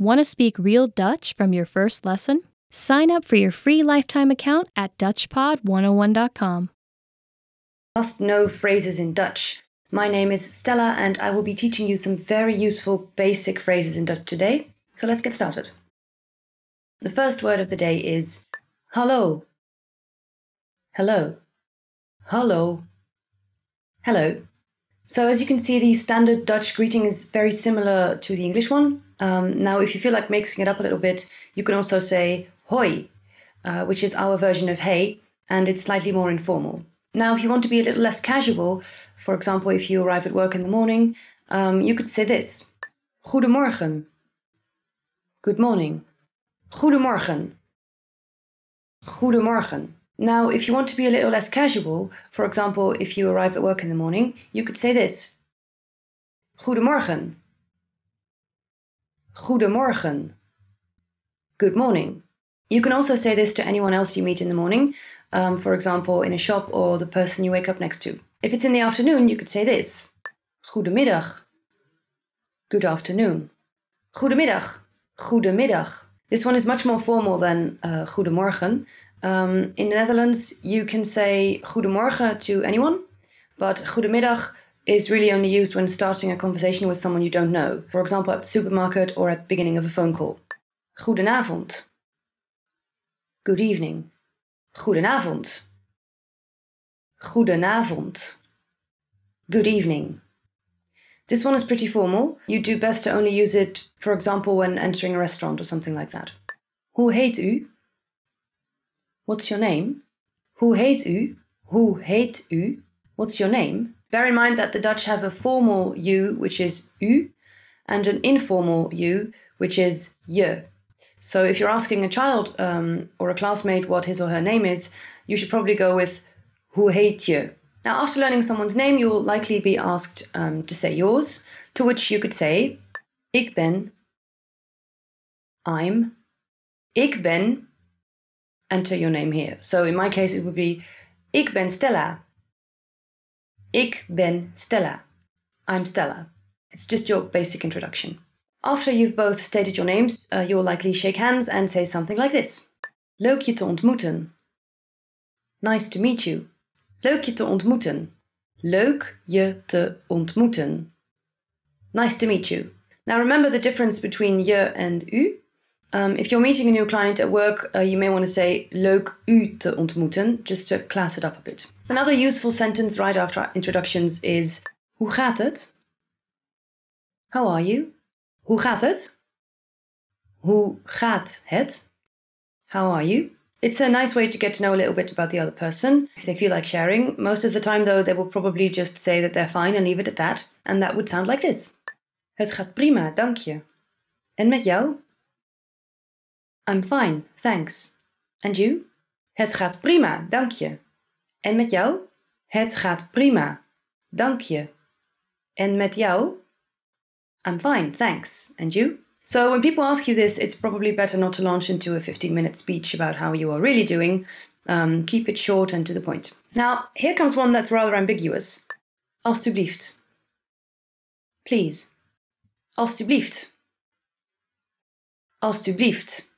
Want to speak real Dutch from your first lesson? Sign up for your free lifetime account at DutchPod101.com. Must know phrases in Dutch. My name is Stella, and I will be teaching you some very useful basic phrases in Dutch today. So let's get started. The first word of the day is hello. Hello. Hello. Hello. So, as you can see, the standard Dutch greeting is very similar to the English one. Um, now, if you feel like mixing it up a little bit, you can also say hoi, uh, which is our version of hey, and it's slightly more informal. Now, if you want to be a little less casual, for example, if you arrive at work in the morning, um, you could say this Goedemorgen. Good morning. Goedemorgen. Goedemorgen. Now, if you want to be a little less casual, for example, if you arrive at work in the morning, you could say this Goedemorgen goedemorgen. Good morning. You can also say this to anyone else you meet in the morning, um, for example, in a shop or the person you wake up next to. If it's in the afternoon, you could say this Goedemiddag. Good afternoon. Goedemiddag. Goedemiddag. This one is much more formal than uh, goedemorgen. Um, in the Netherlands, you can say goedemorgen to anyone, but goedemiddag is really only used when starting a conversation with someone you don't know, for example, at the supermarket or at the beginning of a phone call. Goedenavond. Good evening. Goedenavond. Goedenavond. Good evening. This one is pretty formal. You do best to only use it, for example, when entering a restaurant or something like that. Who heet u? What's your name? Who heet u? Who heet u? What's your name? Bear in mind that the Dutch have a formal U, which is U, and an informal U, which is je. So if you're asking a child um, or a classmate what his or her name is, you should probably go with hoe heet je. Now, after learning someone's name, you will likely be asked um, to say yours, to which you could say ik ben, I'm, ik ben, enter your name here. So in my case, it would be ik ben Stella. Ik ben Stella. I'm Stella. It's just your basic introduction. After you've both stated your names, uh, you'll likely shake hands and say something like this. Leuk je te ontmoeten. Nice to meet you. Leuk je te ontmoeten. Leuk je te ontmoeten. Nice to meet you. Now remember the difference between je and u. Um, if you're meeting a new client at work, uh, you may want to say leuk u te ontmoeten, just to class it up a bit. Another useful sentence right after introductions is Hoe gaat het? How are you? Hoe gaat het? Hoe gaat het? How are you? It's a nice way to get to know a little bit about the other person if they feel like sharing. Most of the time, though, they will probably just say that they're fine and leave it at that, and that would sound like this Het gaat prima, dank je. En met jou? I'm fine, thanks. And you? Het gaat prima, dank je. En met jou? Het gaat prima. Dank je. En met jou? I'm fine, thanks. And you? So, when people ask you this, it's probably better not to launch into a 15 minute speech about how you are really doing. Um, keep it short and to the point. Now, here comes one that's rather ambiguous. Alstublieft. Please. Alstublieft. Alstublieft.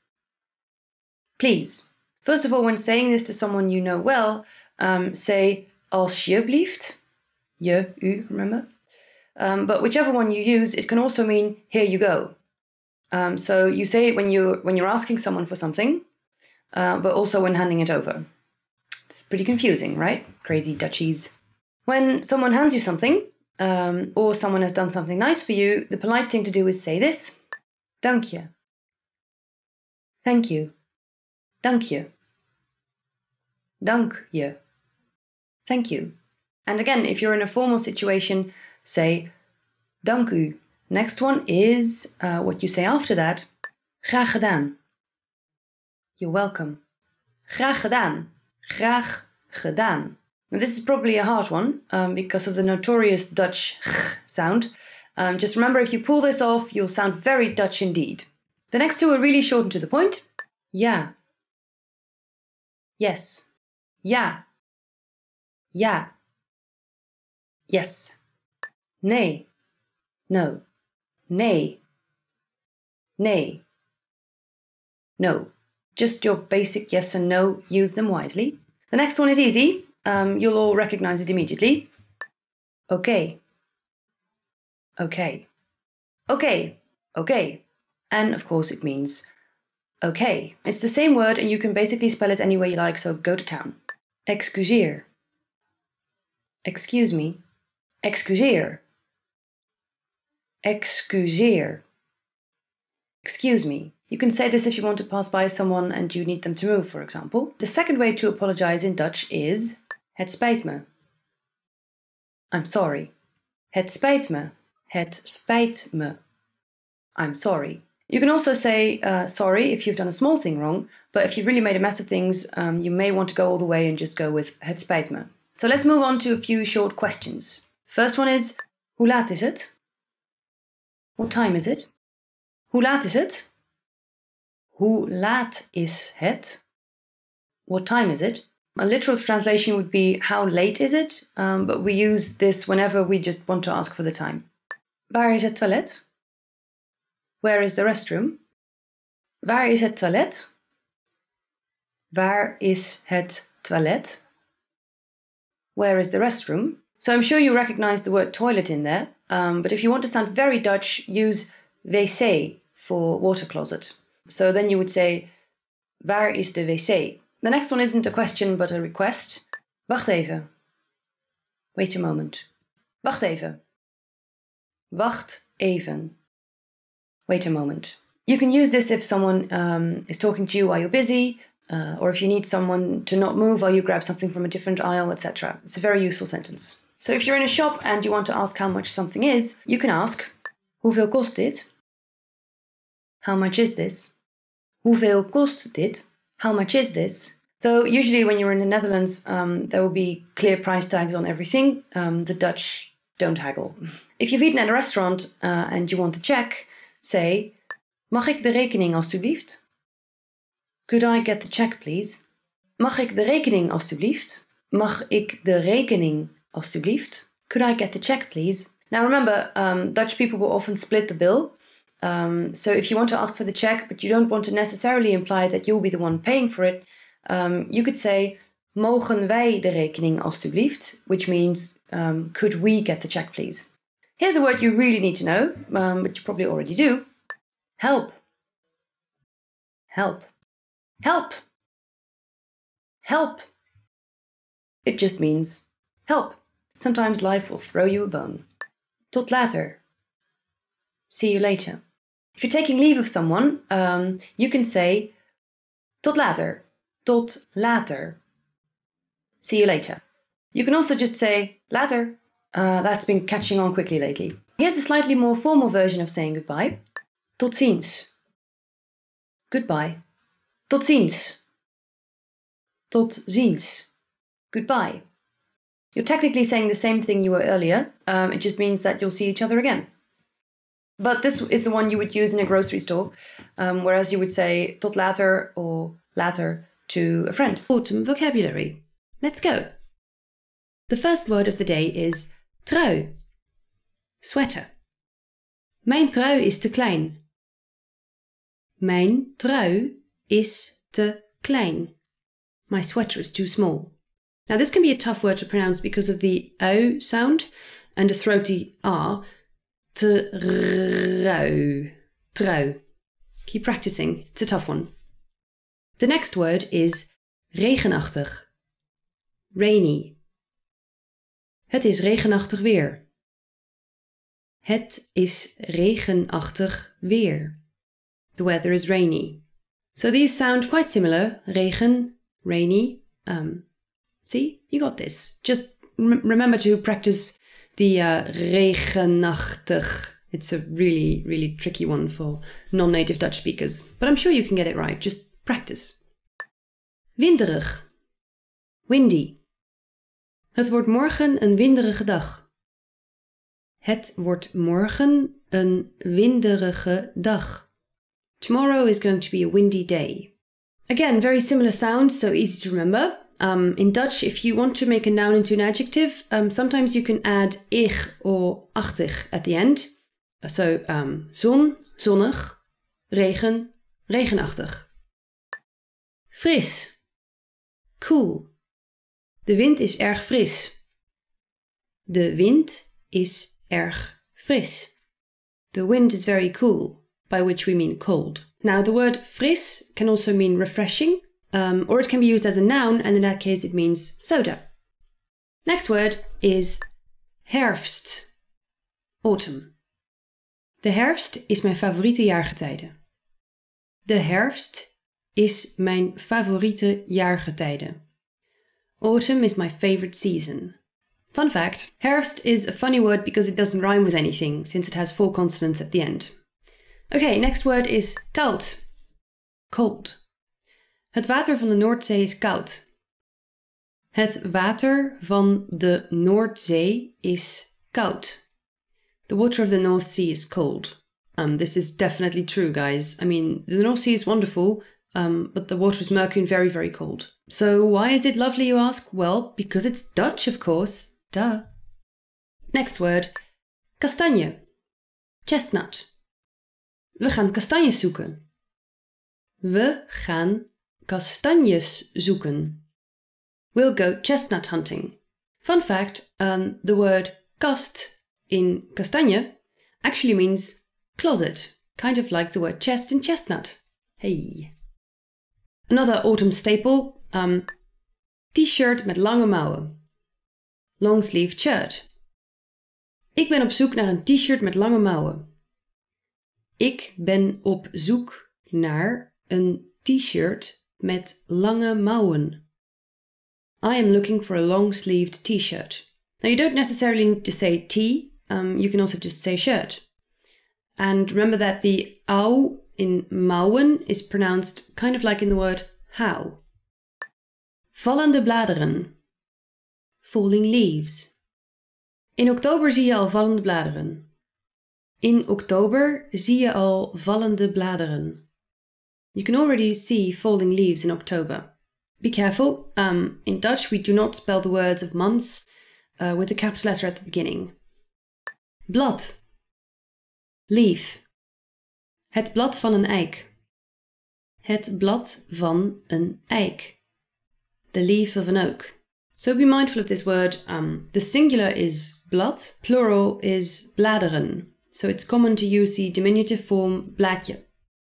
Please. First of all, when saying this to someone you know well, um, say alsjeblieft, je, u, remember? Um, but whichever one you use, it can also mean here you go. Um, so you say it when you when you're asking someone for something, uh, but also when handing it over. It's pretty confusing, right? Crazy Dutchies. When someone hands you something, um, or someone has done something nice for you, the polite thing to do is say this: "Dank je." Thank you. Dank je. Dank je. Thank you. And again, if you're in a formal situation, say dank u. Next one is uh, what you say after that. Graag gedaan. You're welcome. Graag gedaan. Graag gedaan. Now, this is probably a hard one um, because of the notorious Dutch sound. Um, just remember, if you pull this off, you'll sound very Dutch indeed. The next two are really short and to the point. Yeah. Yes. Yeah. Ja. Yes. Nee. No. Nee. Nay. No. Just your basic yes and no. Use them wisely. The next one is easy. Um, you'll all recognize it immediately. Okay. Okay. Okay. Okay. And of course, it means okay. It's the same word, and you can basically spell it any way you like, so go to town. Excuseer. Excuse me. Excuseer. Excuseer. Excuse me. You can say this if you want to pass by someone and you need them to move, for example. The second way to apologize in Dutch is het spijt me. I'm sorry. Het spijt me. Het spijt me. I'm sorry. You can also say uh, sorry if you've done a small thing wrong, but if you've really made a mess of things, um, you may want to go all the way and just go with het spijt me. So let's move on to a few short questions. First one is Hoe laat is het? What time is it? Hoe laat is het? Hoe laat is het? What time is it? A literal translation would be How late is it? Um, but we use this whenever we just want to ask for the time. Waar is het toilet? Where is the restroom? Waar is het toilet? Waar is het toilet? where is the restroom? So I'm sure you recognize the word toilet in there, um, but if you want to sound very Dutch, use wc for water closet. So then you would say, Waar is de wc? The next one isn't a question but a request. Wacht even. Wait a moment. Wacht even. Wacht even. Wait a moment. You can use this if someone um, is talking to you while you're busy, uh, or if you need someone to not move while you grab something from a different aisle, etc. It's a very useful sentence. So if you're in a shop and you want to ask how much something is, you can ask Hoeveel kost dit? How much is this? Hoeveel kost dit? How much is this? Though usually when you're in the Netherlands, um, there will be clear price tags on everything. Um, the Dutch don't haggle. If you've eaten at a restaurant uh, and you want to check, say Mag ik de rekening alstublieft? Could I get the check, please? Mag ik de rekening, alstublieft? Mag ik de rekening, alstublieft? Could I get the check, please? Now remember, um, Dutch people will often split the bill. Um, so if you want to ask for the check, but you don't want to necessarily imply that you'll be the one paying for it, um, you could say, Mogen wij de rekening, alstublieft? Which means, um, could we get the check, please? Here's a word you really need to know, but um, you probably already do help. Help help, help. It just means help. Sometimes life will throw you a bone. Tot later. See you later. If you're taking leave of someone, um, you can say tot later, tot later. See you later. You can also just say later. Uh, that's been catching on quickly lately. Here's a slightly more formal version of saying goodbye. Tot ziens. Goodbye. Tot ziens. Tot ziens. Goodbye. You're technically saying the same thing you were earlier. Um, it just means that you'll see each other again. But this is the one you would use in a grocery store, um, whereas you would say tot later or later to a friend. Autumn vocabulary. Let's go. The first word of the day is trui, sweater. Mijn trui is te klein. Mijn trui is te klein. My sweater is too small. Now, this can be a tough word to pronounce because of the O sound and the throaty R. Trouw. Trouw. Keep practicing, it's a tough one. The next word is regenachtig. Rainy. Het is regenachtig weer. Het is regenachtig weer. The weather is rainy. So these sound quite similar. Regen, rainy. Um, see, you got this. Just remember to practice the uh, regenachtig. It's a really, really tricky one for non-native Dutch speakers, but I'm sure you can get it right. Just practice. Winderig. Windy. Het wordt morgen een winderige dag. Het wordt morgen een winderige dag. Tomorrow is going to be a windy day. Again, very similar sounds, so easy to remember. Um, in Dutch, if you want to make a noun into an adjective, um, sometimes you can add ich or achtig at the end. So, um, zon, zonnig, regen, regenachtig. Fris, cool. De wind is erg fris. De wind is erg fris. The wind is very cool by which we mean cold. Now, the word fris can also mean refreshing, um, or it can be used as a noun, and in that case, it means soda. Next word is herfst, autumn. De herfst is mijn favoriete jaargetijde. De herfst is mijn favoriete jaargetijde. Autumn is my favorite season. Fun fact herfst is a funny word because it doesn't rhyme with anything, since it has four consonants at the end. Okay, next word is koud. Cold. Het water van de Noordzee is koud. Het water van de Noordzee is koud. The water of the North Sea is cold. Um, this is definitely true, guys. I mean, the North Sea is wonderful, um, but the water is murky and very, very cold. So why is it lovely, you ask? Well, because it's Dutch, of course. Duh. Next word, castagne, chestnut. We gaan kastanjes zoeken. We gaan kastanjes zoeken. We'll go chestnut hunting. Fun fact um, the word kast in kastanje actually means closet, kind of like the word chest in chestnut. Hey. Another autumn staple um, t-shirt met lange mouwen. Long sleeve shirt. Ik ben op zoek naar een t-shirt met lange mouwen. Ik ben op zoek naar een t-shirt met lange mouwen. I am looking for a long sleeved t-shirt. Now you don't necessarily need to say t, um, you can also just say shirt. And remember that the au in mouwen is pronounced kind of like in the word how. Vallende bladeren. Falling leaves. In oktober zie je al vallende bladeren. In October, zie je al vallende bladeren. You can already see falling leaves in October. Be careful. Um, in Dutch, we do not spell the words of months uh, with a capital letter at the beginning. Blad. Leaf. Het blad van een eik. Het blad van een eik. The leaf of an oak. So be mindful of this word. Um, the singular is blad, plural is bladeren so it's common to use the diminutive form blaadje.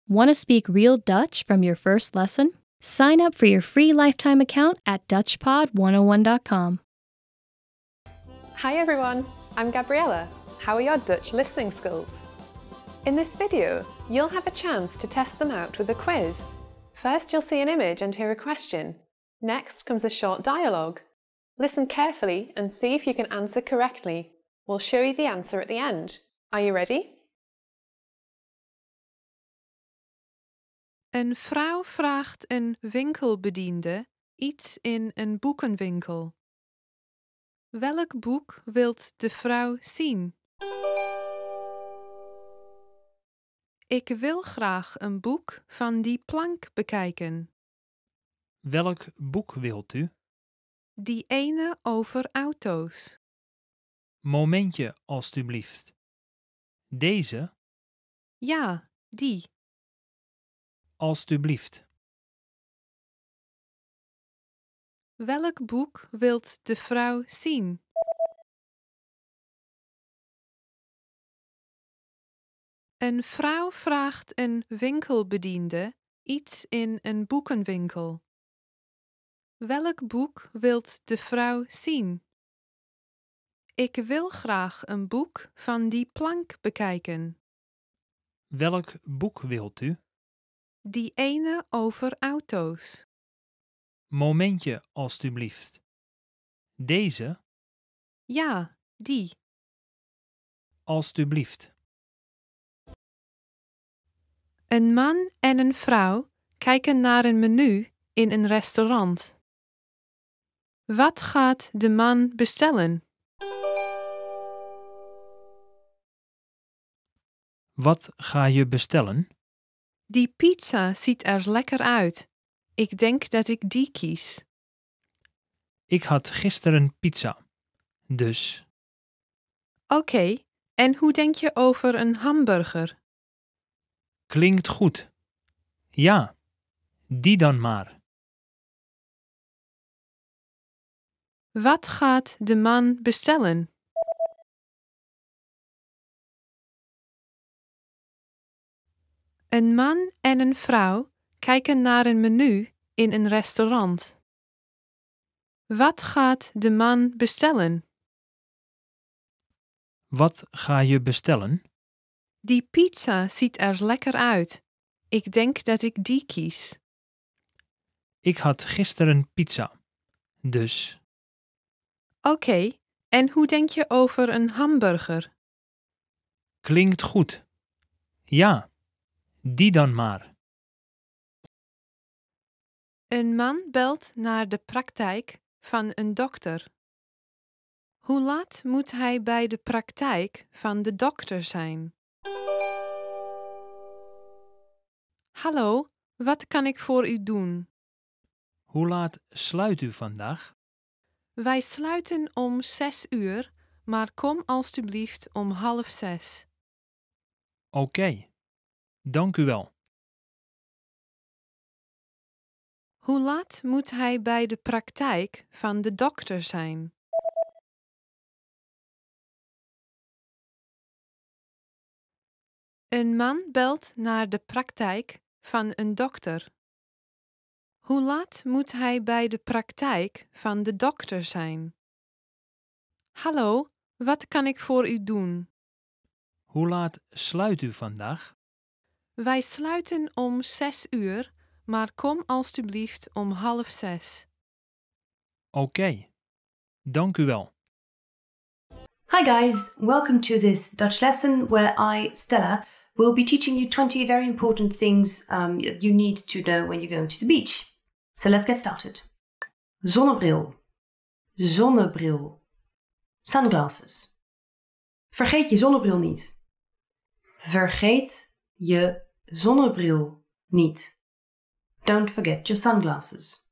Want to speak real Dutch from your first lesson? Sign up for your free lifetime account at DutchPod101.com. Hi everyone, I'm Gabriella. How are your Dutch listening skills? In this video, you'll have a chance to test them out with a quiz. First, you'll see an image and hear a question. Next comes a short dialogue. Listen carefully and see if you can answer correctly. We'll show you the answer at the end. Are you ready? Een vrouw vraagt een winkelbediende iets in een boekenwinkel. Welk boek wilt de vrouw zien? Ik wil graag een boek van die plank bekijken. Welk boek wilt u? Die ene over auto's. Momentje, alstublieft. Deze? Ja, die. Alsjeblieft. Welk boek wilt de vrouw zien? Een vrouw vraagt een winkelbediende iets in een boekenwinkel. Welk boek wilt de vrouw zien? Ik wil graag een boek van die plank bekijken. Welk boek wilt u? Die ene over auto's. Momentje, alstublieft. Deze? Ja, die. Alstublieft. Een man en een vrouw kijken naar een menu in een restaurant. Wat gaat de man bestellen? Wat ga je bestellen? Die pizza ziet er lekker uit. Ik denk dat ik die kies. Ik had gisteren pizza, dus. Oké, en hoe denk je over een hamburger? Klinkt goed. Ja, die dan maar. Wat gaat de man bestellen? Een man en een vrouw kijken naar een menu in een restaurant. Wat gaat de man bestellen? Wat ga je bestellen? Die pizza ziet er lekker uit. Ik denk dat ik die kies. Ik had gisteren pizza, dus. Oké, en hoe denk je over een hamburger? Klinkt goed. Ja. Die dan maar. Een man belt naar de praktijk van een dokter. Hoe laat moet hij bij de praktijk van de dokter zijn? Hallo, wat kan ik voor u doen? Hoe laat sluit u vandaag? Wij sluiten om zes uur, maar kom alstublieft om half zes. Oké. Dank u wel. Hoe laat moet hij bij de praktijk van de dokter zijn? Een man belt naar de praktijk van een dokter. Hoe laat moet hij bij de praktijk van de dokter zijn? Hallo, wat kan ik voor u doen? Hoe laat sluit u vandaag? Wij sluiten om zes uur, maar kom alstublieft om half zes. Oké, dank u wel. Hi guys, welcome to this Dutch lesson where I, Stella, will be teaching you 20 very important things um, you need to know when you're going to the beach. So let's get started. Zonnebril. Zonnebril. Sunglasses. Vergeet je zonnebril niet. Vergeet je zonnebril niet. Don't forget your sunglasses.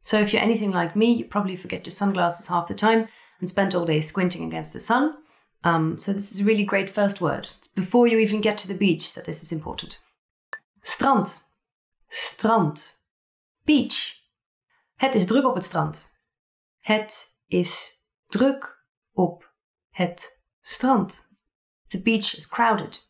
So, if you're anything like me, you probably forget your sunglasses half the time and spend all day squinting against the sun. Um, so, this is a really great first word. It's before you even get to the beach that this is important. Strand. Strand. Beach. Het is druk op het strand. Het is druk op het strand. The beach is crowded.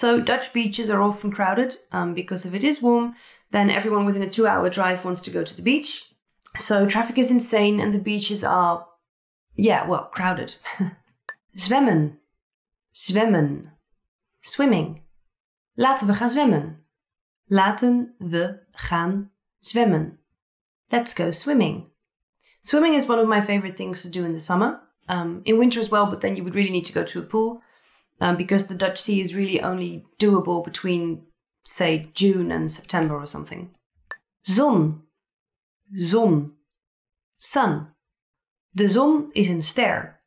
So Dutch beaches are often crowded um, because if it is warm, then everyone within a two hour drive wants to go to the beach. So traffic is insane and the beaches are, yeah, well, crowded. zwemmen. Zwemmen. Swimming. Laten we gaan zwemmen. Laten we gaan zwemmen. Let's go swimming. Swimming is one of my favorite things to do in the summer. Um, in winter as well, but then you would really need to go to a pool um, because the Dutch Sea is really only doable between, say, June and September or something. Zon. Zon. Sun. De zon is een ster.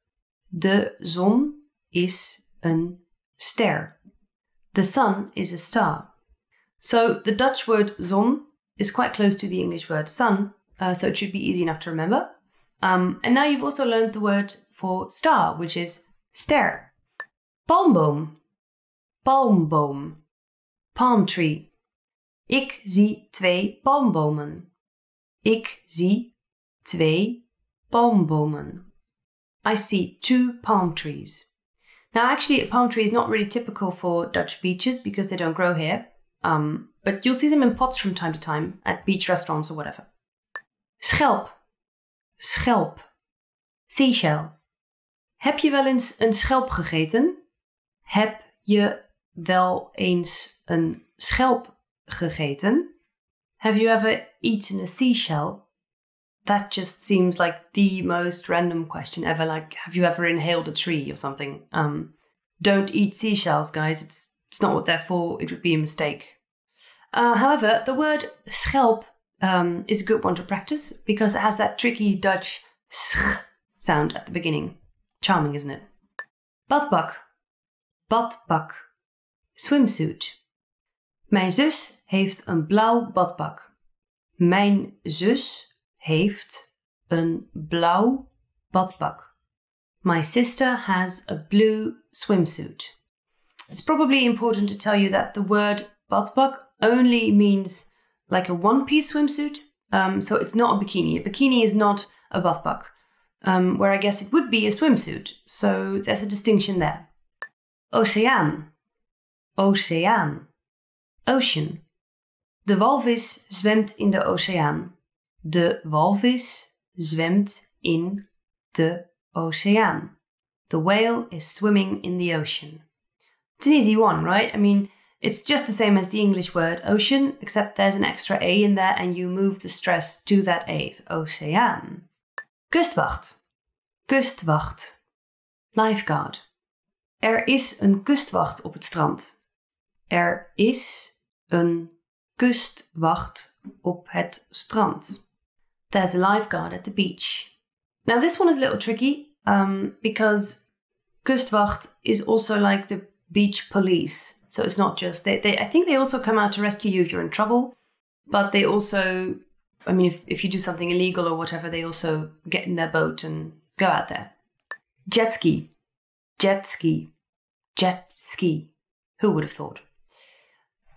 De zon is een ster. The sun is a star. So the Dutch word zon is quite close to the English word sun, uh, so it should be easy enough to remember. Um, and now you've also learned the word for star, which is ster. Palmboom. Palmboom. Palm tree. Ik zie twee palmbomen. Ik zie twee palmbomen. I see two palm trees. Now, actually, a palm tree is not really typical for Dutch beaches because they don't grow here. Um, but you'll see them in pots from time to time at beach restaurants or whatever. Schelp. Schelp. Seashell. Heb je wel eens een schelp gegeten? Heb je wel eens een schelp gegeten? Have you ever eaten a seashell? That just seems like the most random question ever. Like, have you ever inhaled a tree or something? Um, don't eat seashells, guys. It's, it's not what they're for. It would be a mistake. Uh, however, the word schelp um, is a good one to practice because it has that tricky Dutch sound at the beginning. Charming, isn't it? Buzzbuck badpak. Swimsuit. Mijn zus heeft een blauw badpak. Mijn zus heeft een blauw badpak. My sister has a blue swimsuit. It's probably important to tell you that the word badpak only means like a one piece swimsuit. Um, so it's not a bikini. A bikini is not a badpak, um, where I guess it would be a swimsuit. So there's a distinction there. Oceaan. Oceaan. Ocean. De walvis zwemt in de oceaan. De walvis zwemt in de oceaan. The whale is swimming in the ocean. It's an easy one, right? I mean, it's just the same as the English word ocean, except there's an extra A in there and you move the stress to that A. oceaan. Kustwacht. Kustwacht. Lifeguard. Er is een kustwacht op het strand. Er is een kustwacht op het strand. There's a lifeguard at the beach. Now, this one is a little tricky um, because kustwacht is also like the beach police. So it's not just they, they. I think they also come out to rescue you if you're in trouble, but they also, I mean, if if you do something illegal or whatever, they also get in their boat and go out there. Jet ski. Jet ski. Jet ski. Who would have thought?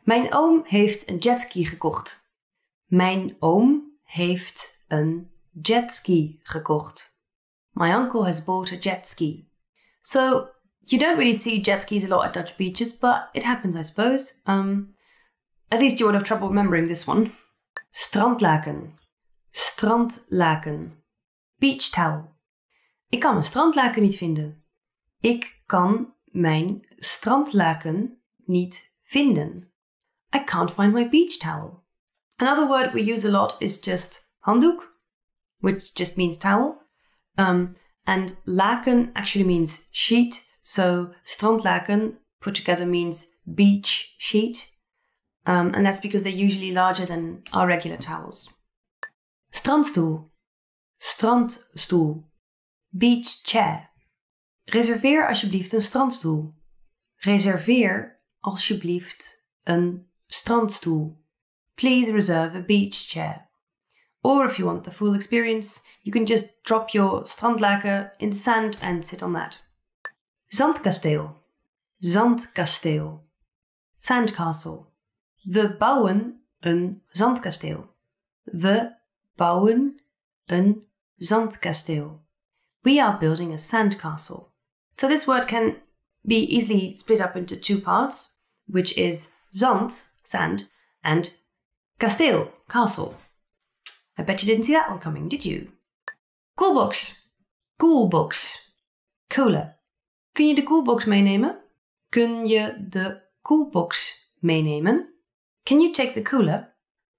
Mijn oom heeft een jet ski gekocht. Mijn oom heeft een jet ski gekocht. My uncle has bought a jet ski. So you don't really see jet skis a lot at Dutch beaches, but it happens, I suppose. Um, at least you would have trouble remembering this one. Strandlaken. Strandlaken. Beach towel. Ik kan mijn strandlaken niet vinden. Ik kan mijn strandlaken niet vinden. I can't find my beach towel. Another word we use a lot is just handdoek, which just means towel. Um, and laken actually means sheet. So strandlaken put together means beach sheet. Um, and that's because they're usually larger than our regular towels. Strandstoel, strandstoel, beach chair. Reserveer alsjeblieft een strandstoel. Reserveer alsjeblieft een strandstoel. Please reserve a beach chair. Or if you want the full experience, you can just drop your strandlaken in sand and sit on that. Zandkasteel. Zandkasteel. Sandcastle. We bouwen een zandkasteel. We bouwen een zandkasteel. We are building a sandcastle. So this word can be easily split up into two parts, which is zand, sand, and kasteel, castle. I bet you didn't see that one coming, did you? Coolbox, coolbox, cooler. Kun je de coolbox meenemen? Kun je de meenemen? Can you take the cooler?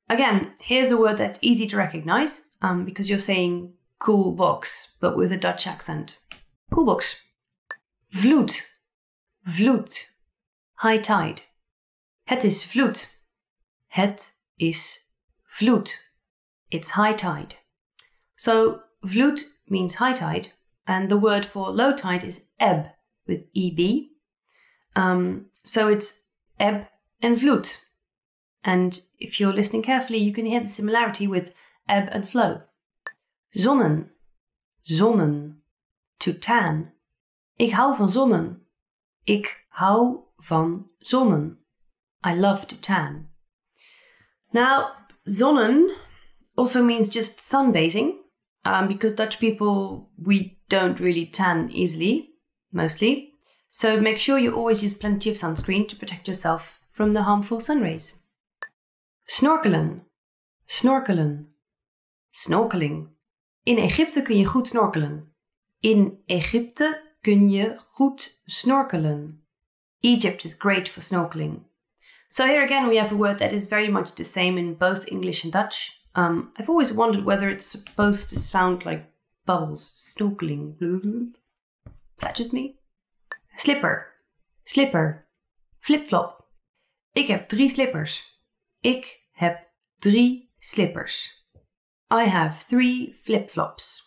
Again, here's a word that's easy to recognize um, because you're saying cool box, but with a Dutch accent. Cool box. Vloed. Vloed. High tide. Het is vloed. Het is vloed. It's high tide. So vloed means high tide, and the word for low tide is ebb with eb. Um, so it's ebb and vloed. And if you're listening carefully, you can hear the similarity with ebb and flow. Zonnen, zonnen, to tan, Ik hou van zonnen. Ik hou van zonnen. I love to tan. Now, zonnen also means just sunbathing, um, because Dutch people, we don't really tan easily, mostly. So make sure you always use plenty of sunscreen to protect yourself from the harmful sun rays. Snorkelen. Snorkelen. Snorkeling. In Egypte kun je goed snorkelen. In Egypte kun je goed snorkelen. Egypt is great for snorkeling. So here again, we have a word that is very much the same in both English and Dutch. Um, I've always wondered whether it's supposed to sound like bubbles, snorkeling. Is that just me? Slipper, slipper, flip-flop. Ik heb drie slippers. Ik heb drie slippers. I have three flip-flops.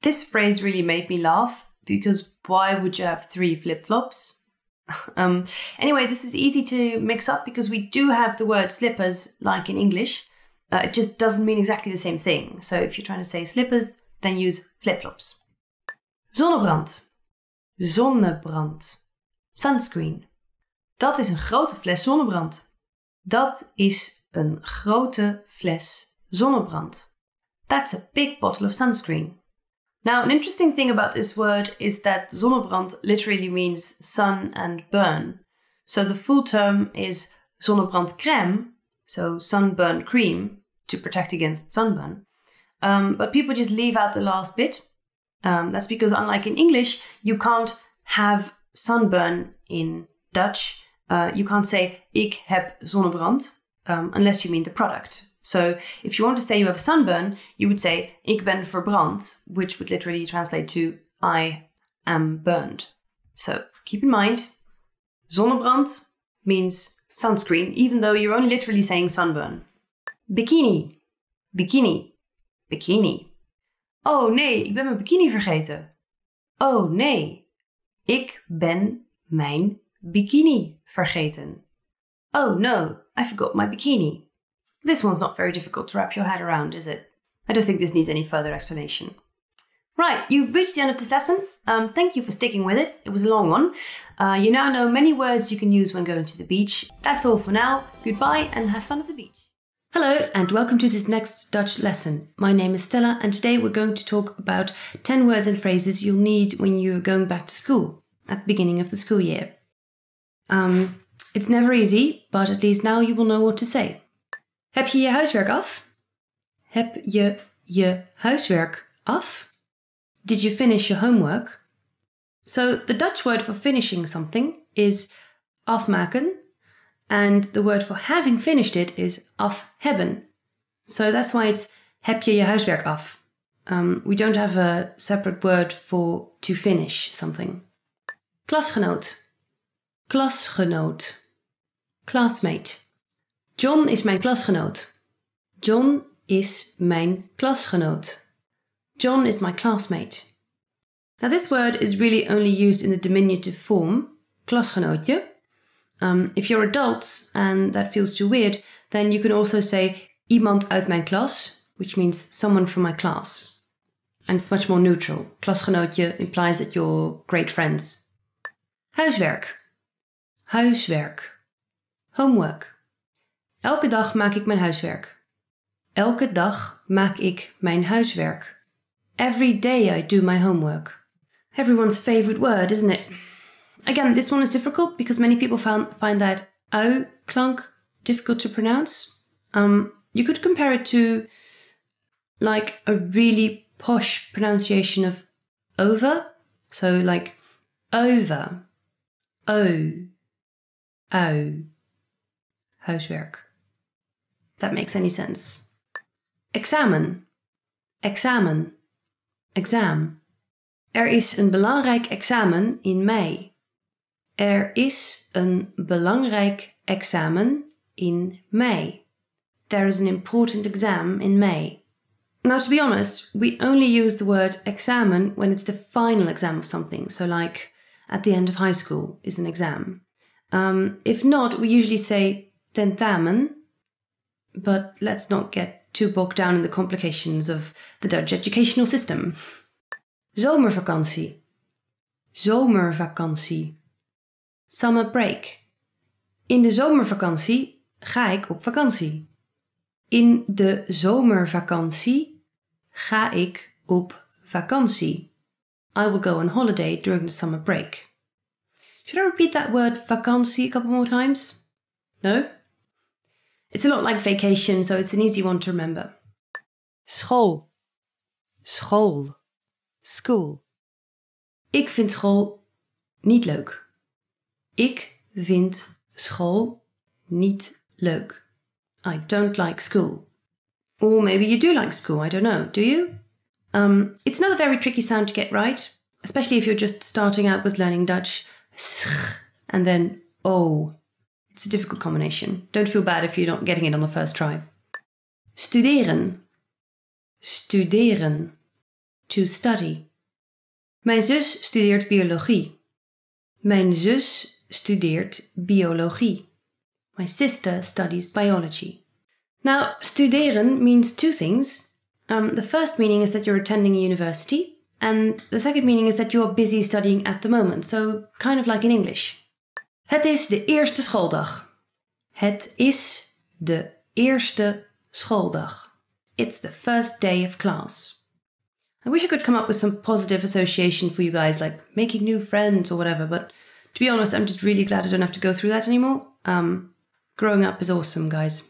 This phrase really made me laugh because why would you have three flip flops? um, anyway, this is easy to mix up because we do have the word slippers like in English. Uh, it just doesn't mean exactly the same thing. So if you're trying to say slippers, then use flip flops. Zonnebrand. Zonnebrand. Sunscreen. Dat is een grote fles zonnebrand. Dat is een grote fles zonnebrand. That's a big bottle of sunscreen. Now, an interesting thing about this word is that zonnebrand literally means sun and burn. So the full term is zonnebrand crème, so sunburn cream to protect against sunburn. Um, but people just leave out the last bit. Um, that's because, unlike in English, you can't have sunburn in Dutch. Uh, you can't say ik heb zonnebrand um, unless you mean the product. So if you want to say you have sunburn, you would say ik ben verbrand, which would literally translate to I am burned. So keep in mind, zonnebrand means sunscreen, even though you're only literally saying sunburn. Bikini, bikini, bikini. Oh nee, ik ben mijn bikini vergeten. Oh nee, ik ben mijn bikini vergeten. Oh no, I forgot my bikini. This one's not very difficult to wrap your head around, is it? I don't think this needs any further explanation. Right, you've reached the end of this lesson. Um, thank you for sticking with it. It was a long one. Uh, you now know many words you can use when going to the beach. That's all for now. Goodbye and have fun at the beach. Hello and welcome to this next Dutch lesson. My name is Stella and today we're going to talk about 10 words and phrases you'll need when you're going back to school at the beginning of the school year. Um, it's never easy, but at least now you will know what to say. Heb je je huiswerk af? Heb je je huiswerk af? Did you finish your homework? So the Dutch word for finishing something is afmaken, and the word for having finished it is afhebben. So that's why it's heb je je huiswerk af. Um, we don't have a separate word for to finish something. Klasgenoot. Klasgenoot. Classmate. John is mijn klasgenoot. John is mijn klasgenoot. John is my classmate. Now, this word is really only used in the diminutive form, klasgenootje. Um, if you're adults and that feels too weird, then you can also say iemand uit mijn klas, which means someone from my class. And it's much more neutral. Klasgenootje implies that you're great friends. Huiswerk. Huiswerk. Homework. Elke dag maak ik mijn huiswerk. Elke dag maak ik mijn huiswerk. Every day I do my homework. Everyone's favorite word, isn't it? Again, this one is difficult because many people found, find that O clunk difficult to pronounce. Um, you could compare it to like a really posh pronunciation of over. So, like over, O, oh. O, oh. huiswerk that makes any sense. Examen, examen, exam. Er is een belangrijk examen in mei. Er is een belangrijk examen in mei. There is an important exam in May. Now, to be honest, we only use the word examen when it's the final exam of something, so like at the end of high school is an exam. Um, if not, we usually say tentamen, but let's not get too bogged down in the complications of the Dutch educational system. Zomervakantie. Zomervakantie. Summer break. In de zomervakantie ga ik op vakantie. In de zomervakantie ga ik op vakantie. I will go on holiday during the summer break. Should I repeat that word vakantie a couple more times? No? It's a lot like vacation, so it's an easy one to remember. School. School. School. Ik vind school niet leuk. Ik vind school niet leuk. I don't like school. Or maybe you do like school, I don't know. Do you? Um, it's another very tricky sound to get right, especially if you're just starting out with learning Dutch. And then O. Oh. It's a difficult combination. Don't feel bad if you're not getting it on the first try. Studeren. Studeren. To study. Mijn zus studeert biologie. Mijn zus studeert biologie. My sister studies biology. Now, studeren means two things. Um, the first meaning is that you're attending a university, and the second meaning is that you're busy studying at the moment, so kind of like in English. Het is de eerste schooldag. Het is de eerste schooldag. It's the first day of class. I wish I could come up with some positive association for you guys, like making new friends or whatever, but to be honest, I'm just really glad I don't have to go through that anymore. Um, growing up is awesome, guys.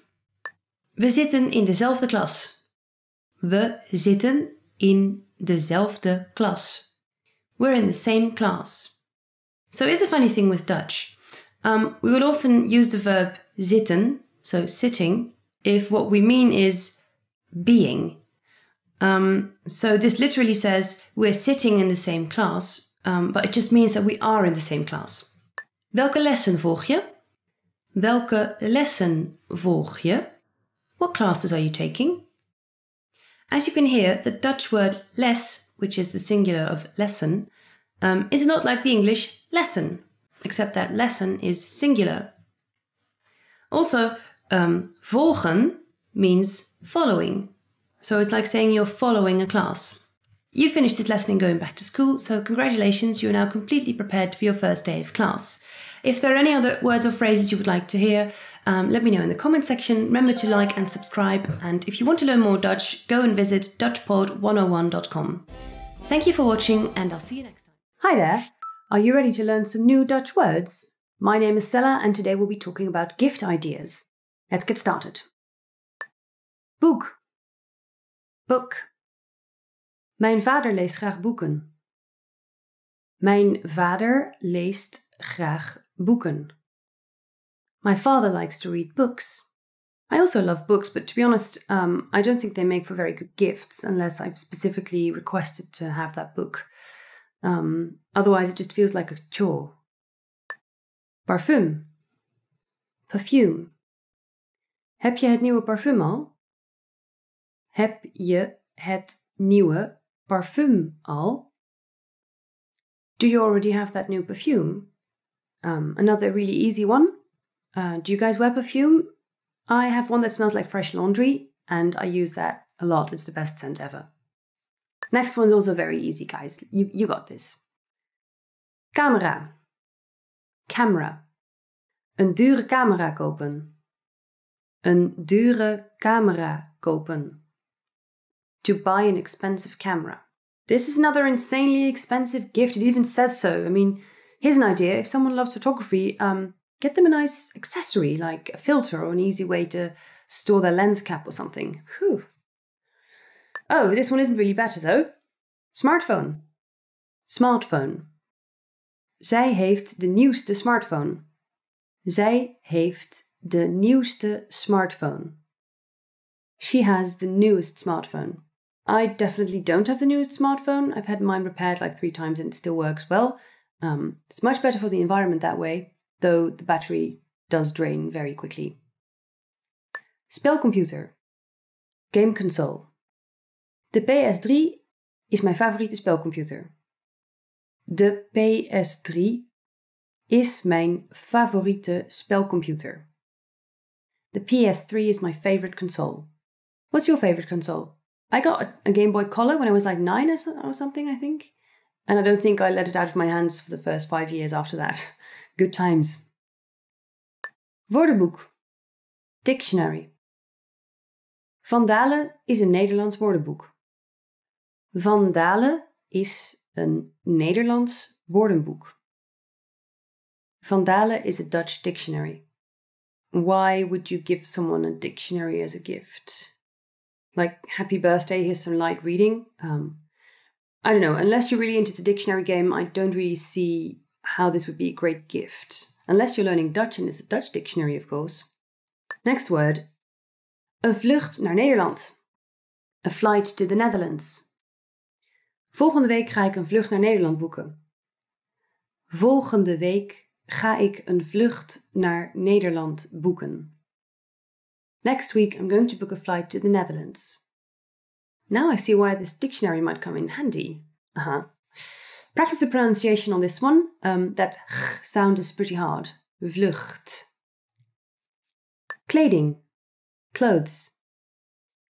We zitten in dezelfde klas. We zitten in dezelfde klas. We're in the same class. So here's a funny thing with Dutch. Um, we will often use the verb zitten, so sitting, if what we mean is being. Um, so this literally says we're sitting in the same class, um, but it just means that we are in the same class. Welke lessen volg je? Welke lessen volg je? What classes are you taking? As you can hear, the Dutch word les, which is the singular of lesson, um, is not like the English lesson except that lesson is singular. Also, um, volgen means following. So it's like saying you're following a class. You finished this lesson and going back to school, so congratulations, you are now completely prepared for your first day of class. If there are any other words or phrases you would like to hear, um, let me know in the comment section. Remember to like and subscribe, and if you want to learn more Dutch, go and visit DutchPod101.com. Thank you for watching, and I'll see you next time. Hi there. Are you ready to learn some new Dutch words? My name is Sella, and today we'll be talking about gift ideas. Let's get started. Boek. Book. Mijn vader leest graag boeken. Mijn vader leest graag boeken. My father likes to read books. I also love books, but to be honest, um, I don't think they make for very good gifts unless I've specifically requested to have that book. Um, otherwise, it just feels like a chore. Parfum. Perfume. Heb je het nieuwe parfum al? Heb je het nieuwe parfum al? Do you already have that new perfume? Um, another really easy one. Uh, do you guys wear perfume? I have one that smells like fresh laundry, and I use that a lot. It's the best scent ever. Next one's also very easy, guys. You, you got this. Camera. Camera. Een dure camera kopen. Een dure camera kopen. To buy an expensive camera. This is another insanely expensive gift. It even says so. I mean, here's an idea. If someone loves photography, um, get them a nice accessory like a filter or an easy way to store their lens cap or something. Whew. Oh, this one isn't really better though. Smartphone. Smartphone. Zij heeft de nieuwste smartphone. Zij heeft de nieuwste smartphone. She has the newest smartphone. I definitely don't have the newest smartphone. I've had mine repaired like three times and it still works well. Um, it's much better for the environment that way, though the battery does drain very quickly. Spell computer. Game console. De PS3 is mijn favoriete spelcomputer. De PS3 is mijn favoriete spelcomputer. The PS3 is my favorite console. What's your favorite console? I got a, Game Boy Color when I was like nine or, or something, I think. And I don't think I let it out of my hands for the first five years after that. Good times. Woordenboek. Dictionary. Vandalen is een Nederlands woordenboek. Vandale is een Nederlands woordenboek. Vandale is a Dutch dictionary. Why would you give someone a dictionary as a gift? Like, happy birthday, here's some light reading. Um, I don't know, unless you're really into the dictionary game, I don't really see how this would be a great gift. Unless you're learning Dutch and it's a Dutch dictionary, of course. Next word. Een vlucht naar Nederland. A flight to the Netherlands. Volgende week ga ik een vlucht naar Nederland boeken. Volgende week ga ik een vlucht naar Nederland boeken. Next week I'm going to book a flight to the Netherlands. Now I see why this dictionary might come in handy. Practice the pronunciation on this one. Um, that sound is pretty hard. Vlucht. Kleding. Clothes.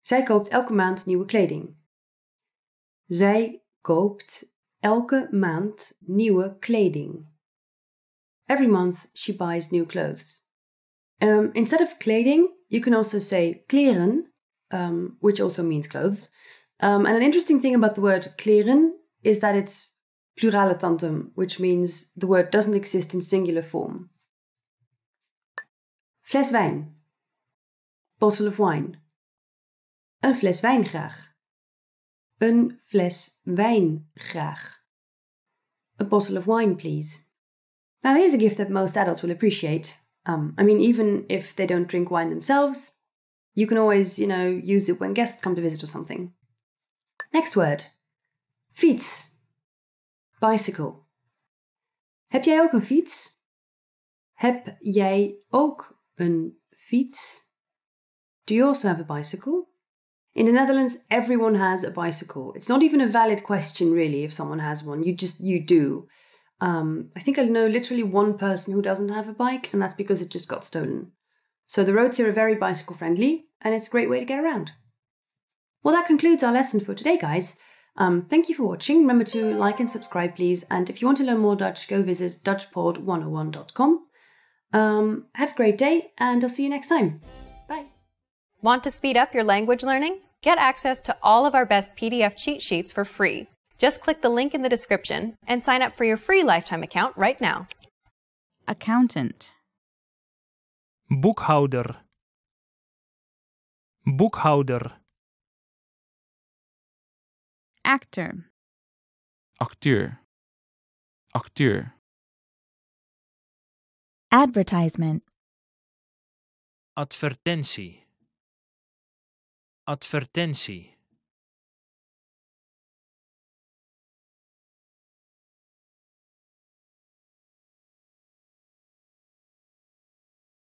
Zij koopt elke maand nieuwe kleding. Zij koopt elke maand nieuwe kleding. Every month she buys new clothes. Um, instead of kleding, you can also say kleren, um, which also means clothes. Um, and an interesting thing about the word kleren is that it's pluralitantum, which means the word doesn't exist in singular form. Fles wijn. Bottle of wine. Een fles wijn graag. Een fles wijn graag. A bottle of wine, please. Now, here's a gift that most adults will appreciate. Um, I mean, even if they don't drink wine themselves, you can always, you know, use it when guests come to visit or something. Next word. Fiets. Bicycle. Heb jij ook een fiets? Heb jij ook een fiets? Do you also have a bicycle? In the Netherlands, everyone has a bicycle. It's not even a valid question, really, if someone has one. You just, you do. Um, I think I know literally one person who doesn't have a bike, and that's because it just got stolen. So the roads here are very bicycle friendly, and it's a great way to get around. Well, that concludes our lesson for today, guys. Um, thank you for watching. Remember to like and subscribe, please. And if you want to learn more Dutch, go visit DutchPod101.com. Um, have a great day, and I'll see you next time. Want to speed up your language learning? Get access to all of our best PDF cheat sheets for free. Just click the link in the description and sign up for your free lifetime account right now. Accountant. Boekhouder. Boekhouder. Actor. Acteur. Acteur. Advertisement. Advertentie. advertentie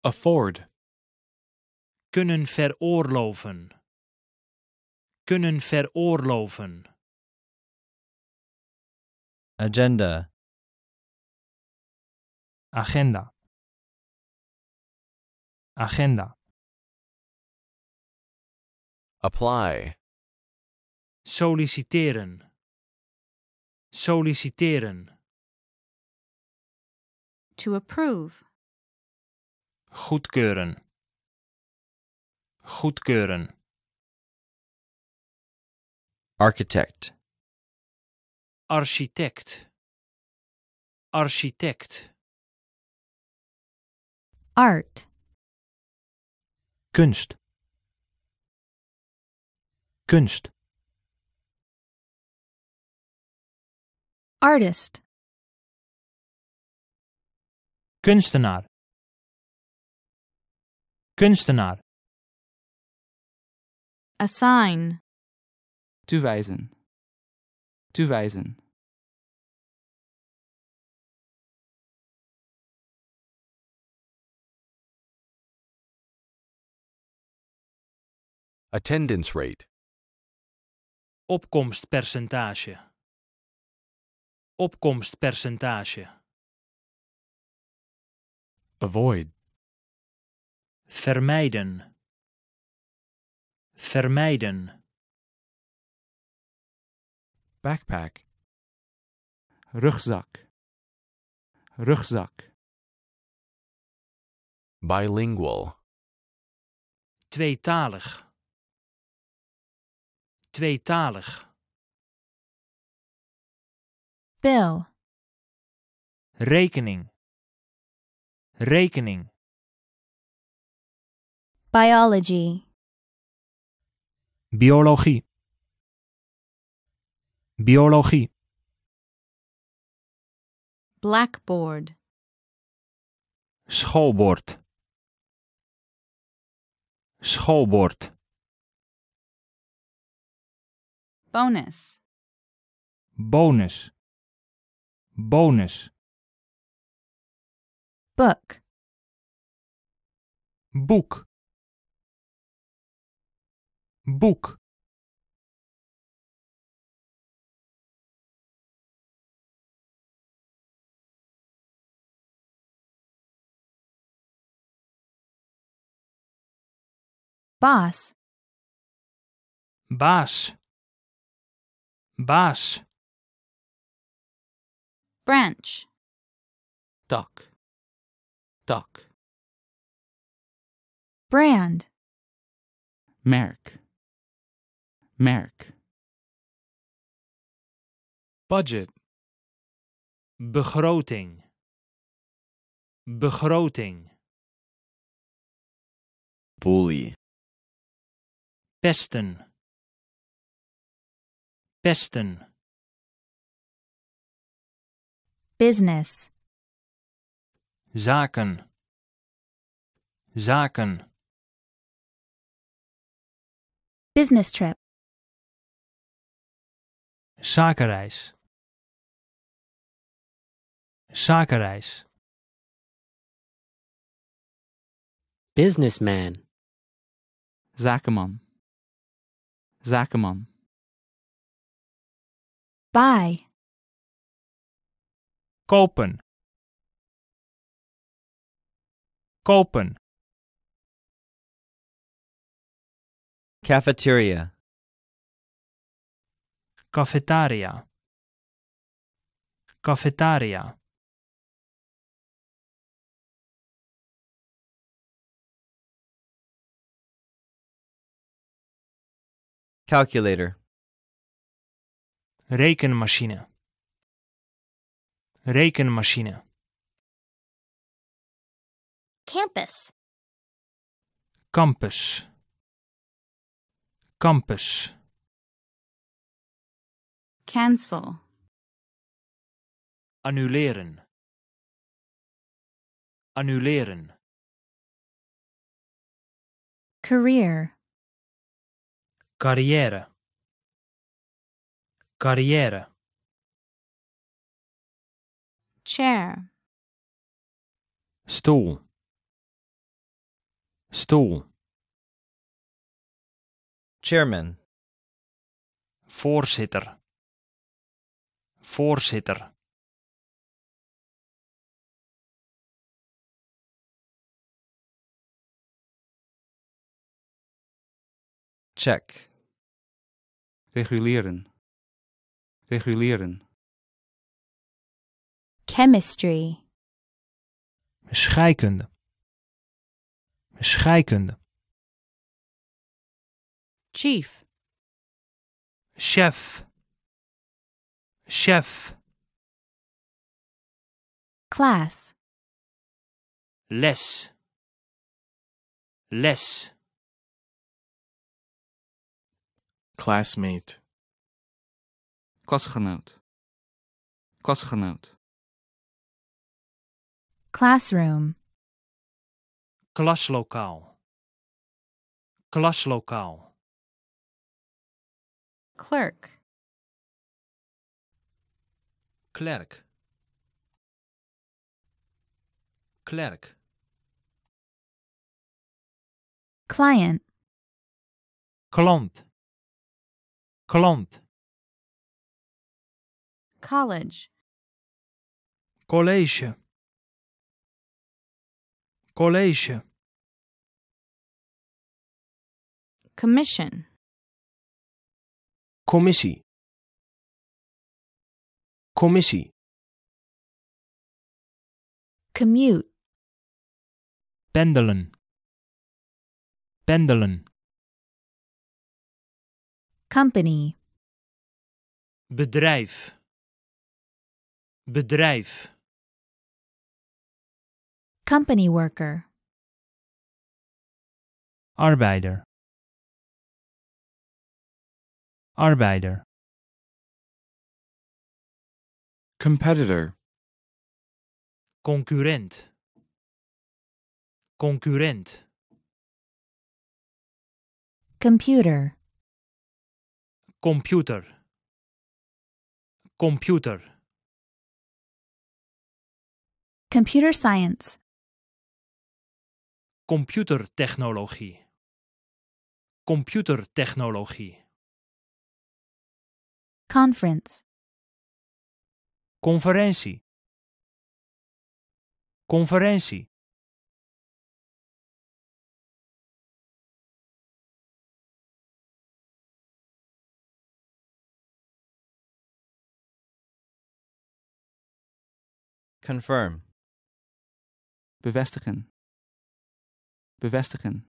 afford kunnen veroorloven kunnen veroorloven agenda agenda agenda Apply. Solliciteren. Solliciteren. To approve. Goedkeuren. Goedkeuren. Architect. Architect. Architect. Art. Kunst kunst artist kunstenaar kunstenaar assign toewijzen toewijzen attendance rate opkomstpercentage opkomstpercentage avoid vermijden vermijden backpack rugzak rugzak bilingual tweetalig tweetalig. Bel. Rekening. Rekening. Biology. Biologie. Biologie. Blackboard. Schoolbord. Schoolbord. bonus bonus bonus book Book. Book. Boss. Boss. Baš. Branch. Duck. Duck. Brand. Merrick. Merrick. Budget. Begroting. Begroting. Bully. Pesten. pesten business zaken zaken business trip zakenreis zakenreis businessman zakenman zakenman Buy. Kopen. Kopen. Cafeteria. Cafetaria. Cafetaria. Calculator. rekenmachine rekenmachine campus campus campus cancel annuleren annuleren career carrière carrière chair stoel stoel chairman voorzitter voorzitter check reguleren reguleren. Chemistry. Scheikunde. Scheikunde. Chief. Chef. Chef. Class. Les. Les. Classmate klasgenoot, klasgenoot. Classroom. Klaslokaal. Klaslokaal. Clerk. Klerk. Klerk. Client. Klant. Klant. college college college commission komisji komisji commute pendelen pendelen company bedrijf Bedrijf. Company worker. Arbeider. Arbeider. Competitor. Concurrent. Concurrent. Computer. Computer. Computer. Computer Science. Computer technology. Computer technology. Conference. Conferentie. Conferentie. Confirm. bevestigen bevestigen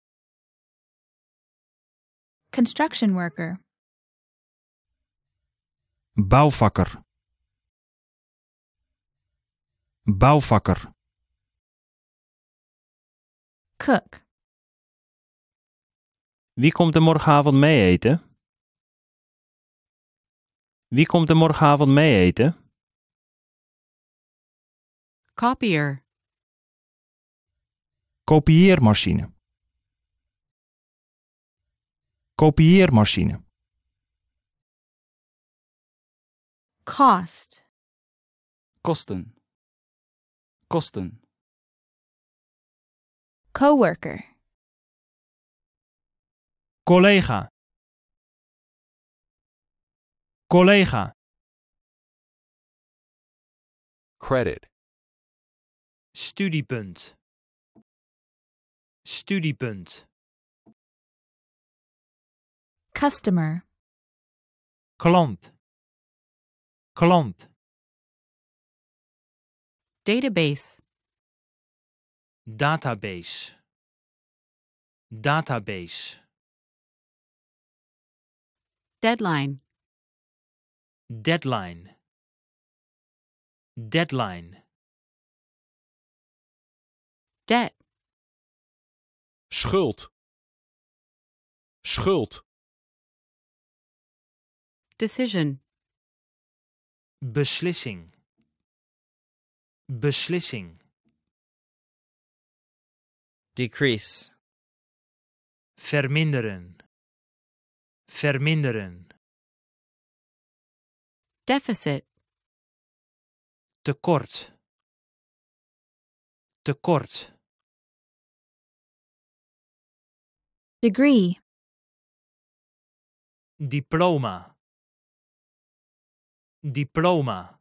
construction worker bouwvakker bouwvakker cook Wie komt er morgenavond mee eten? Wie komt er morgenavond mee eten? copier Kopieermachine. Kopieermachine. kost, Kosten. Kosten. Coworker. Collega. Collega. Credit. Studiepunt. Studiepunt. Customer. Klant. Klant. Database. Database. Database. Deadline. Deadline. Deadline. Debt. schuld schuld decision beslissing beslissing decrease verminderen verminderen deficit tekort tekort Degree. Diploma. Diploma.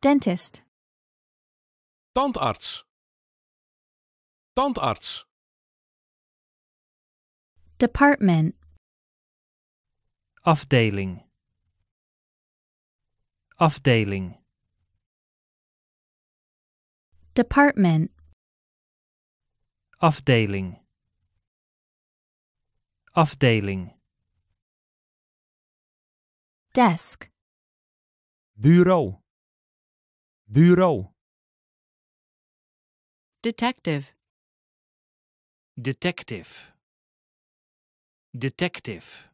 Dentist. Tandarts. Tandarts. Department. Afdeling afdeling. Department. Afdeling. Afdeling. Desk. Bureau. Bureau. Detective. Detective. Detective.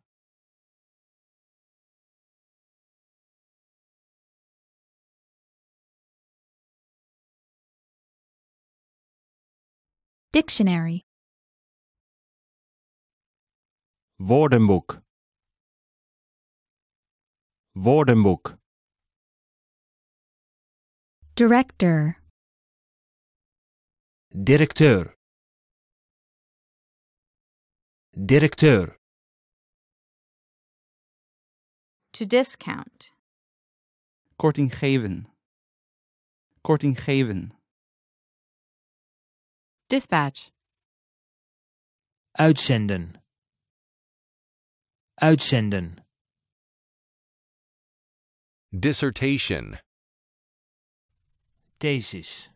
Dictionary Woordenboek Woordenboek Director Directeur Directeur To discount Korting geven Korting geven Dispatch. Uitzenden. Uitzenden. Dissertation. Thesis.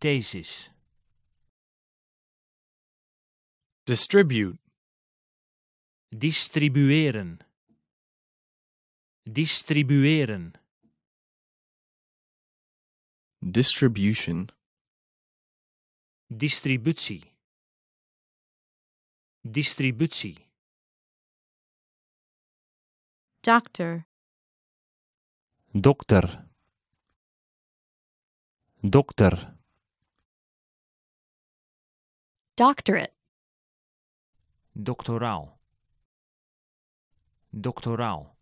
Thesis. Distribute. Distribueren. Distribueren. Distribution. distributie distributie dokter, dokter dokter doctorate doctoraal doctoraal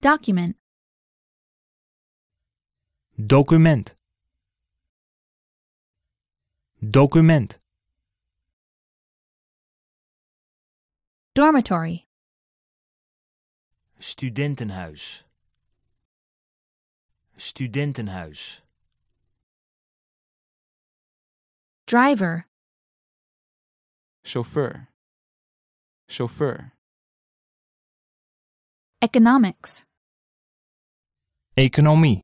document document document dormitory studentenhuis studentenhuis driver chauffeur chauffeur economics economie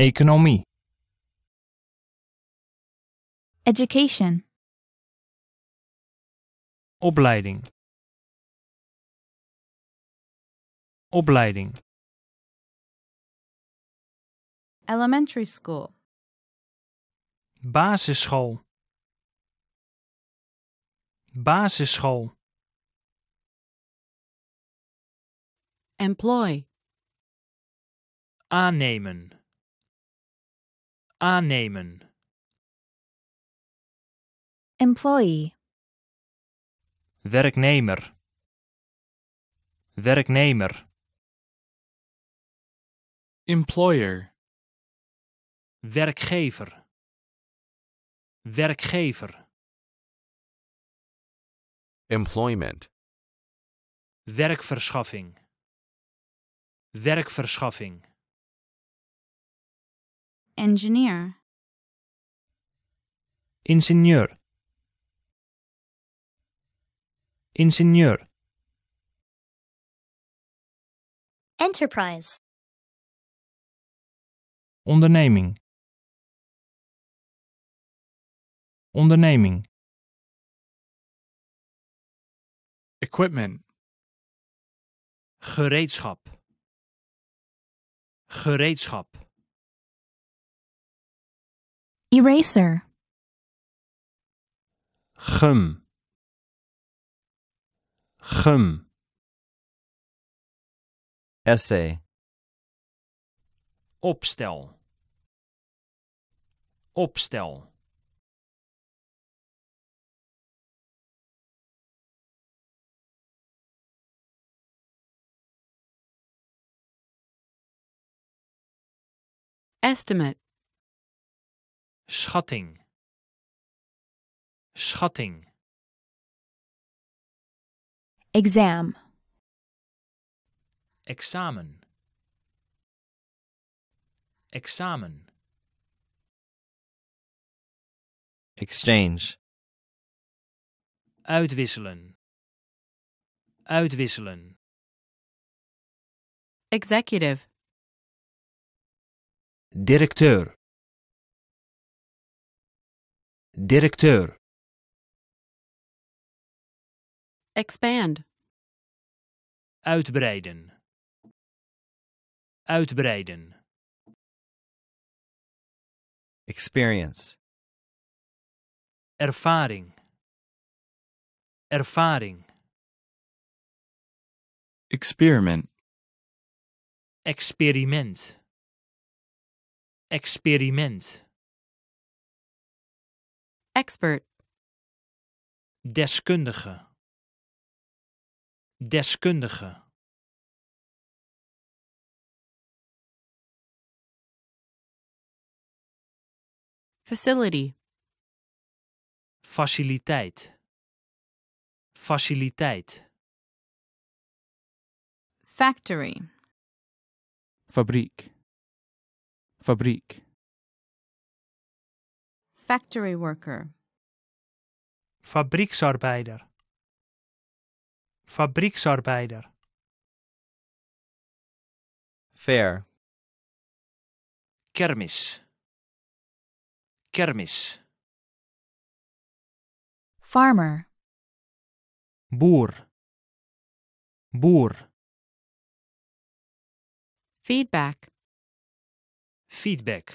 economie Education. Opleiding. Opleiding. Elementary school. Basisschool. Basisschool. Employ. Aannemen. Aannemen. Employee. Werknemer. Werknemer. Employer. Werkgever. Werkgever. Employment. Werkverschaffing. Werkverschaffing. Engineer. Ingenieur. ingenieur enterprise onderneming onderneming equipment gereedschap gereedschap eraser gum Gum. Essay. Opstel. Opstel. Estimate. Schatting. Schatting. Exam. Examen. Examen. Exchange. Uitwisselen. Uitwisselen. Executive. Directeur. Directeur. Expand. uitbreiden uitbreiden experience ervaring ervaring experiment experiment experiment expert deskundige deskundige Facility. Faciliteit. Faciliteit. Factory. Fabriek. Fabriek. Factory worker. Fabrieksarbeider fabrieksarbeider fair kermis kermis farmer boer boer feedback feedback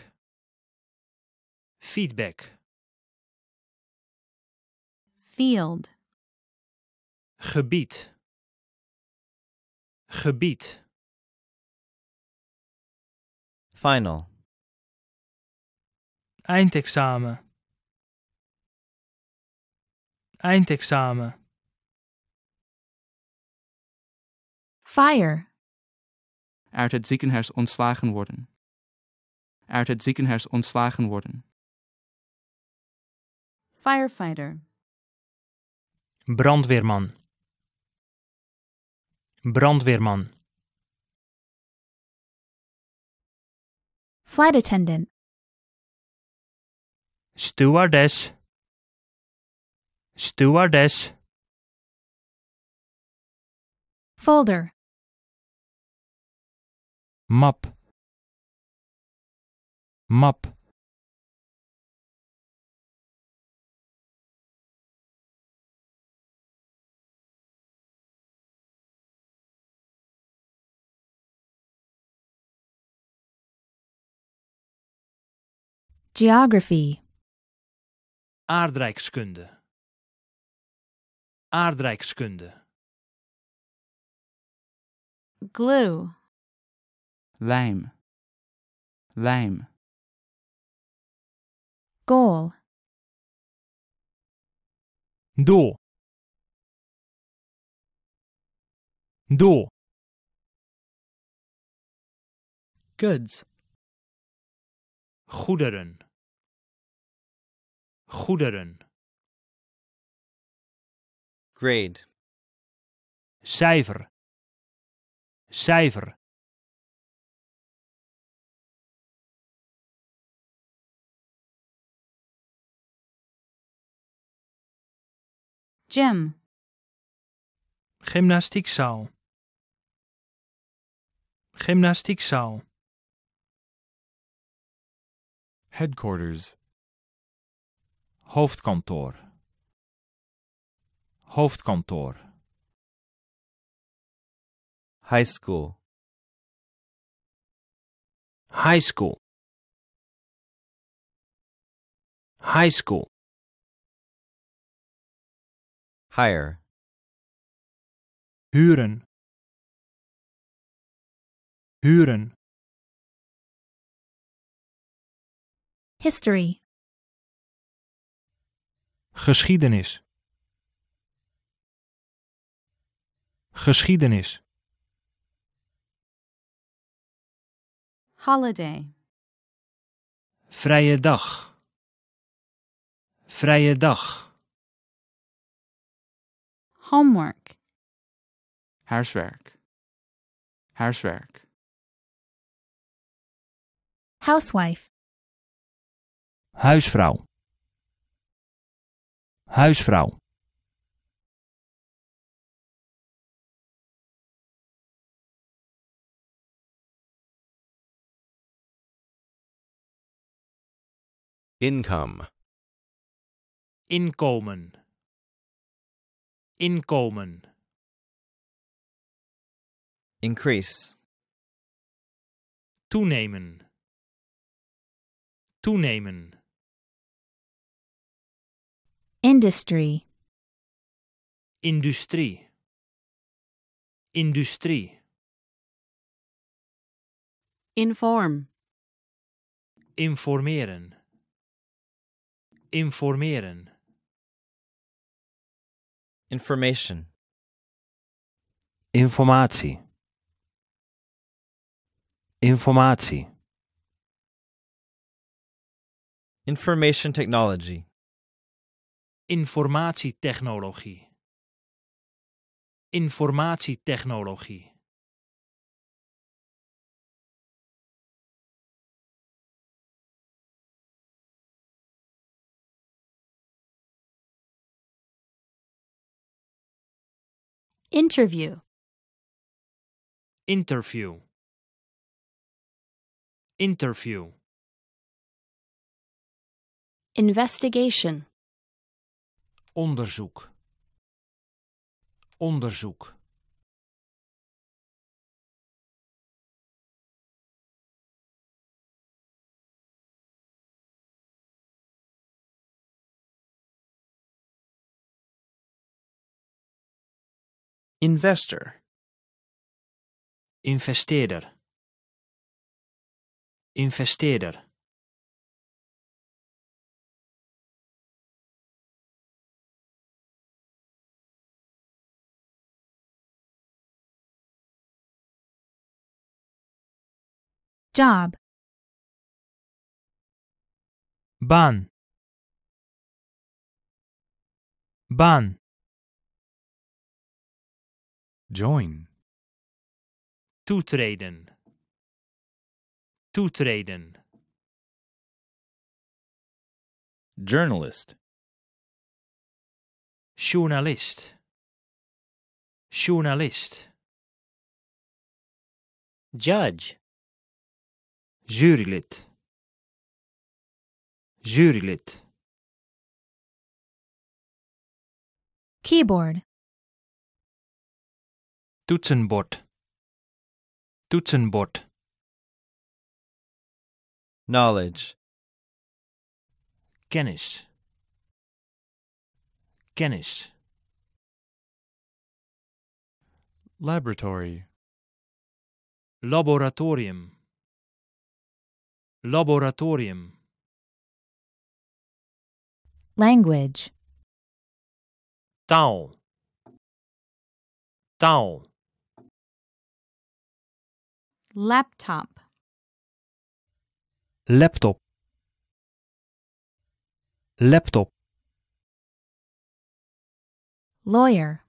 feedback field gebied gebied final eindexamen eindexamen fire uit het ziekenhuis ontslagen worden uit het ziekenhuis ontslagen worden firefighter brandweerman Brandweerman. Flight attendant. Stewardess. Stewardess. Folder. Map. Map. Geography Aardrijkskunde Aardrijkskunde Glue Lijm Lijm Goal Doel Doel Goods Goederen goederen. Grade. Cijfer. Cijfer. Gym. Gymnastiekzaal. Gymnastiekzaal. Headquarters hoofdkantoor hoofdkantoor high school high school high school hire huren huren history Geschiedenis. Geschiedenis. Holiday. Vrije dag. Vrije dag. Homework. Huiswerk. Huiswerk. Housewife. Huisvrouw huisvrouw Income. Inkomen. Inkomen. Increase. Toenemen. Toenemen. Industry. Industrie. Industrie. Inform. Informeren. Informeren. Information. Informatie. Informatie. Information technology. Informatietechnologie. Informatietechnologie. Interview. Interview. Interview. Investigation. Onderzoek. Onderzoek. Investor. Investeerder. Investeerder. job ban ban join toetreden toetreden journalist journalist journalist judge jurylid jurylid keyboard toetsenbord toetsenbord knowledge kennis kennis laboratory laboratorium Laboratorium. Language. Taal. Taal. Laptop. Laptop. Laptop. Lawyer.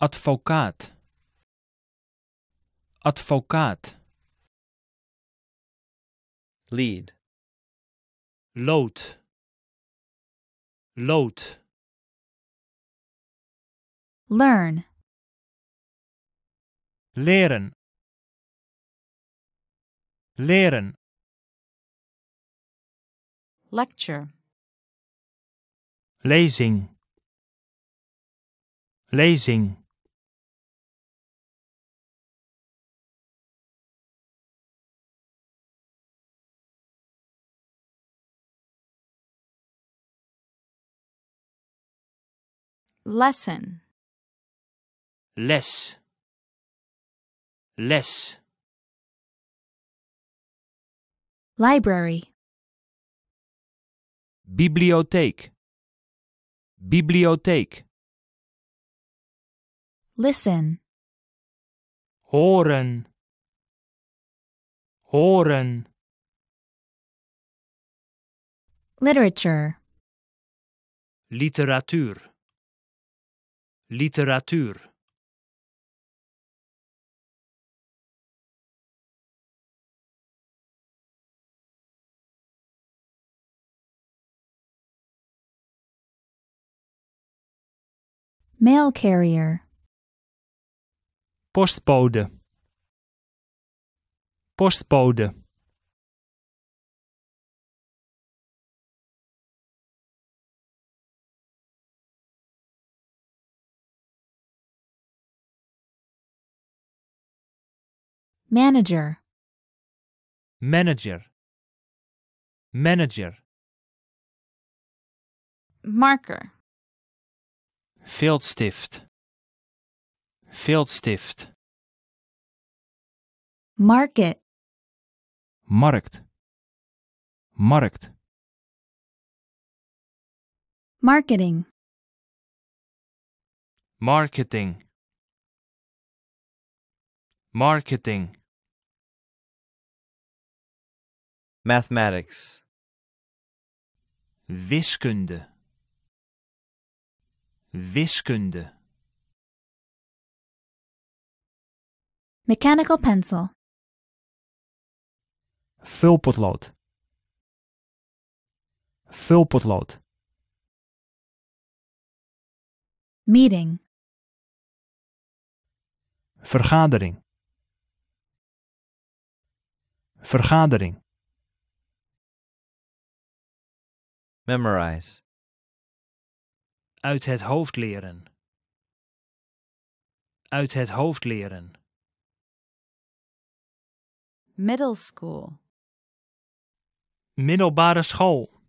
Advocaat. Advocaat lead load load learn leren leren lecture lezing lezing lesson less less library bibliothèque bibliothèque listen horen horen literature literatuur literatuur mail carrier postbode postbode Manager. Manager. Manager. Marker. Fieldstift. Fieldstift. Market. Markt. Markt. Marketing. Marketing. Marketing. Mathematics. Wiskunde. Wiskunde. Mechanical pencil. Vulpotlood. Vulpotlood. Meeting. Vergadering. Vergadering. Memorize. Uit het hoofd leren. Uit het hoofd leren. Middle school. Middelbare school.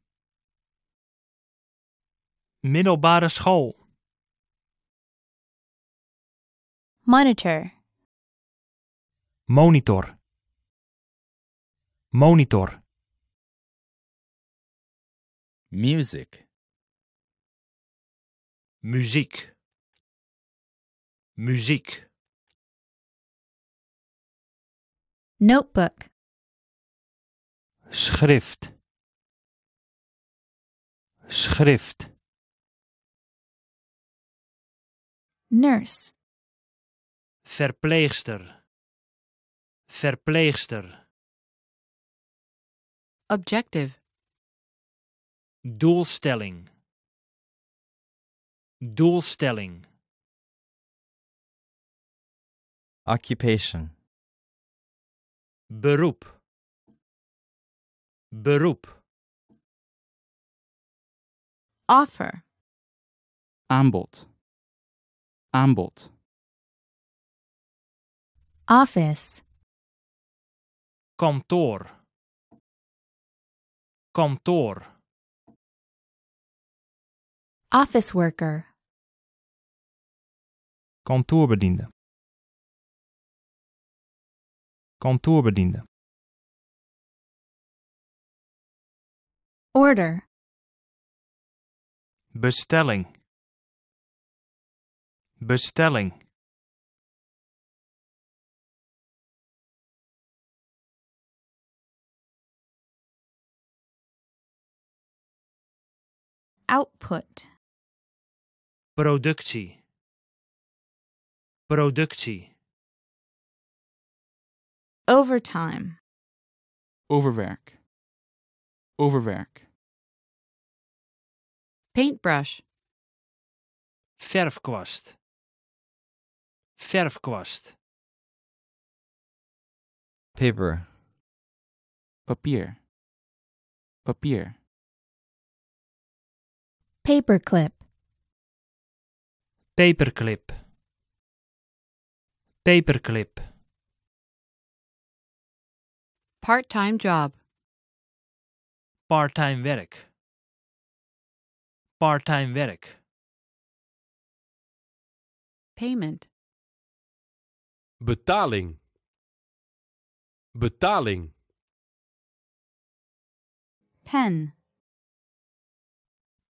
Middelbare school. Monitor. Monitor. Monitor. Music. Musique. Musique. Notebook. Schrift. Schrift. Nurse. Verpleegster. Verpleegster. Objective. doelstelling doelstelling occupation beroep beroep offer aanbod aanbod office kantoor kantoor Office worker. Kantoorbediende. Kantoorbediende. Order. Bestelling. Bestelling. Output productie productie overtime overwerk overwerk paintbrush verfkwast verfkwast paper papier papier paperclip paperclip paperclip part-time job part-time werk part-time werk payment betaling betaling pen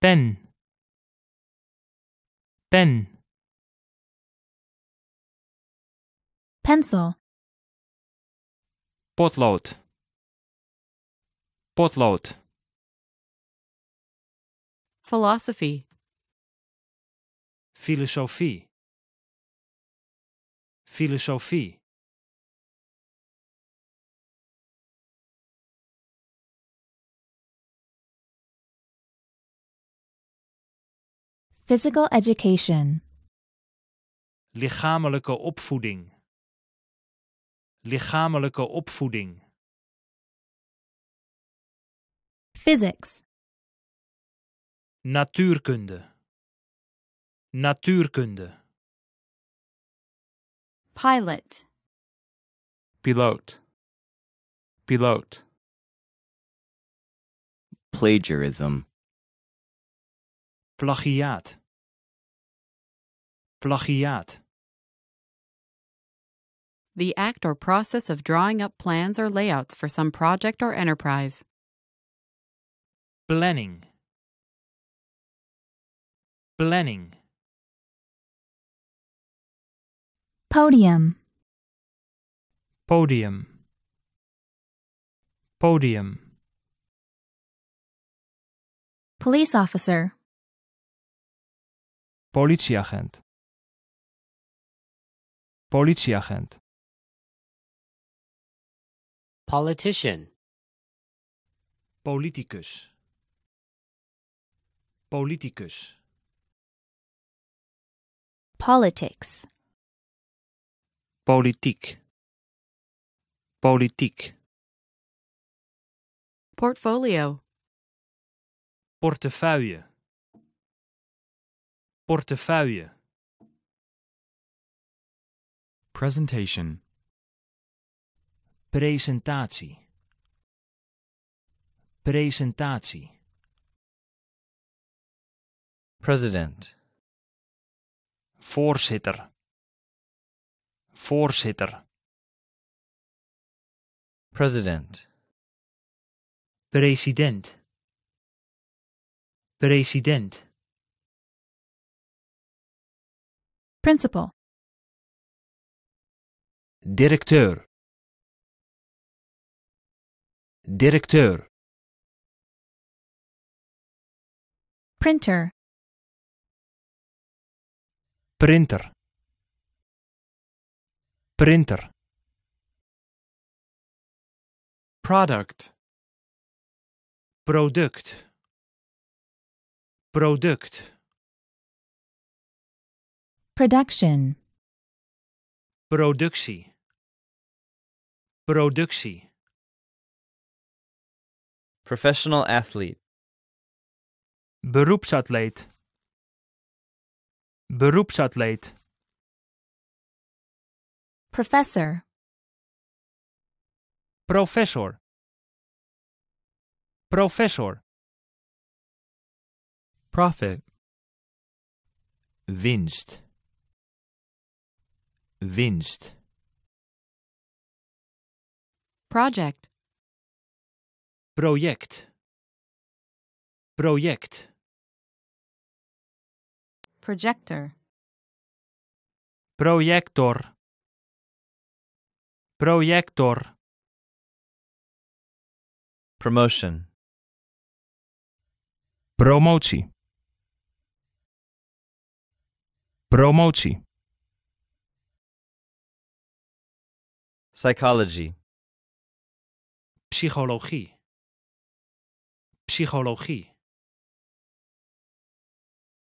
pen pen pencil potlood potlood philosophy filosofie filosofie physical education lichamelijke opvoeding lichamelijke opvoeding. Physics. Natuurkunde. Natuurkunde. Pilot. Piloot. Piloot. Plagiarism. Plagiaat. Plagiaat. the act or process of drawing up plans or layouts for some project or enterprise. Blenning. Blenning. Podium. Podium. Podium. Police officer. Politieagent. Politieagent. Politician Politicus Politicus Politics Politiek Politiek Portfolio Portefeuille Portefeuille Presentation presentatie presentatie president voorzitter voorzitter president president president principal directeur directeur printer printer printer product product product production productie productie Professional athlete. Beroepsatleet. Beroepsatleet. Professor. Professor. Professor. Profit. Winst. Winst. Project. Project. Project. Projector. Projector. Projector. Promotion. Promotie. Promotie. Psychology. Psychologie. psychologie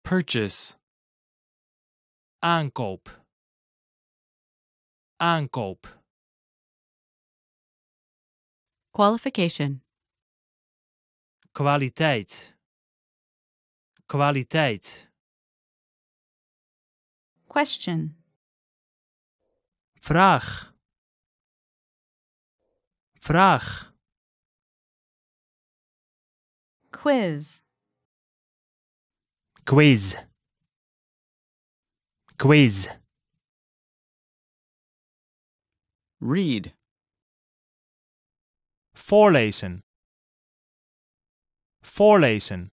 purchase aankoop aankoop qualification kwaliteit kwaliteit question vraag vraag Quiz. Quiz. Quiz. Read. Voorlezen. Voorlezen.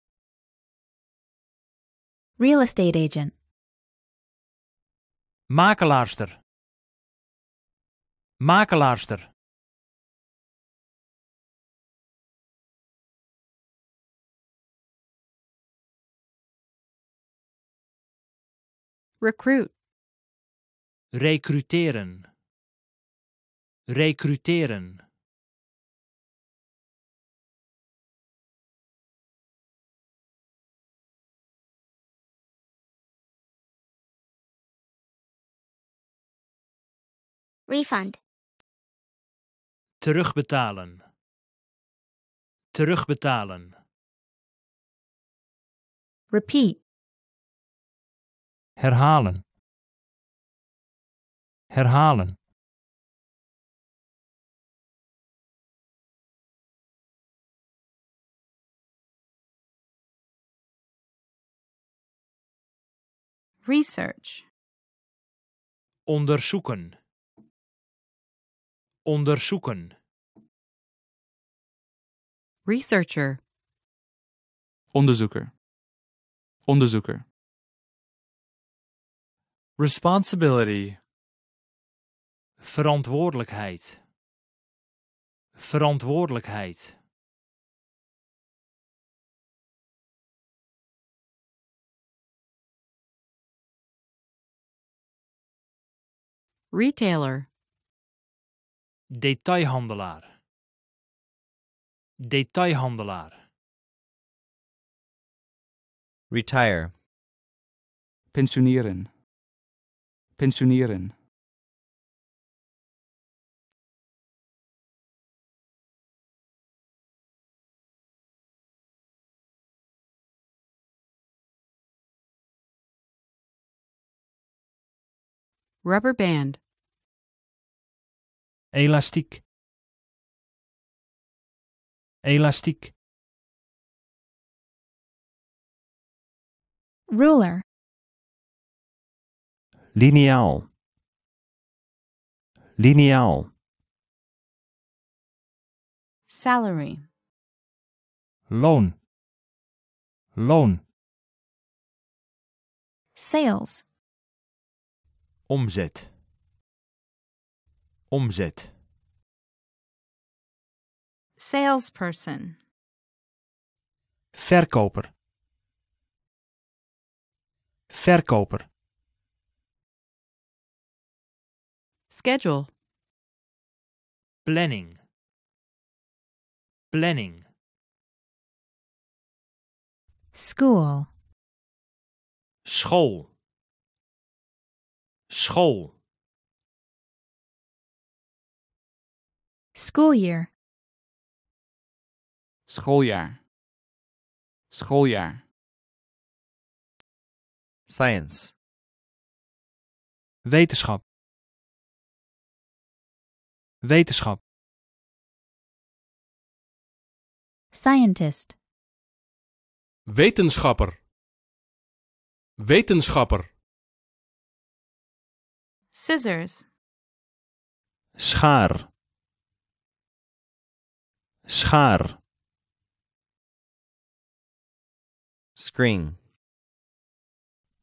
Real estate agent. Makelaarster. Makelaarster. Recruit. Recruteren. Recruteren. Refund. Terugbetalen. Terugbetalen. Repeat. herhalen herhalen research onderzoeken onderzoeken researcher onderzoeker onderzoeker Responsibility. Verantwoordelijkheid. Verantwoordelijkheid. Retailer. Detailhandelaar. Detailhandelaar. Retire. Pensioneren. Pensioneren. Rubber band. Elastiek. Elastiek. Ruler. lineal lineal salary loan loan sales omzet omzet salesperson verkoper verkoper Schedule. Blenning. Blenning. School. School. School. year. Schooljaar. Schooljaar. Science. Wetenschap. Wetenschap. Scientist. Wetenschapper. Wetenschapper. Scissors. Schaar. Schaar. Screen.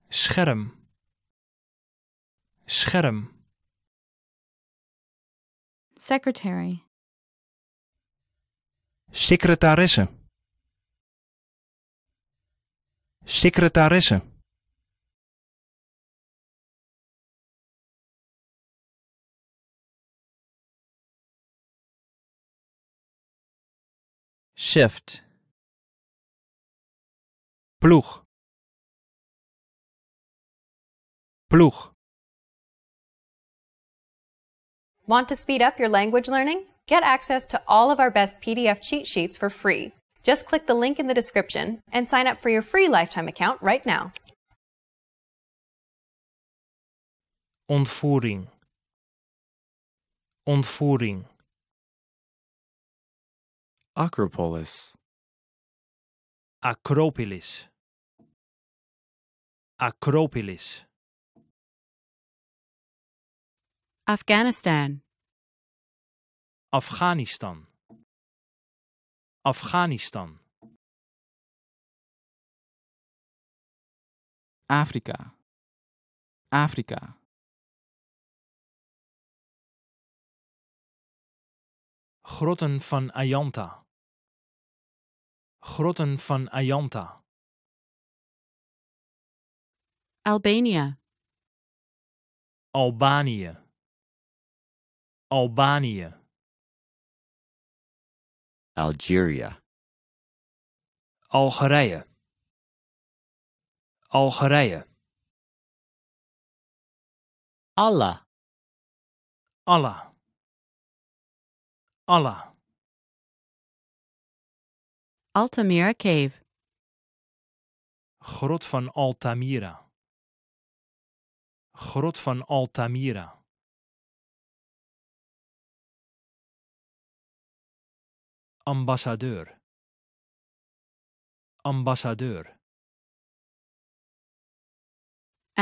Scherm. Scherm. Secretary. Secretarisse. Secretarisse. Shift. Ploeg. Ploeg. Want to speed up your language learning? Get access to all of our best PDF cheat sheets for free. Just click the link in the description and sign up for your free lifetime account right now. Ontvoering. Ontvoering. Acropolis. Acropolis. Acropolis. Afghanistan. Afghanistan. Afghanistan. Afrika. Afrika. Grotten van Ayanta. Grotten van Ayanta. Albania. Albanië. Albanië. Algeria. Algerije. Algerije. Allah. Allah. Allah. Altamira Cave. Grot van Altamira. Grot van Altamira. ambassadeur ambassadeur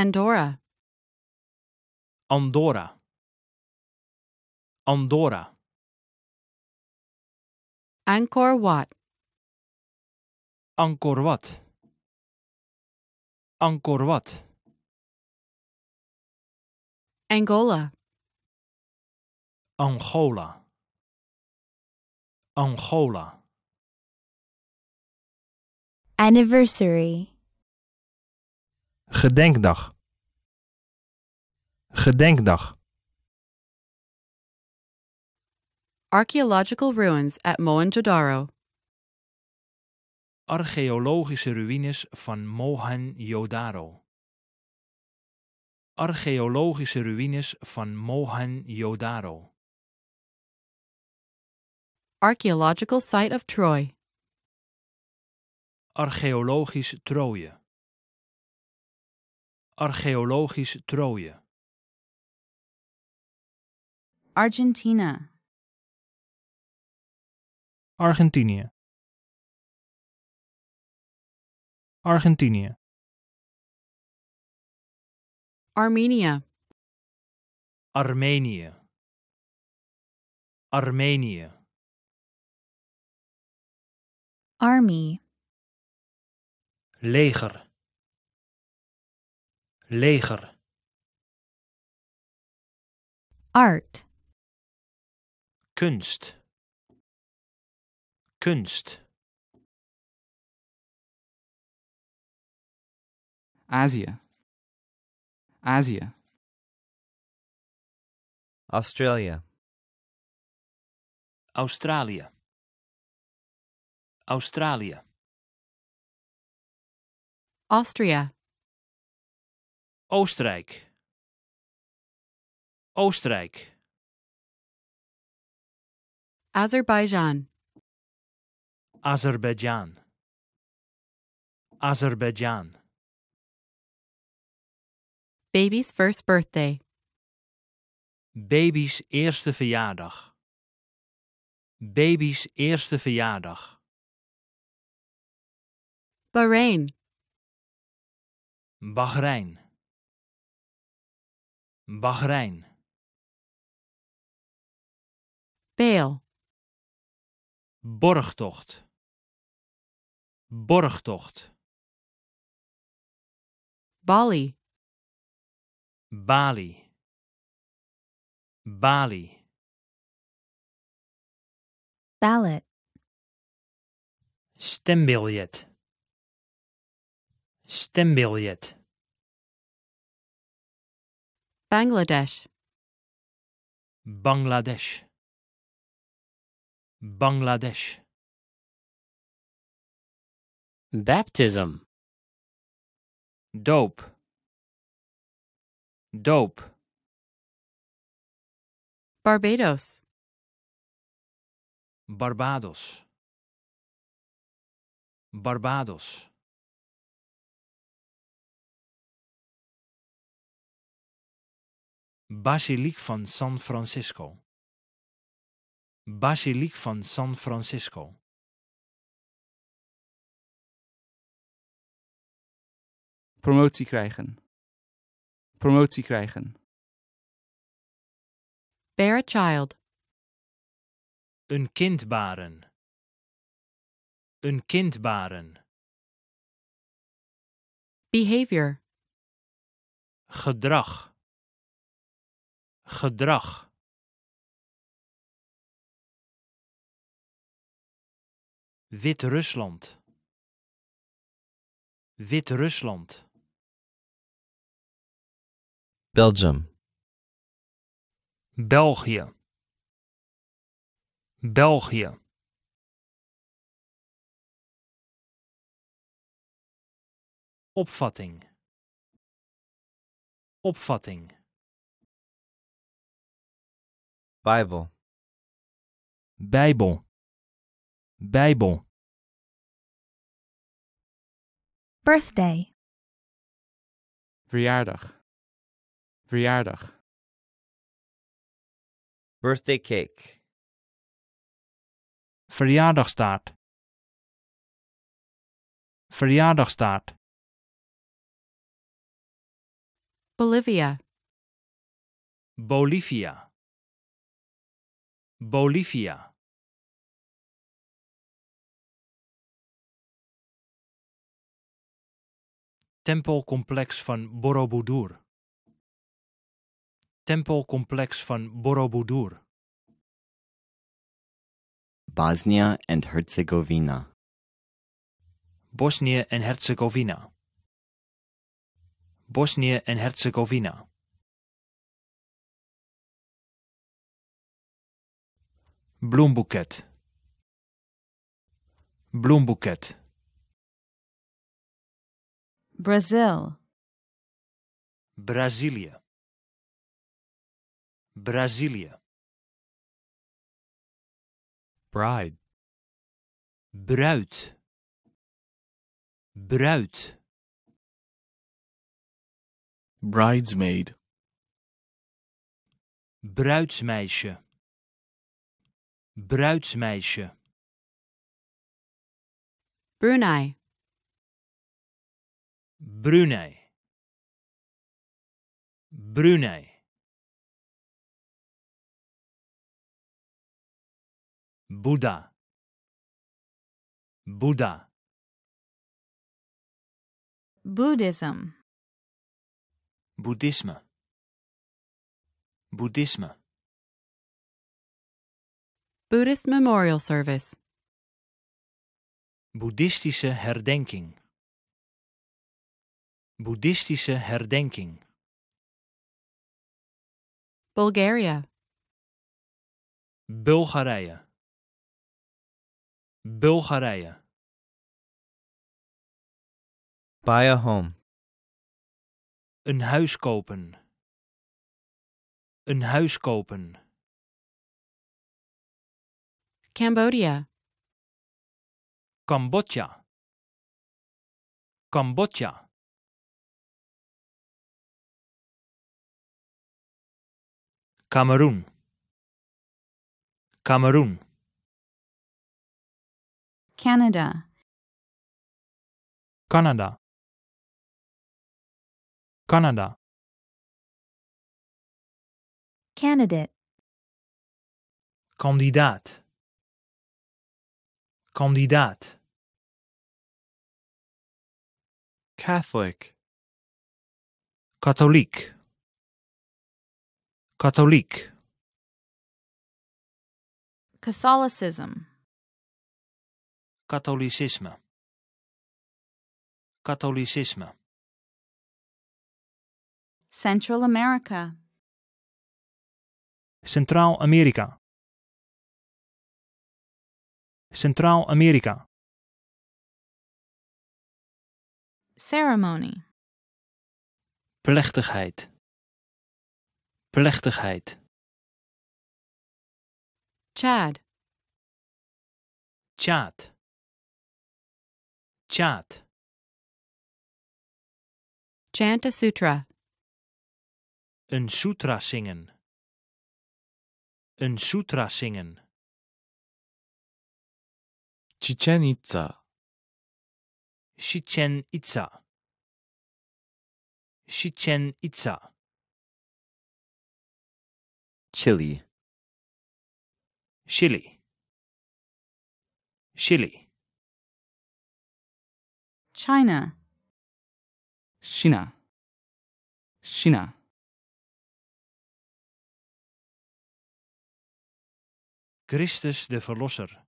Andorra Andorra Andorra Angkor Wat Angkor Wat Angkor Wat Angola Angola Angola. Anniversary. Gedenkdag. Gedenkdag. Archaeological ruins at Mohenjo-daro. Archeologische ruïnes van Mohenjo-daro. Archeologische ruïnes van Mohenjo-daro. Archaeological site of Troy. Archeologisch Troje. Archeologisch Troje. Argentina. Argentinië. Argentinië. Armenia. Armenië. Armenië. Army. Leger. Leger. Art. Kunst. Kunst. Asia. Asia. Australia. Australia. Australië Austria Oostenrijk Oostenrijk Azerbeidzjan Azerbeidzjan Azerbeidzjan Baby's first birthday Baby's eerste verjaardag Baby's eerste verjaardag Bahrain. Bahrein. Bahrein. Bail. Borgtocht. Borgtocht. Bali. Bali. Bali. Ballot. Stembiljet. Stembiljet. Bangladesh. Bangladesh. Bangladesh. Baptism. Dope. Dope. Barbados. Barbados. Barbados. Basiliek van San Francisco. Basiliek van San Francisco. Promotie krijgen. Promotie krijgen. Bear a child. Een kind baren. Een kind baren. Behavior. Gedrag gedrag Wit-Rusland Wit-Rusland Belgium België België Opvatting Opvatting Bijbel. Bijbel. Bijbel. Birthday. Verjaardag. Verjaardag. Birthday cake. Verjaardagstaart. Verjaardagstaart. Bolivia. Bolivia. Bolivia Tempelcomplex van Borobudur Tempelcomplex van Borobudur Bosnië en Herzegovina Bosnië en Herzegovina Bosnië en Herzegovina bloemboeket bloemboeket Brazil Brazilië Brazilië Bride bruid bruid bridesmaid bruidsmeisje bruidsmeisje. Brunei. Brunei. Brunei. Buddha. Buddha. Buddhism. Boeddhisme. Boeddhisme. Buddhist Memorial Service. Boeddhistische herdenking. Boeddhistische herdenking. Bulgaria. Bulgarije. Bulgarije. Buy a home. Een huis kopen. Een huis kopen. Cambodia. Cambodia. Cambodia. Cameroon. Cameroon. Canada. Canada. Canada. Candidate. candidate. kandidaat Catholic katholiek katholiek Catholicism katholicisme katholicisme Central America Centraal-Amerika Centraal-Amerika. Ceremony. Plechtigheid. Plechtigheid. Chad. Chad. Chad. Chant a sutra. Een sutra zingen. Een sutra zingen. Chichen Itza. Chichen Itza. Chichen Itza. Chile. Chile. Chile. China. China. China. Christus de Verlosser.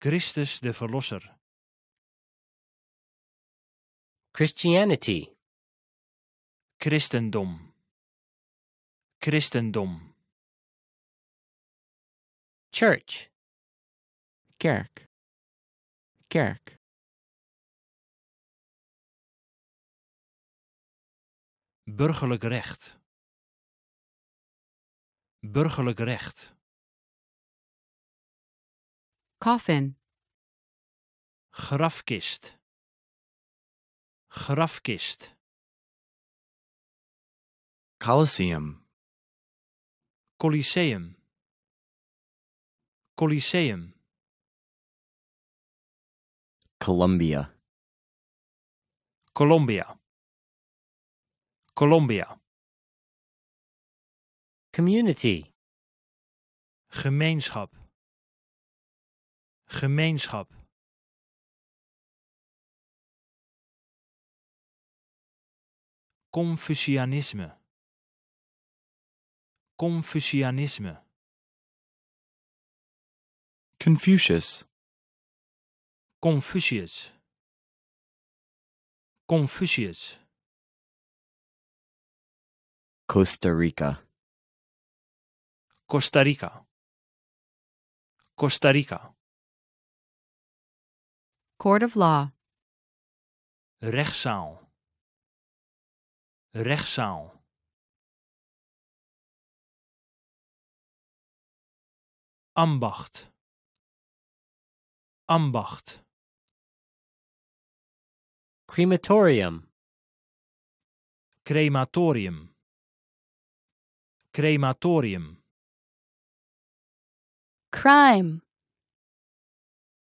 Christus de Verlosser. Christianity. Christendom. Christendom. Church. Kerk. Kerk. Burgerlijk recht. Burgerlijk recht coffin grafkist grafkist Colosseum Colosseum Colosseum Colombia Colombia Colombia Community Gemeenschap gemeenschap Confucianisme Confucianisme Confucius Confucius Confucius Costa Rica Costa Rica Costa Rica Court of Law. Rechtszaal. Rechtszaal. Ambacht. Ambacht. Crematorium. Crematorium. Crematorium. Crime.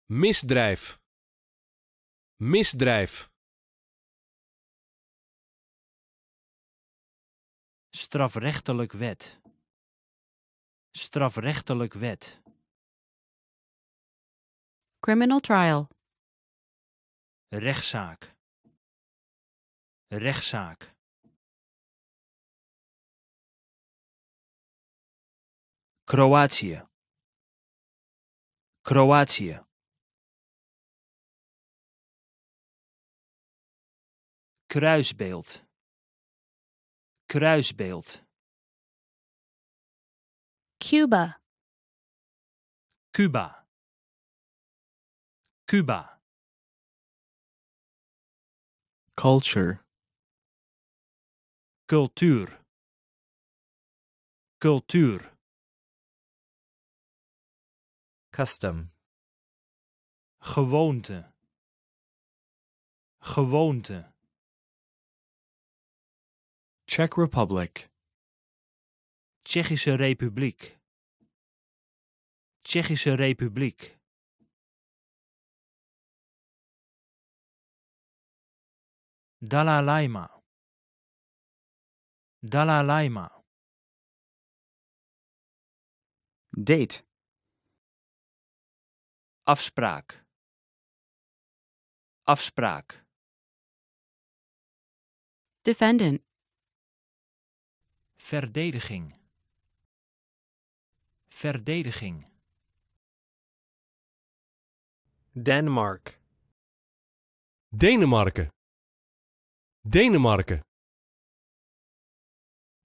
Misdrijf. Misdrijf. Strafrechtelijk wet. Strafrechtelijk wet. Criminal trial. Rechtszaak. Rechtszaak. Kroatië. Kroatië. kruisbeeld kruisbeeld Cuba Cuba Cuba culture cultuur cultuur custom gewoonte gewoonte Czech Republic. Tsjechische Republiek. Tsjechische Republiek. Dalai Lama. Dalai Lama. Date. Afspraak. Afspraak. Defendant. Verdediging. Verdediging. Denmark. Denemarken. Denemarken.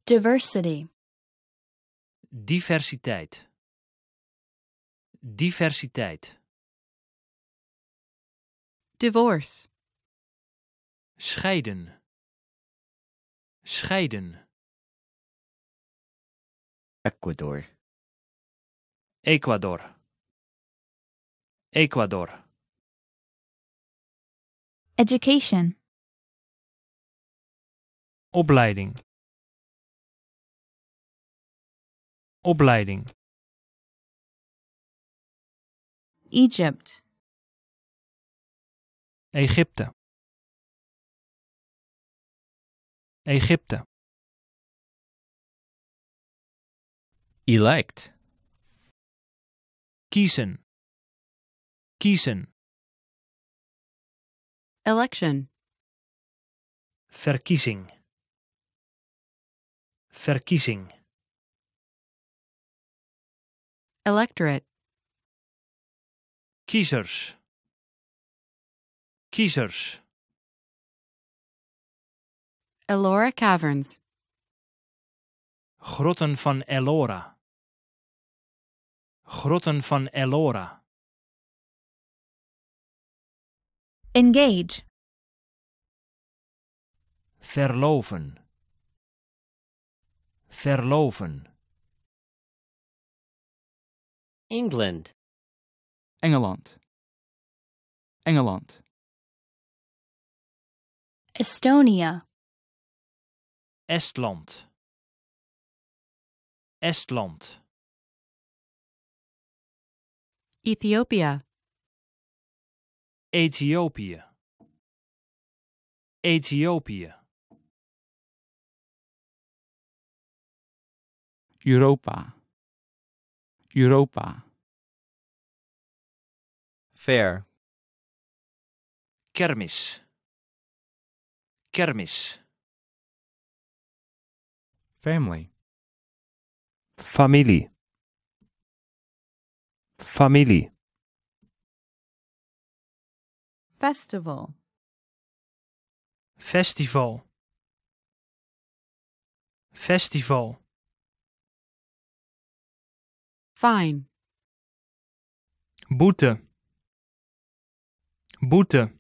Diversity. Diversiteit. Diversiteit. Divorce. Scheiden. Scheiden. ecuador ecuador ecuador education opleiding opleiding Egypt Egypte Egypte elect kiezen kiezen election verkiezing verkiezing electorate kiezers kiezers Elora Caverns Grotten van Elora Grotten van Ellora. Engage. Verloven. Verloven. England. Engeland. Engeland. Estonia. Estland. Estland. Ethiopia Ethiopia Ethiopia Europa Europa Fair Kermis Kermis Family Familie familie. Festival. Festival. Festival. Fine. Boete. Boete.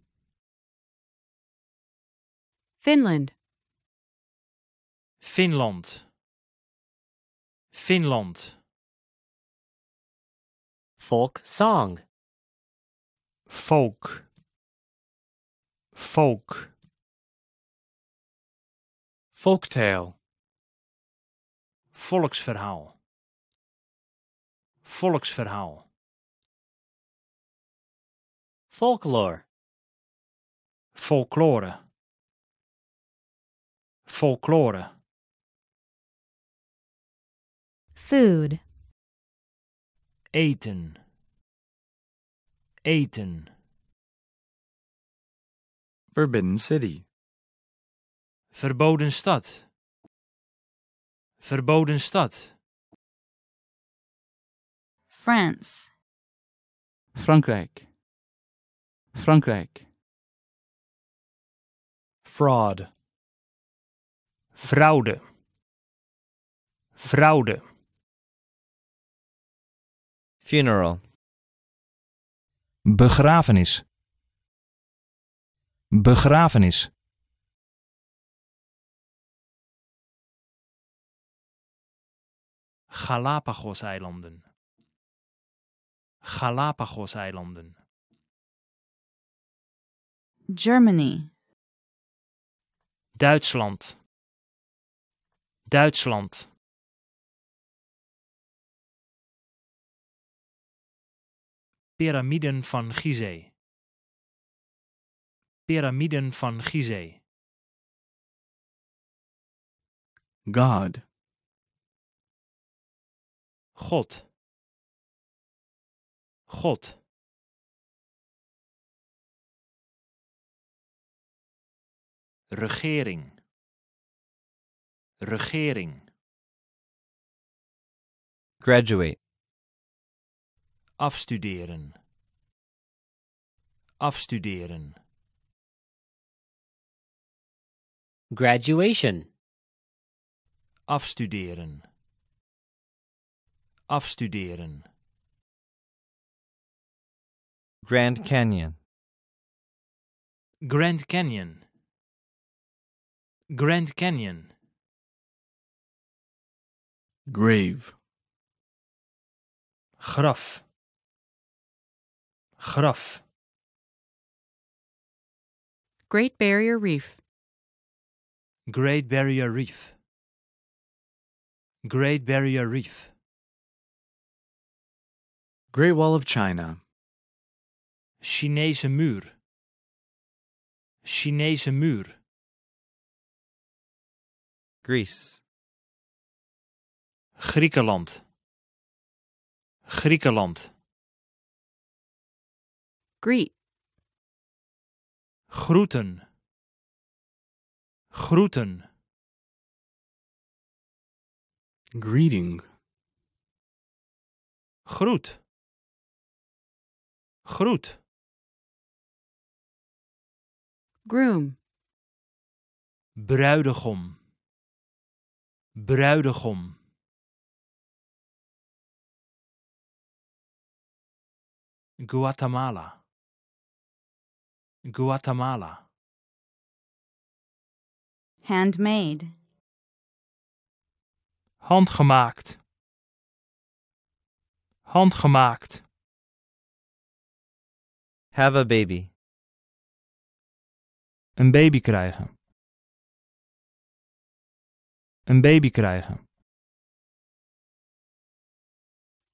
Finland. Finland. Finland. folk song. Folk. Folk. Folktale. Volksverhaal. Volksverhaal. Folklore. Folklore. Folklore. Food. eten eten Forbidden City Verboden stad Verboden stad France Frankrijk Frankrijk Fraud Fraude Fraude Funeral. Begrafenis. Begrafenis. Galapagos-eilanden, Germany. Duitsland. Duitsland. Piramiden van Gizeh. Piramiden van Gizeh. God. God. God. Regering. Regering. Graduate afstuderen afstuderen graduation afstuderen afstuderen Grand Canyon Grand Canyon Grand Canyon grave graf graf. Great Barrier Reef. Great Barrier Reef. Great Barrier Reef. Great Wall of China. Chinese muur. Chinese muur. Greece. Griekenland. Griekenland. Greet. Groeten. Groeten. Greeting. Groet. Groet. Groom. Bruidegom. Bruidegom. Guatemala. Guatemala. Handmade. Handgemaakt. Handgemaakt. Have a baby. Een baby krijgen. Een baby krijgen.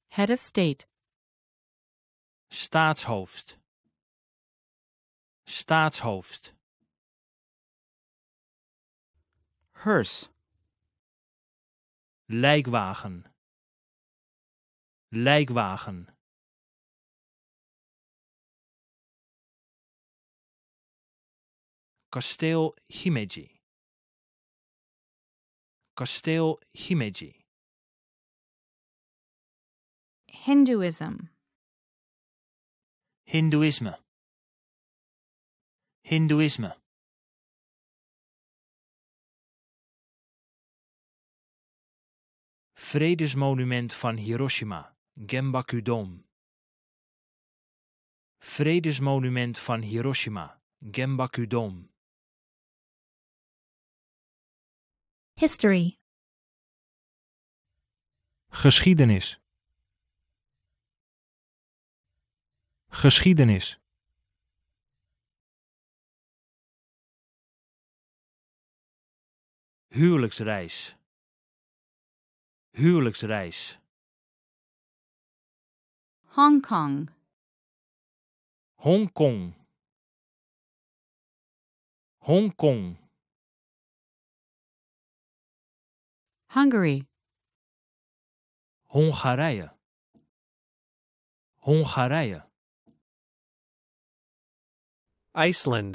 Head of State. Staatshoofd staatshoofd. Hearse. Lijkwagen. Lijkwagen. Kasteel Himeji. Kasteel Himeji. Hinduism. Hindoeïsme. Hindoeïsme Vredesmonument van Hiroshima, Genbaku-dome. Vredesmonument van Hiroshima, Genbaku-dome. History. Geschiedenis. Geschiedenis. huwelijksreis huwelijksreis Kong. Hong Kong. Hungary Hongarije Hongarije IJsland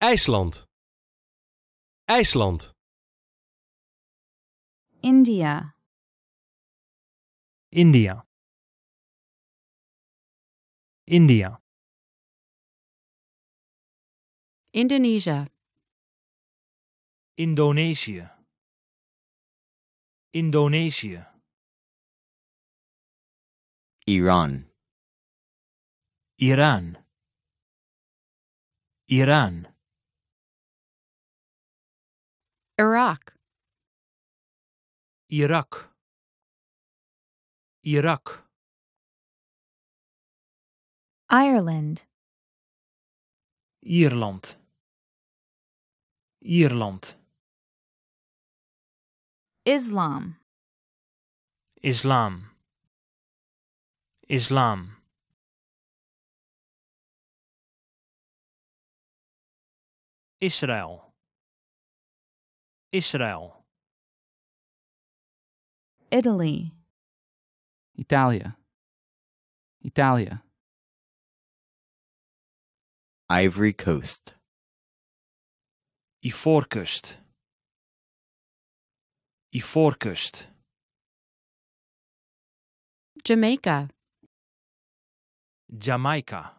IJsland IJsland. India. India. India. Indonesia. Indonesië. Indonesië. Iran. Iran. Iran. Iraq. Iraq. Iraq. Ireland. Ireland. Ireland. Islam. Islam. Islam. Israël. Israël. Italy. Italia. Italia. Ivory Coast. Ivoorkust. Ivoorkust. Jamaica. Jamaica.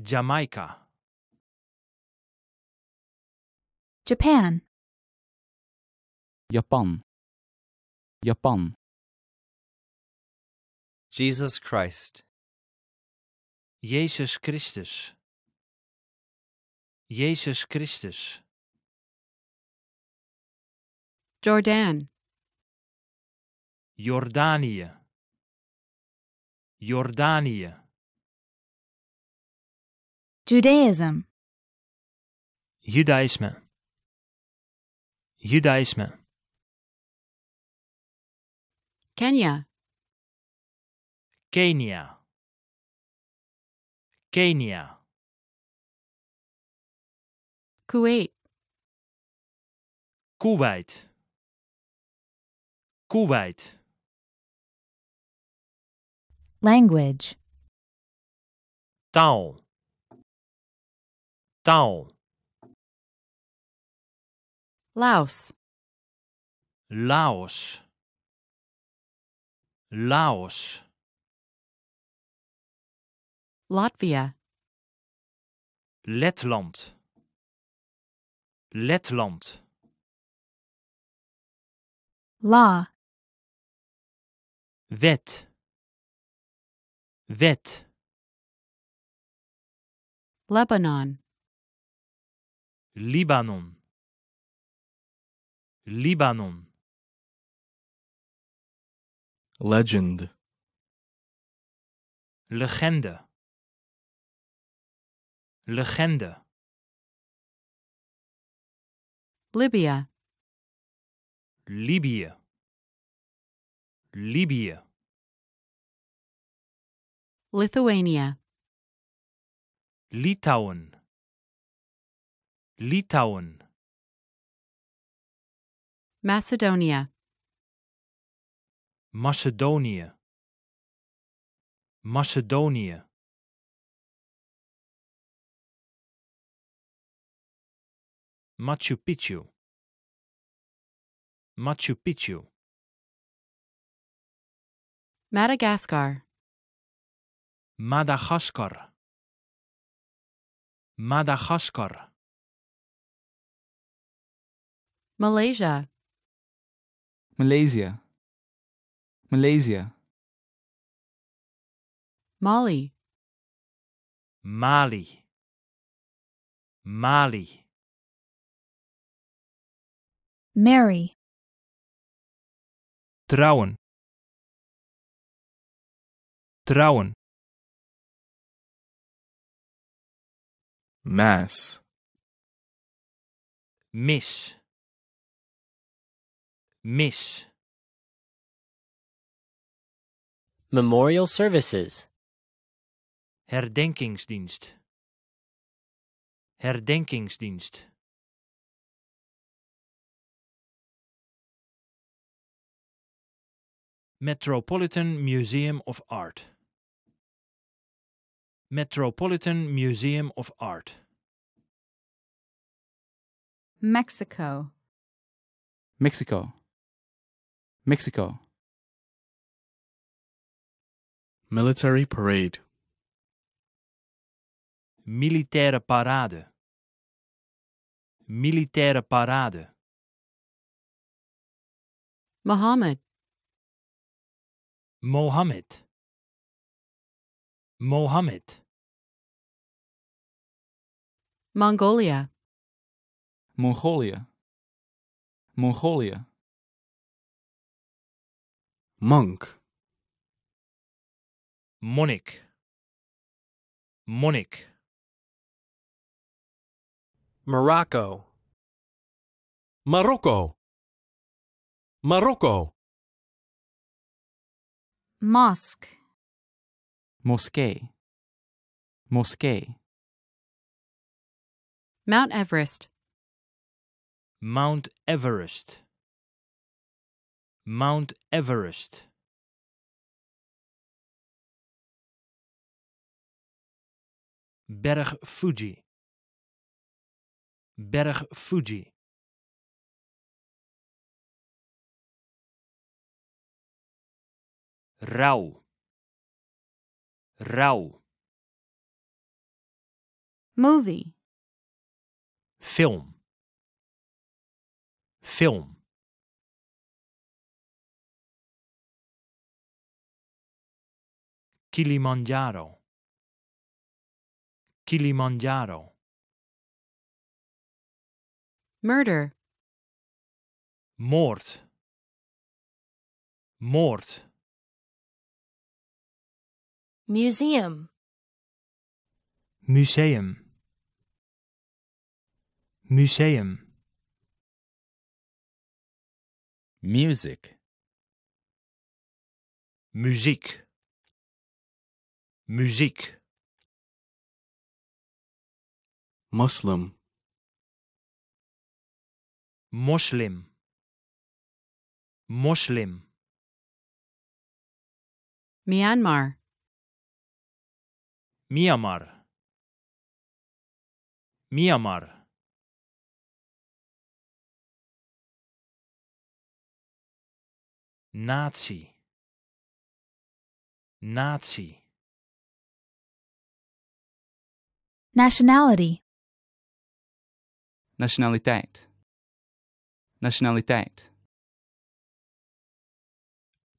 Jamaica. Japan. Japan. Japan. Jesus Christ. Jesus Christus. Jesus Christus. Jordan. Jordanië. Jordanië. Judaism. Judaïsme. Judaïsme Kenya Kenia Kenia Kuwait Kuwait Kuwait Language Taal Taal Laos. Laos. Laos. Latvia. Letland. Letland. La. Wet. Wet. Lebanon. Libanon. Libanon Legend Legende Legende Libya Libië Libië Lithuania Litauen Litauen Macedonia Macedonia Macedonia Machu Picchu Machu Picchu Madagascar Madagascar Madagascar Malaysia Malaysia, Malaysia. Mali, Mali, Mali. Mary. Trauen. Trauen. mass, Mis, mis. Memorial services. Herdenkingsdienst. Herdenkingsdienst. Metropolitan Museum of Art. Metropolitan Museum of Art. Mexico. Mexico. Mexico. Military parade. Militaire parade. Militaire parade. Mohammed. Mohammed. Mohammed. Mongolia. Mongolia. Mongolia. Monk. Monic. Monic. Morocco. Morocco. Morocco. Mosque. Mosquée. Mosquée. Mount Everest. Mount Everest. Mount Everest Berg Fuji Berg Fuji Rauw Rauw Movie Film Film Kilimanjaro Kilimanjaro Murder Moord Moord Museum Museum Museum Music Muziek muziek moslim moslim moslim Myanmar Myanmar Myanmar Nazi. Nazi. Nationality. Nationaliteit. Nationaliteit.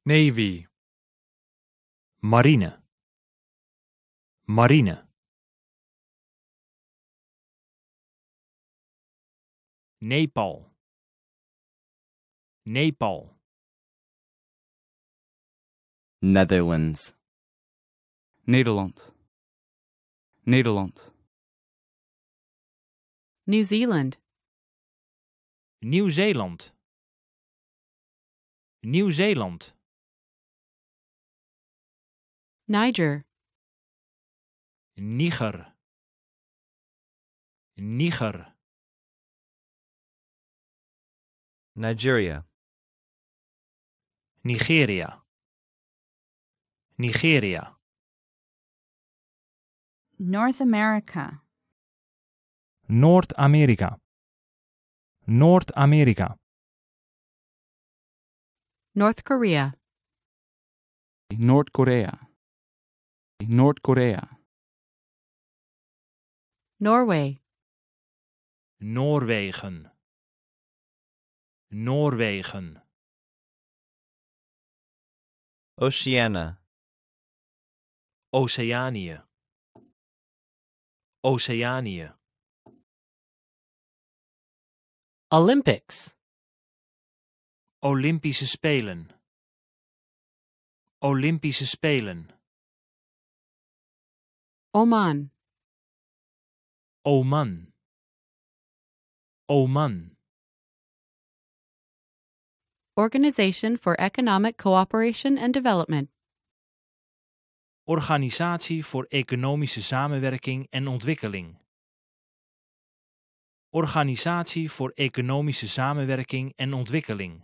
Navy. Marine. Marine. Nepal. Nepal. Netherlands. Nederland. Nederland. New Zealand. New Zealand. New Zealand. Niger. Niger. Niger. Nigeria. Nigeria. Nigeria. North America. North America North America North Korea North Korea North Korea Norway Noorwegen Noorwegen Oceania Oceanië Oceanië Olympics. Olympische Spelen. Olympische Spelen. Oman. Oman. Oman. Organization for Economic Cooperation and Development. Organisatie voor Economische Samenwerking en Ontwikkeling. Organisatie voor Economische Samenwerking en Ontwikkeling.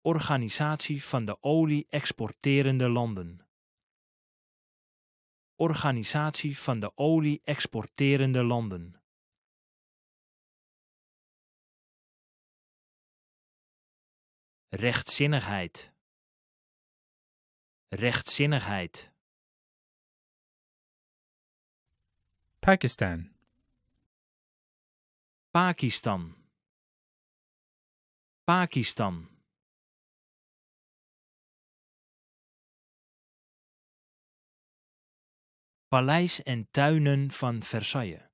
Organisatie van de olie-exporterende landen. Organisatie van de olie-exporterende landen. Rechtzinnigheid. Rechtzinnigheid. Pakistan. Pakistan. Pakistan. Paleis en tuinen van Versailles.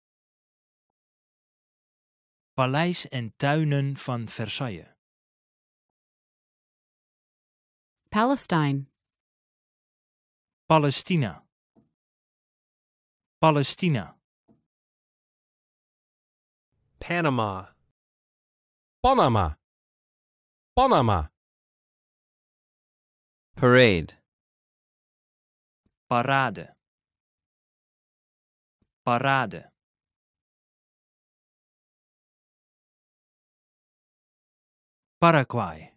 Paleis en tuinen van Versailles. Palestine. Palestina Palestina Panama Panama Panama Parade Parade Parade Paraguay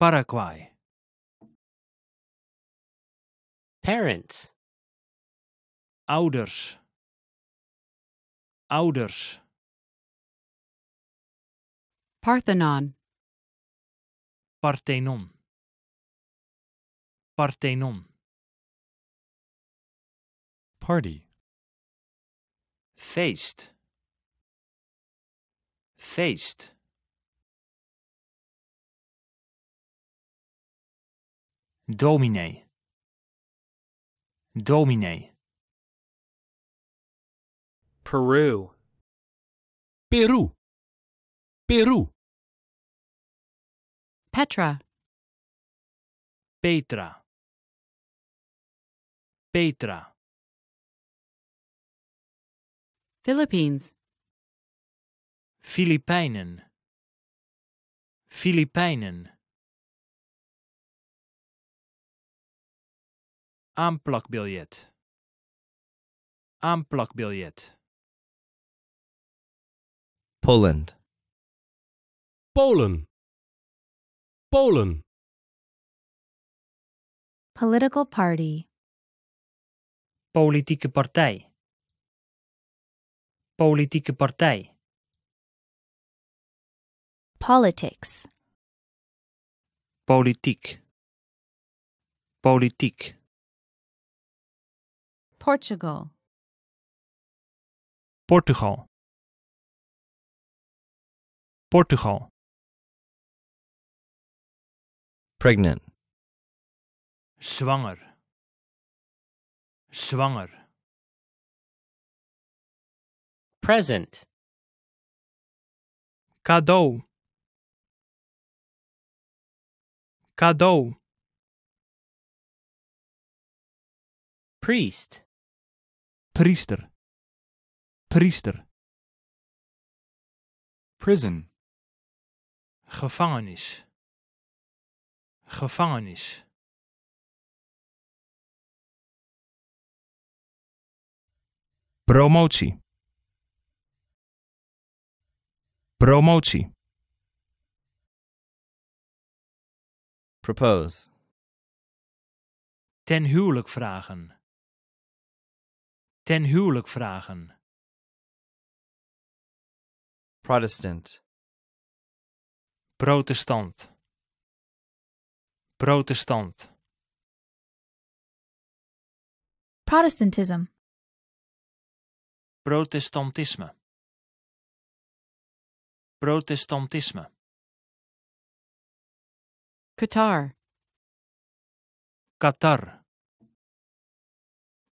Paraguay Parents. Ouders. Ouders. Parthenon. Parthenon. Parthenon. Party. Feest. Feest. Dominee. Domine. Peru. Peru. Peru. Petra. Petra. Petra. Philippines. Filipijnen. Filipijnen. aanplakbiljet aanplakbiljet Poland Polen Polen Political party Politieke partij Politieke partij Politics Politiek Politiek Portugal. Portugal. Portugal. Pregnant. Zwanger. Zwanger. Present. Cadeau. Cadeau. Priest. priester, priester. Prison. Gevangenis, gevangenis. Promotie. Promotie. Propose. Ten huwelijk vragen ten huwelijk vragen. Protestant. Protestant. Protestant. Protestantism. Protestantisme. Protestantisme. Qatar. Qatar.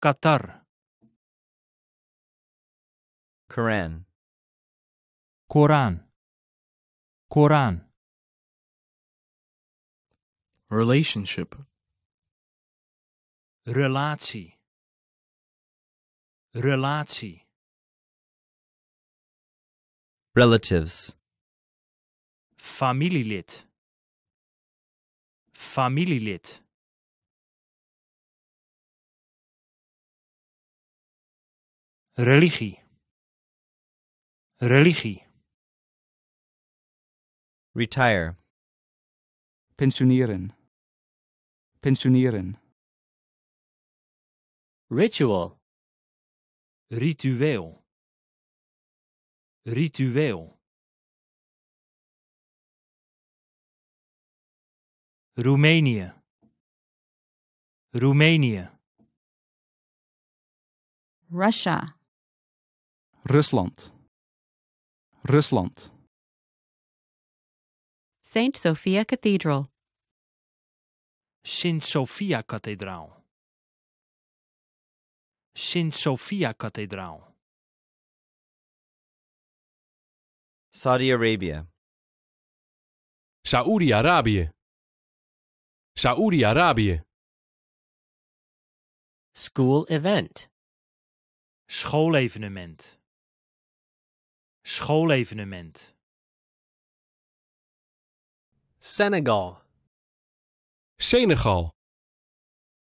Qatar. Quran Quran Quran Relationship Relatie Relatie Relatives Familielid Familielid Religie religie. Retire. Pensioneren. Pensioneren. Ritual. Ritueel. Ritueel. Roemenië. Roemenië. Russia. Rusland. Rusland. Sint Sophia Cathedral. Sint Sophia Kathedraal. Sint Sophia Kathedraal. Saudi Arabia. Saoedi-Arabië. Saoedi-Arabië. School event. Schoolevenement. Schoolevenement. Senegal. Senegal.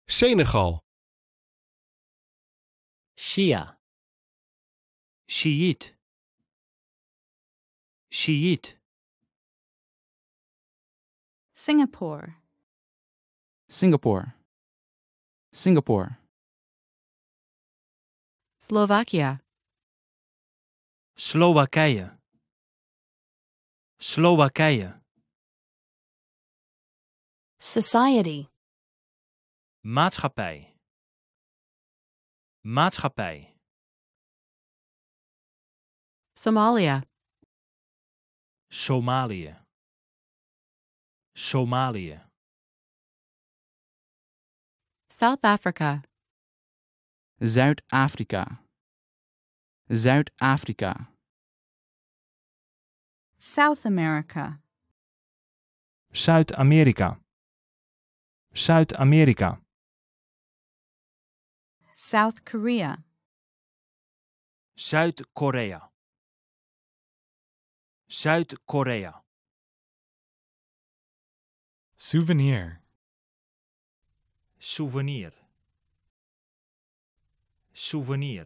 Senegal. Shia. Shiit. Shiit. Singapore. Singapore. Singapore. Slovakia. Slowakije. Slowakije. Society. Maatschappij. Maatschappij. Somalia. Somalië. Somalië. South Africa. Zuid-Afrika. Zuid-Afrika. South America. Zuid-Amerika. Zuid-Amerika. South Korea. Zuid-Korea. Zuid-Korea. Souvenir. Souvenir. Souvenir.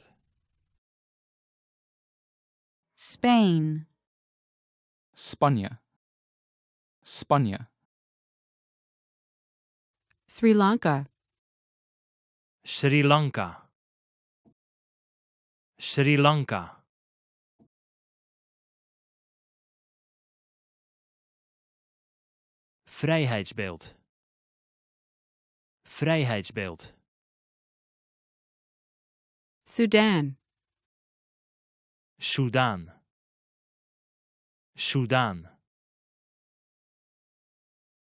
Spain. Spanje, Spanje. Sri Lanka, Sri Lanka, Sri Lanka. Vrijheidsbeeld. Vrijheidsbeeld. Sudan, Sudan. Shudan.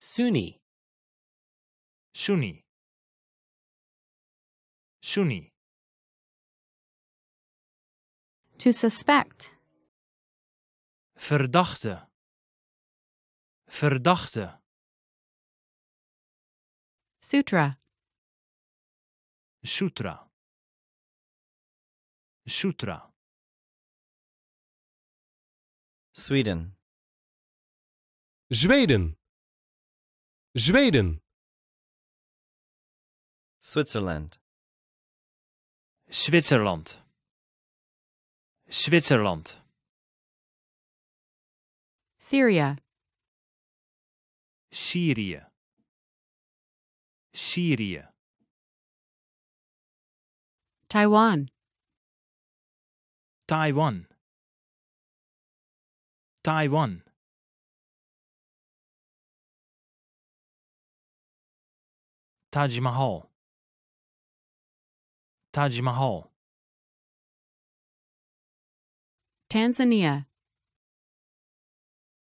Sunni. Sunni. Sunni. To suspect. Verdachte. Verdachte. Sutra. Sutra. Sutra. Sweden. Zweden. Zweden. Switzerland. Zwitserland. Zwitserland. Syria. Syrië. Syrië. Taiwan. Taiwan. Taiwan Taj Mahal Taj Mahal Tanzania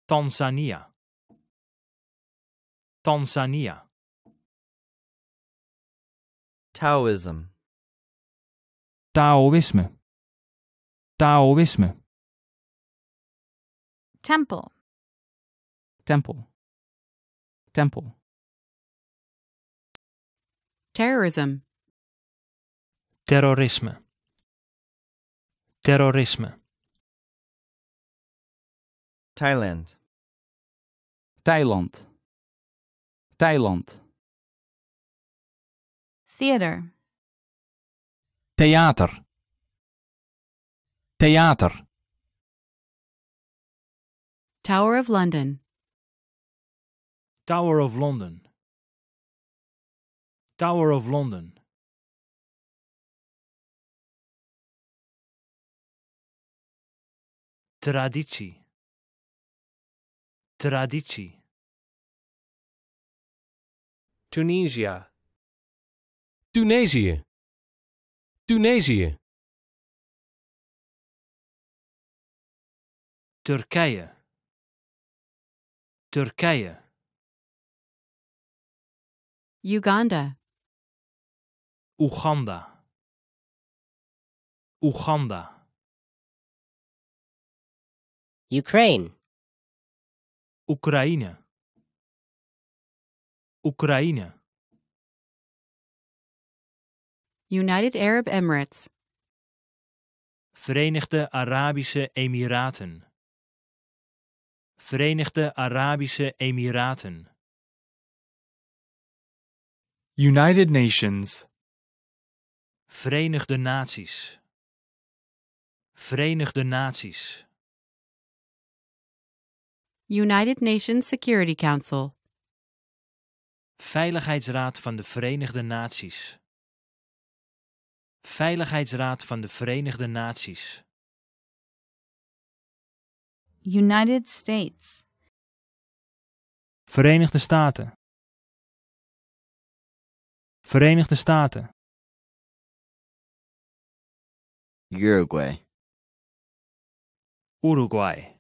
Tanzania Tanzania Taoism Taoïsme Taoïsme Temple. Temple. Temple. Terrorism. Terrorisme. Terrorisme. Thailand. Thailand. Thailand. Theater. Theater. Theater. Tower of London. Tower of London. Tower of London. Tradici. Tradici. Tunisia. Tunisia. Tunisia. Turkije. Turkije. Uganda. Oeganda. Oeganda. Ukraine. Oekraïne. Oekraïne. United Arab Emirates. Verenigde Arabische Emiraten. Verenigde Arabische Emiraten. United Nations. Verenigde Naties. Verenigde Naties. United Nations Security Council. Veiligheidsraad van de Verenigde Naties. Veiligheidsraad van de Verenigde Naties. United States. Verenigde Staten. Verenigde Staten. Uruguay. Uruguay.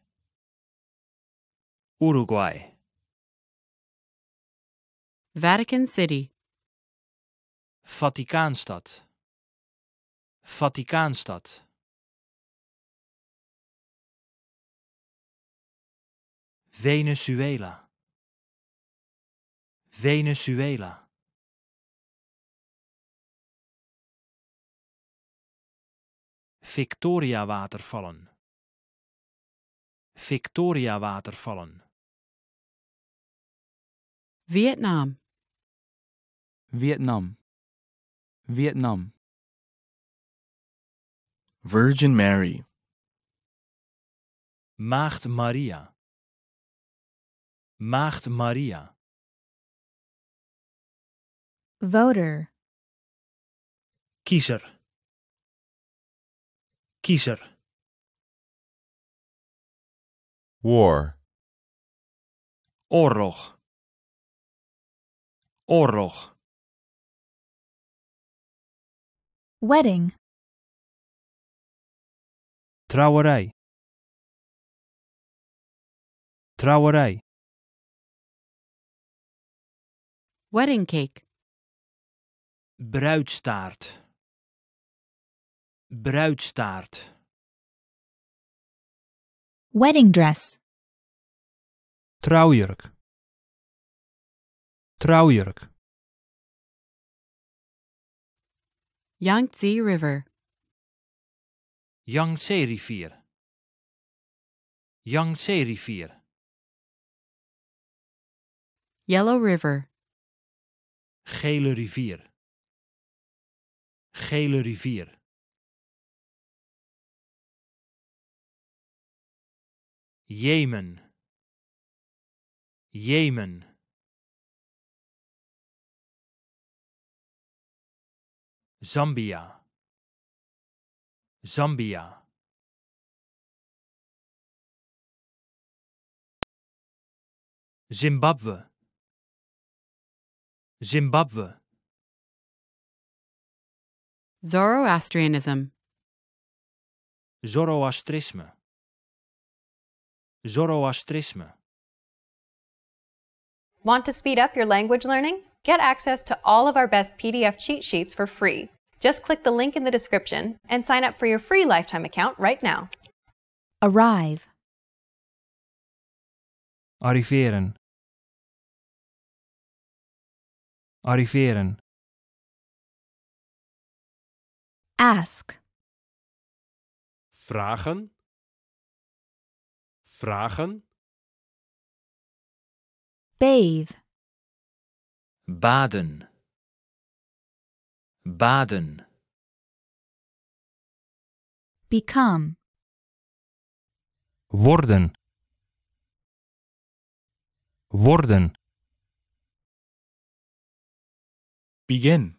Uruguay. Vatican City. Vaticaanstad. Vaticaanstad. Venezuela. Venezuela. Victoria watervallen. Victoria watervallen. Vietnam. Vietnam. Vietnam. Virgin Mary. Maagd Maria. Maagd Maria. Voter. Kiezer. Kiezer. War. Oorlog. Oorlog. Wedding. Trouwerij. Trouwerij. Wedding cake. Bruidstaart. Bruidstaart. Wedding dress. Trouwjurk. Trouwjurk. Yangtze River. Yangtze rivier. Yangtze rivier. Yellow River. Gele rivier. Gele rivier. Jemen. Jemen. Zambia. Zambia. Zimbabwe Zimbabwe. Zoroastrianism. Zoroastrisme. Zoroastrisme. Want to speed up your language learning? Get access to all of our best PDF cheat sheets for free. Just click the link in the description and sign up for your free lifetime account right now. Arrive. Arriveren. Arriveren. Ask. Vragen. Vragen. Bathe. Baden. Baden. Become. Worden. Worden. Begin.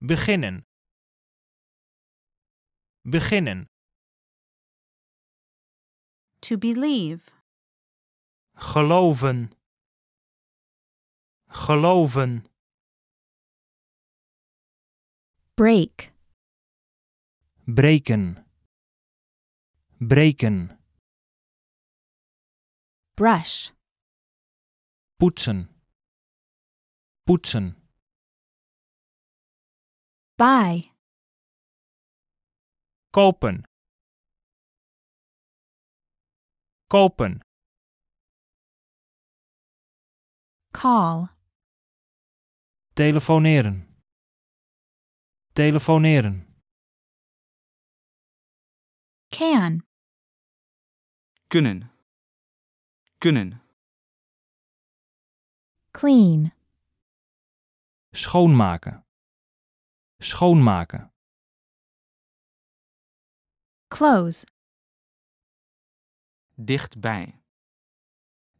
Beginnen. Beginnen. To believe. Geloven. Geloven. Break. Breken. Breken. Brush. Poetsen poetsen buy kopen kopen call telefoneren telefoneren can kunnen kunnen clean schoonmaken schoonmaken close dichtbij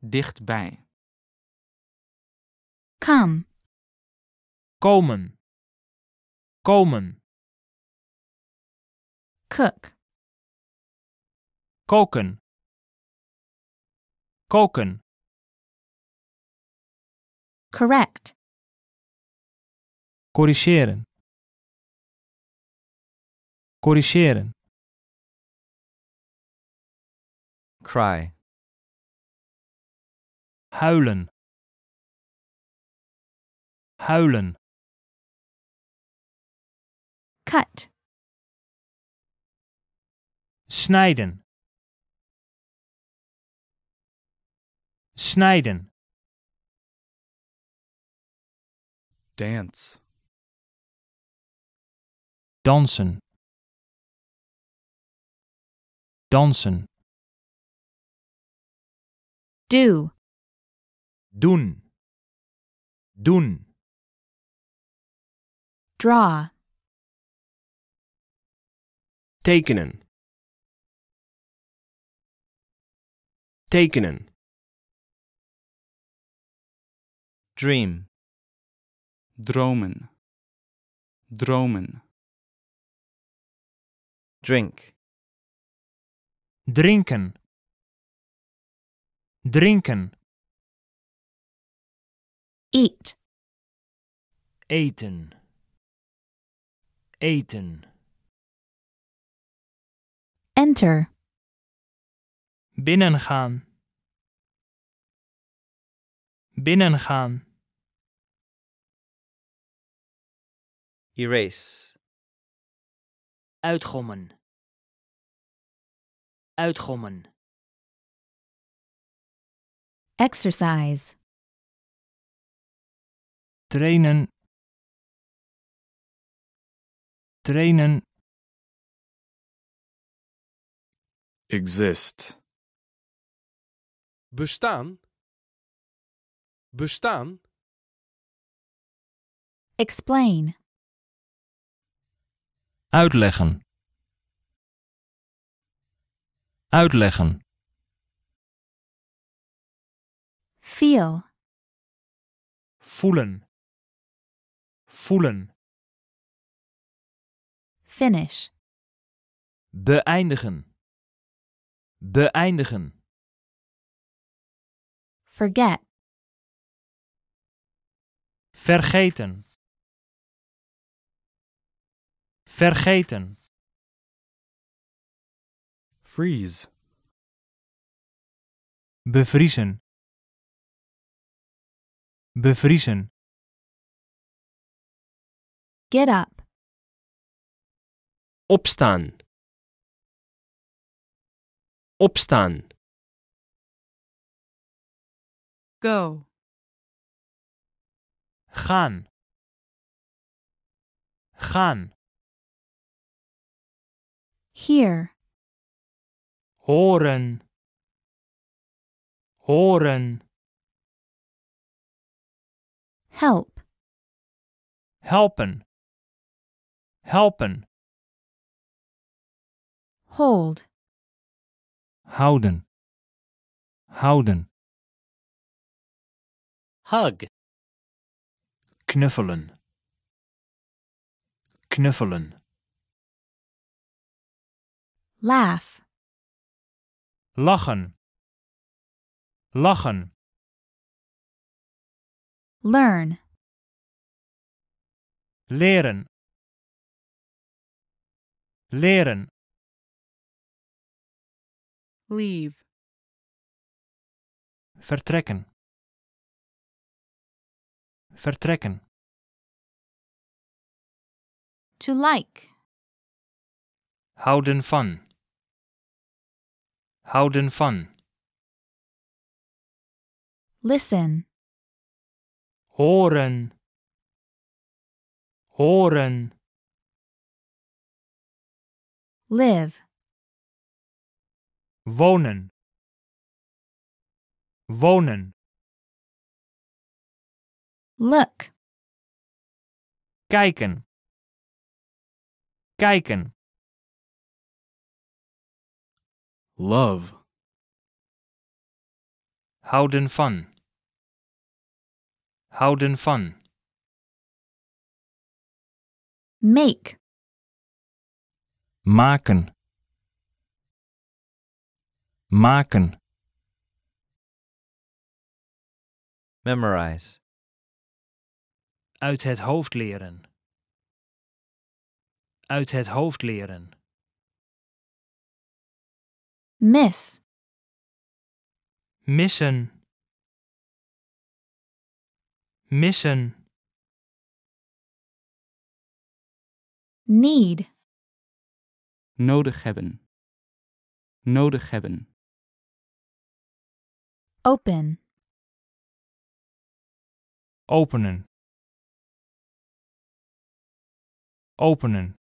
dichtbij come komen komen cook koken koken correct corrigeren corrigeren cry huilen huilen cut snijden snijden dance dansen dansen do doen doen draw tekenen tekenen dream dromen dromen Drink. Drinken. Drinken. Eat. Eten. Eten. Enter. Binnengaan. Binnengaan. Erase. uitgommen uitgommen exercise trainen trainen exist bestaan bestaan explain uitleggen uitleggen feel voelen voelen finish beëindigen beëindigen forget vergeten Vergeten. Freeze. Bevriezen. Bevriezen. Get up. Opstaan. Opstaan. Go. Gaan. Gaan. Here. Oren. Oren. Help. Helpen. Helpen. Hold. Houden. Houden. Hug. Knuffelen. Knuffelen. Laugh. Lachen. Lachen. Learn. Leren. Leren. Leave. Vertrekken. Vertrekken. To like. Houden van. Howden fun. Listen. Horen. Horen. Live. Wonen. Wonen. Look. Kijken. Kijken. Love. Howden fun. Howden fun. Make. Maken. Maken. Memorize. Uit het hoofd leren. Uit het hoofd leren. Miss. Mission. Mission. Need. Nodig hebben. Nodig hebben. Open. Openen. Openen.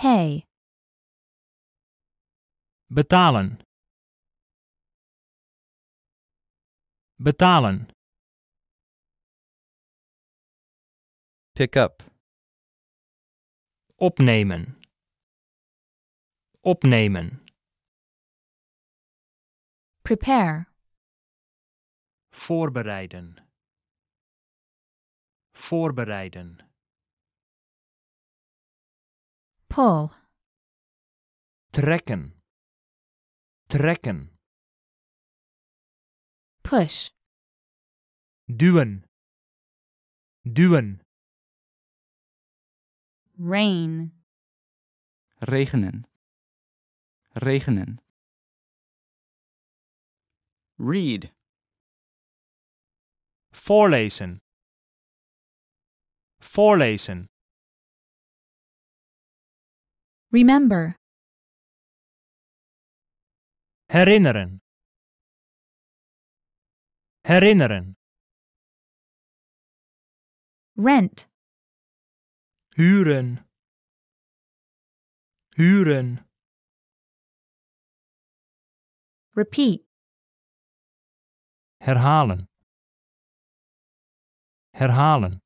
Pay. betalen betalen pick up opnemen opnemen prepare voorbereiden voorbereiden pull trekken trekken push duwen duwen rain regenen regenen read voorlezen voorlezen remember herinneren herinneren rent huren huren repeat herhalen herhalen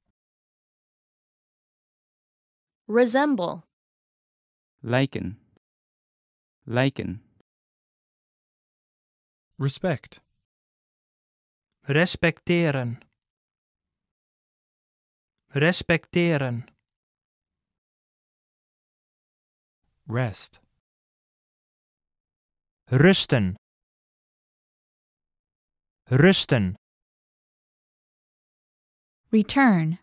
resemble lijken lijken Respect. Respecteren. Respecteren. Rest. Rusten. Rusten. Return.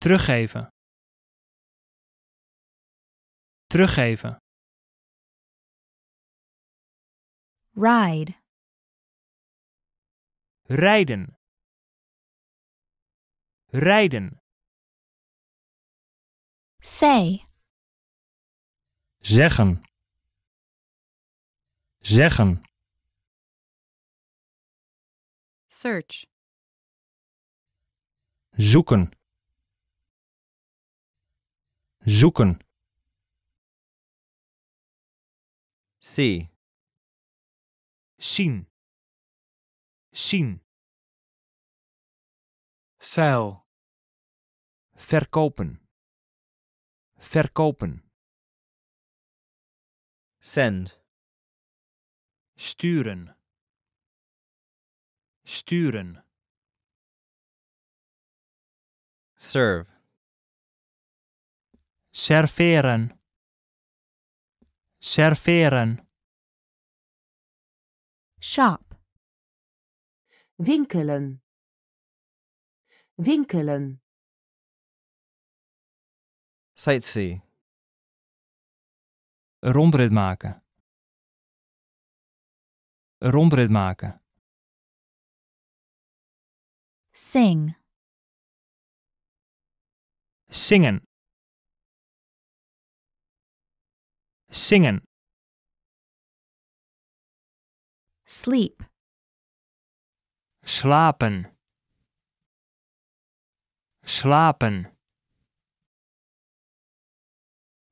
Teruggeven. Teruggeven. Ride. Rijden. Rijden. Say. Zeggen. Zeggen. Search. Zoeken. Zoeken. See. zien zien Sell. verkopen verkopen send sturen sturen serve serveren serveren shop winkelen winkelen sightsee een rondrit maken een rondrit maken sing zingen zingen Sleep. Slapen. Slapen.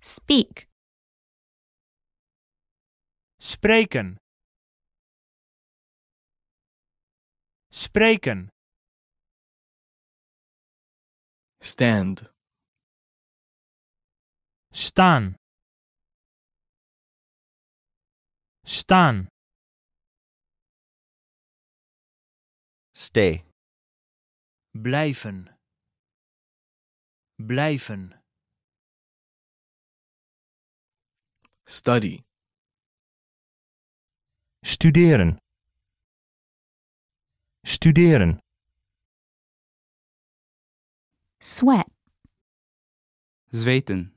Speak. Spreken. Spreken. Stand. Staan. Staan. Stay. Blijven. Blijven. Study. Studeren. Studeren. Sweat. Zweten.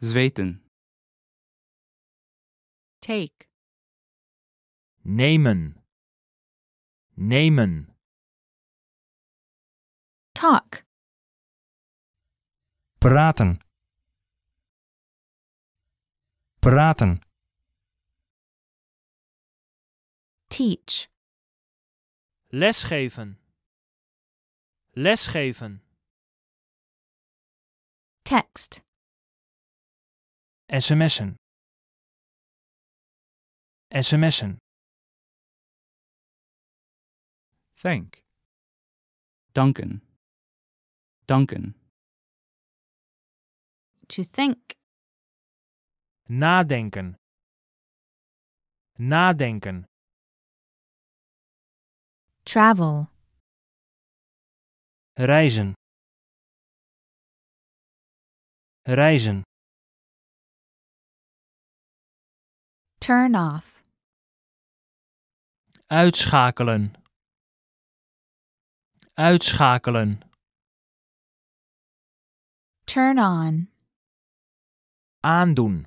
Zweten. Take. Nemen. Nehmen. Talk. Praten. Praten. Teach. Lesgeven. Lesgeven. Text. SMS'en. SMS'en. Think. Duncan. Duncan. To think. Nadenken. Nadenken. Travel. Reizen. Reizen. Turn off. Uitschakelen. Uitschakelen. Turn on. Aandoen.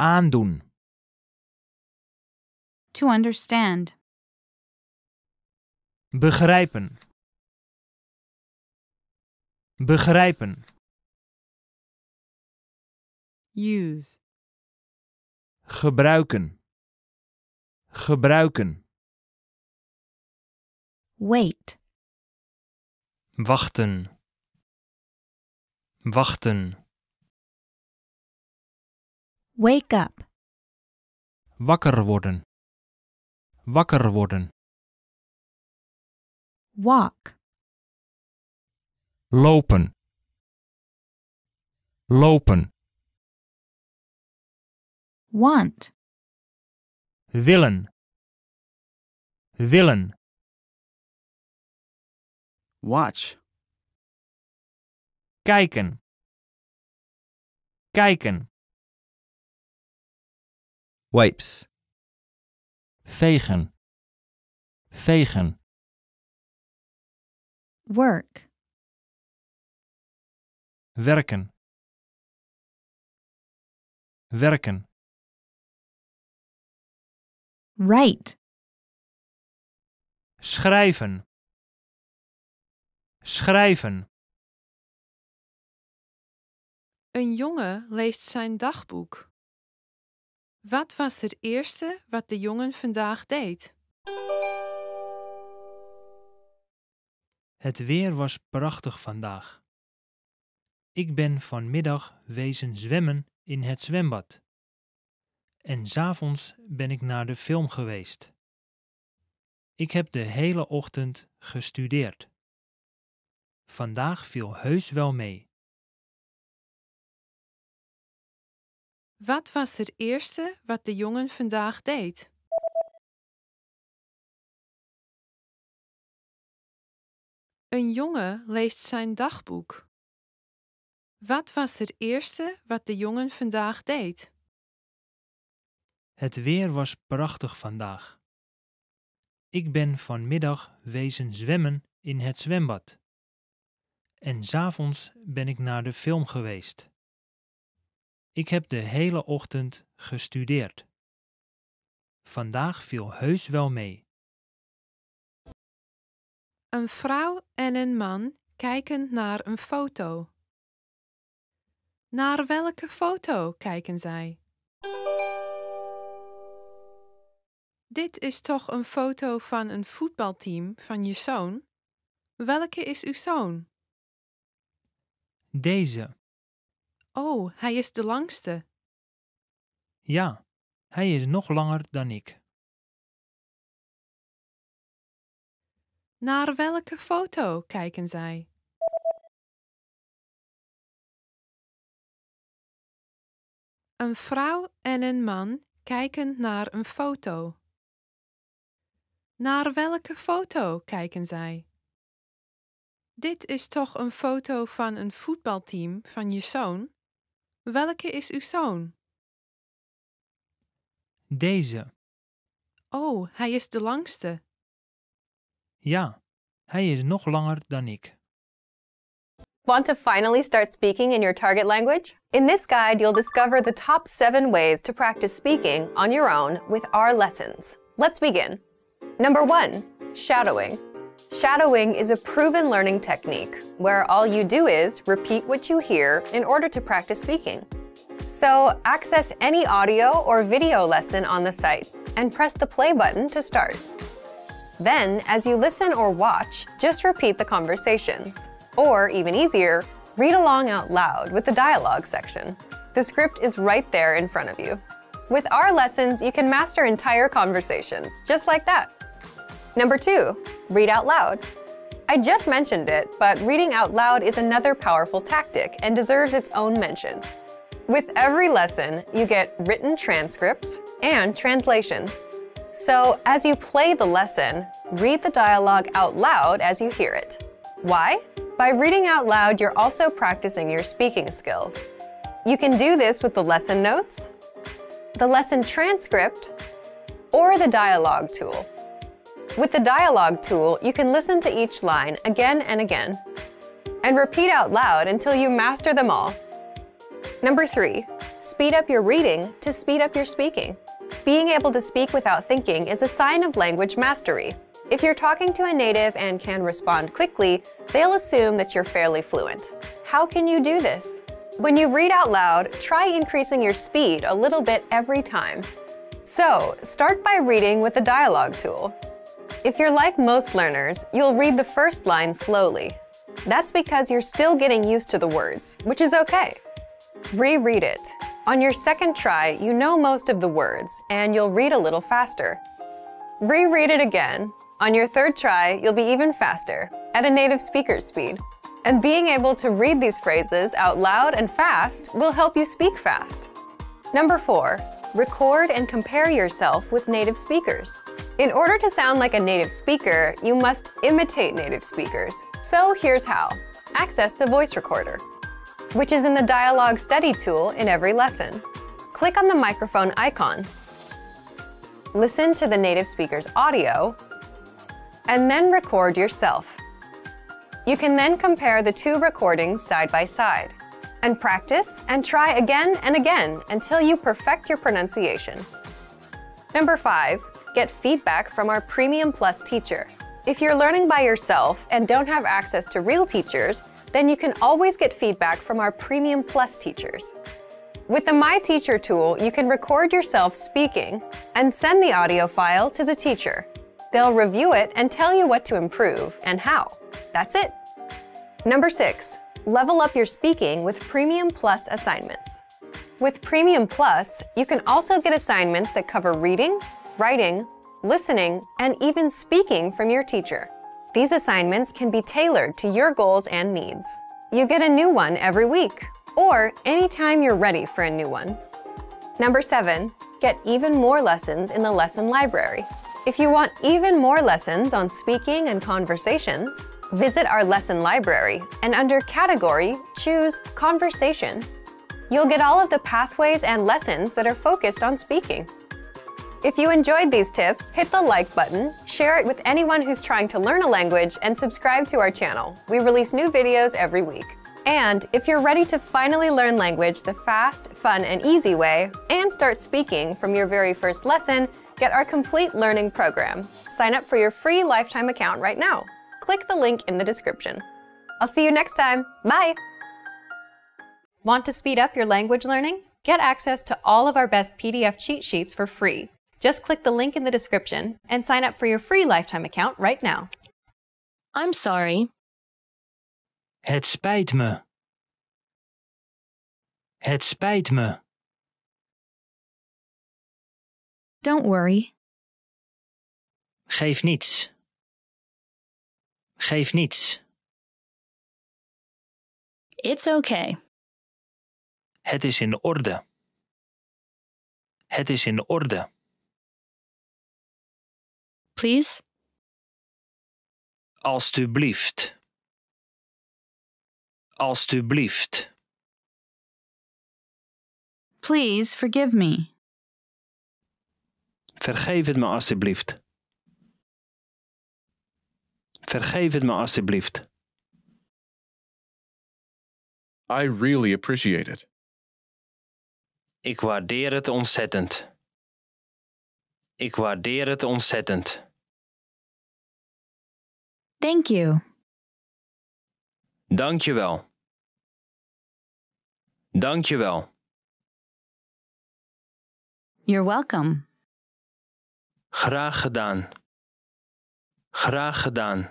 Aandoen. To understand. Begrijpen. Begrijpen. Use. Gebruiken. Gebruiken. Wait. wachten wachten wake up wakker worden wakker worden walk lopen lopen want willen willen Watch. Kijken. Kijken. Wipes. Vegen. Vegen. Work. Werken. Werken. Write. Schrijven. Schrijven. Een jongen leest zijn dagboek. Wat was het eerste wat de jongen vandaag deed? Het weer was prachtig vandaag. Ik ben vanmiddag wezen zwemmen in het zwembad. En s'avonds ben ik naar de film geweest. Ik heb de hele ochtend gestudeerd. Vandaag viel heus wel mee. Wat was het eerste wat de jongen vandaag deed? Een jongen leest zijn dagboek. Wat was het eerste wat de jongen vandaag deed? Het weer was prachtig vandaag. Ik ben vanmiddag wezen zwemmen in het zwembad en s'avonds ben ik naar de film geweest. Ik heb de hele ochtend gestudeerd. Vandaag viel heus wel mee. Een vrouw en een man kijken naar een foto. Naar welke foto kijken zij? Dit is toch een foto van een voetbalteam van je zoon? Welke is uw zoon? Deze. Oh, hij is de langste. Ja, hij is nog langer dan ik. Naar welke foto kijken zij? Een vrouw en een man kijken naar een foto. Naar welke foto kijken zij? Dit is toch een foto van een voetbalteam van je zoon? Welke is uw zoon? Deze. Oh, hij is de langste. Ja, hij is nog langer dan ik. Want to finally start speaking in your target language? In this guide, you'll discover the top seven ways to practice speaking on your own with our lessons. Let's begin. Number one, shadowing. Shadowing is a proven learning technique where all you do is repeat what you hear in order to practice speaking. So access any audio or video lesson on the site and press the play button to start. Then, as you listen or watch, just repeat the conversations. Or, even easier, read along out loud with the dialogue section. The script is right there in front of you. With our lessons, you can master entire conversations, just like that. Number two, read out loud. I just mentioned it, but reading out loud is another powerful tactic and deserves its own mention. With every lesson, you get written transcripts and translations. So as you play the lesson, read the dialogue out loud as you hear it. Why? By reading out loud, you're also practicing your speaking skills. You can do this with the lesson notes, the lesson transcript, or the dialogue tool. With the dialogue tool, you can listen to each line again and again, and repeat out loud until you master them all. Number three, speed up your reading to speed up your speaking. Being able to speak without thinking is a sign of language mastery. If you're talking to a native and can respond quickly, they'll assume that you're fairly fluent. How can you do this? When you read out loud, try increasing your speed a little bit every time. So, start by reading with the dialogue tool. If you're like most learners, you'll read the first line slowly. That's because you're still getting used to the words, which is okay. Reread it. On your second try, you know most of the words, and you'll read a little faster. Reread it again. On your third try, you'll be even faster, at a native speaker's speed. And being able to read these phrases out loud and fast will help you speak fast. Number four, record and compare yourself with native speakers. In order to sound like a native speaker, you must imitate native speakers. So here's how. Access the voice recorder, which is in the dialogue study tool in every lesson. Click on the microphone icon. Listen to the native speaker's audio, and then record yourself. You can then compare the two recordings side by side and practice and try again and again until you perfect your pronunciation. Number five, get feedback from our Premium Plus teacher. If you're learning by yourself and don't have access to real teachers, then you can always get feedback from our Premium Plus teachers. With the My Teacher tool, you can record yourself speaking and send the audio file to the teacher. They'll review it and tell you what to improve and how. That's it. Number six, level up your speaking with Premium Plus assignments. With Premium Plus, you can also get assignments that cover reading, writing, listening, and even speaking from your teacher. These assignments can be tailored to your goals and needs. You get a new one every week, or anytime you're ready for a new one. Number seven, get even more lessons in the lesson library. If you want even more lessons on speaking and conversations, visit our lesson library and under category, choose conversation. You'll get all of the pathways and lessons that are focused on speaking. If you enjoyed these tips, hit the like button, share it with anyone who's trying to learn a language, and subscribe to our channel. We release new videos every week. And if you're ready to finally learn language the fast, fun, and easy way, and start speaking from your very first lesson, get our complete learning program. Sign up for your free lifetime account right now. Click the link in the description. I'll see you next time. Bye! Want to speed up your language learning? Get access to all of our best PDF cheat sheets for free just click the link in the description and sign up for your free lifetime account right now. I'm sorry. Het spijt me. Het spijt me. Don't worry. Geef niets. Geef niets. It's okay. Het is in orde. Het is in orde please? Alstublieft. Alstublieft. Please forgive me. Vergeef het me alstublieft. Vergeef het me alstublieft. I really appreciate it. Ik waardeer het ontzettend. Ik waardeer het ontzettend. Thank you. Dankjewel. Dankjewel. You're welcome. Graag gedaan. Graag gedaan.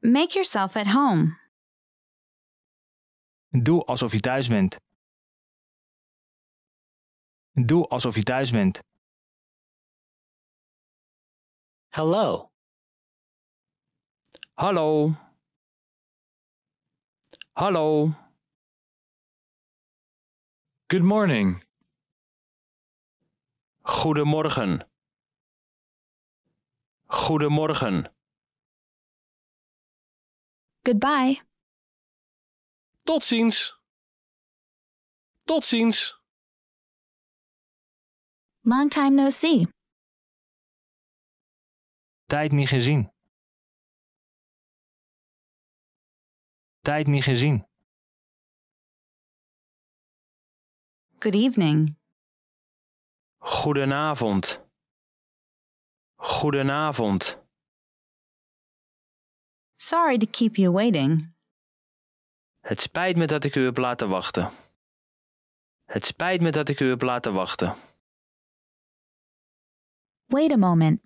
Make yourself at home. Doe alsof je thuis bent. Doe alsof je thuis bent. Hello. Hallo. Hallo. Good morning. Goedemorgen. Goedemorgen. Goodbye. Tot ziens. Tot ziens. Long time no see. Tijd niet gezien. tijd niet gezien. Good evening. Goedenavond. Goedenavond. Sorry to keep you waiting. Het spijt me dat ik u heb laten wachten. Het spijt me dat ik u heb laten wachten. Wait a moment.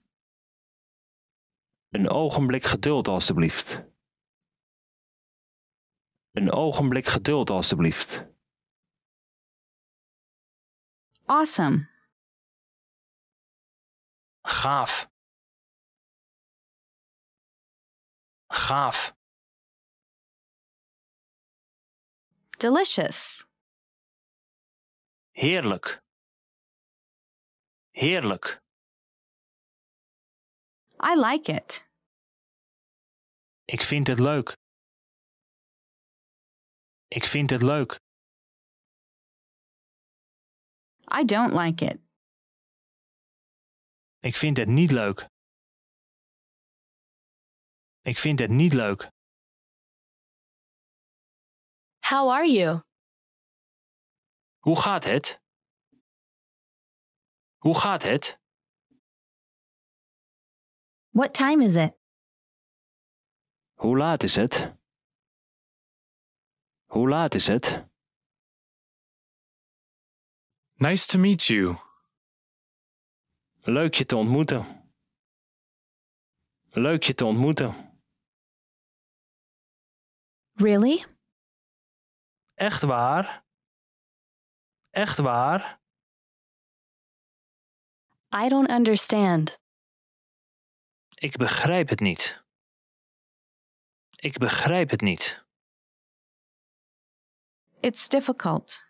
Een ogenblik geduld, alstublieft. Een ogenblik geduld, alstublieft. Awesome. Gaaf. Gaaf. Delicious. Heerlijk. Heerlijk. I like it. Ik vind het leuk. Ik vind het leuk. I don't like it. Ik vind het niet leuk. Ik vind het niet leuk. How are you? Hoe gaat het? Hoe gaat het? What time is it? Hoe laat is het? Hoe laat is het? Nice to meet you. Leuk je te ontmoeten. Leuk je te ontmoeten. Really? Echt waar? Echt waar? I don't understand. Ik begrijp het niet. Ik begrijp het niet. It's difficult.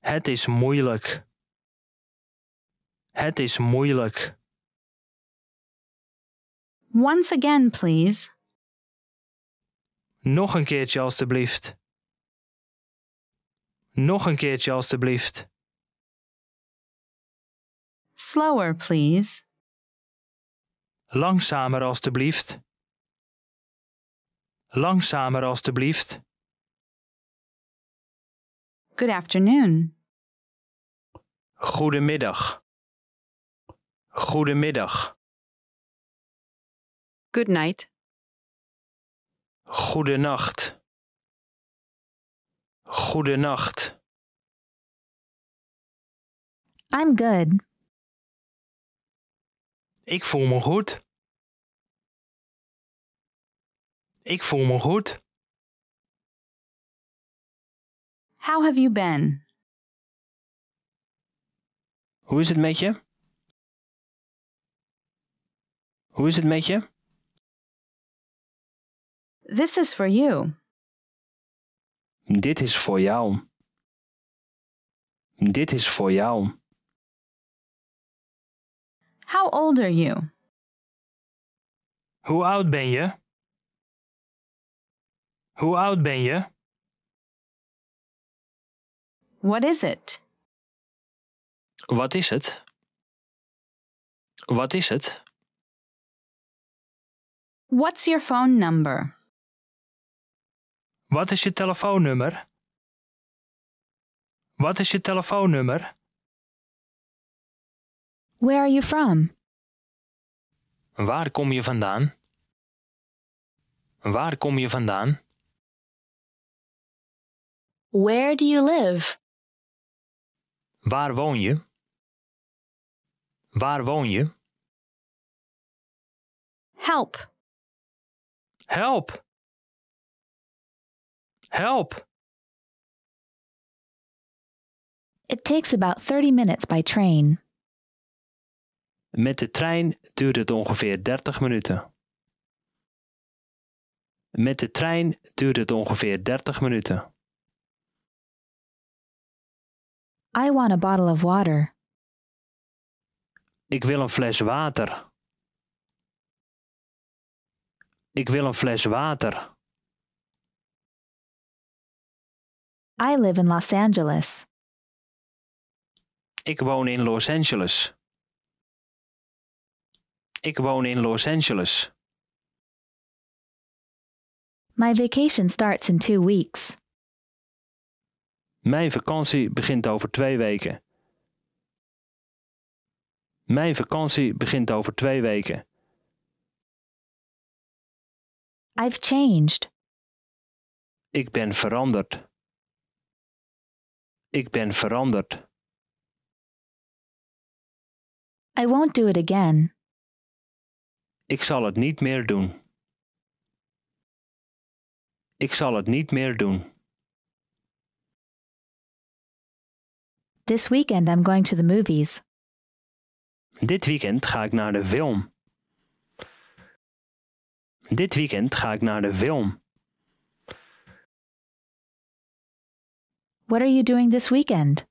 Het is moeilijk. Het is moeilijk. Once again, please. Nog een keertje alstublieft. Nog een keertje alstublieft. Slower, please. Langzamer alstublieft. Langzamer alstublieft. Good afternoon. Goedemiddag. Goedemiddag. Good night. Goedenacht. Goedenacht. I'm good. Ik voel me goed. Ik voel me goed. How have you been? Hoe is het met je? Hoe is het met je? This is for you. Dit is voor jou. Dit is voor jou. How old are you? Hoe oud ben je? Hoe oud ben je? What is it? Wat is het? Wat is het? What's your phone number? Wat is je telefoonnummer? Wat is je telefoonnummer? Where are you from? Waar kom je vandaan? Waar kom je vandaan? Where do you live? Waar woon je? Waar woon je? Help. Help. Help. It takes about 30 minutes by train. Met de trein duurt het ongeveer 30 minuten. Met de trein duurt het ongeveer 30 minuten. I want a bottle of water. Ik wil een fles water. Ik wil een fles water. I live in Los Angeles. Ik woon in Los Angeles. Ik woon in Los Angeles. My vacation starts in two weeks. Mijn vakantie begint over twee weken. Mijn vakantie begint over twee weken. I've changed. Ik ben veranderd. Ik ben veranderd. I won't do it again. Ik zal het niet meer doen. Ik zal het niet meer doen. This weekend I'm going to the movies. Dit weekend ga ik naar de film. Dit weekend ga ik naar de film. What are you doing this weekend?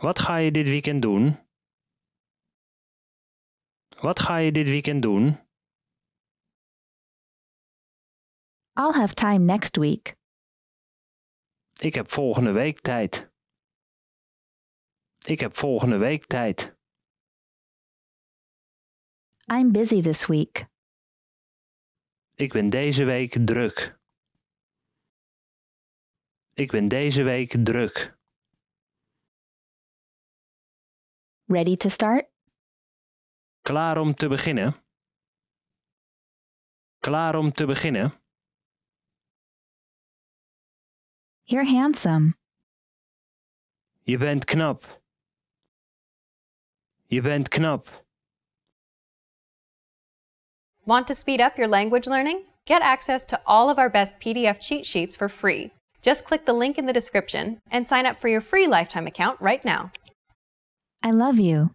Wat ga je dit weekend doen? Wat ga je dit weekend doen? I'll have time next week. Ik heb volgende week tijd. Ik heb volgende week tijd. I'm busy this week. Ik ben deze week druk. Ik ben deze week druk. Ready to start? Klaar om te beginnen? Klaar om te beginnen? You're handsome. Je bent knap. Je bent knap. Want to speed up your language learning? Get access to all of our best PDF cheat sheets for free. Just click the link in the description and sign up for your free lifetime account right now. I love you.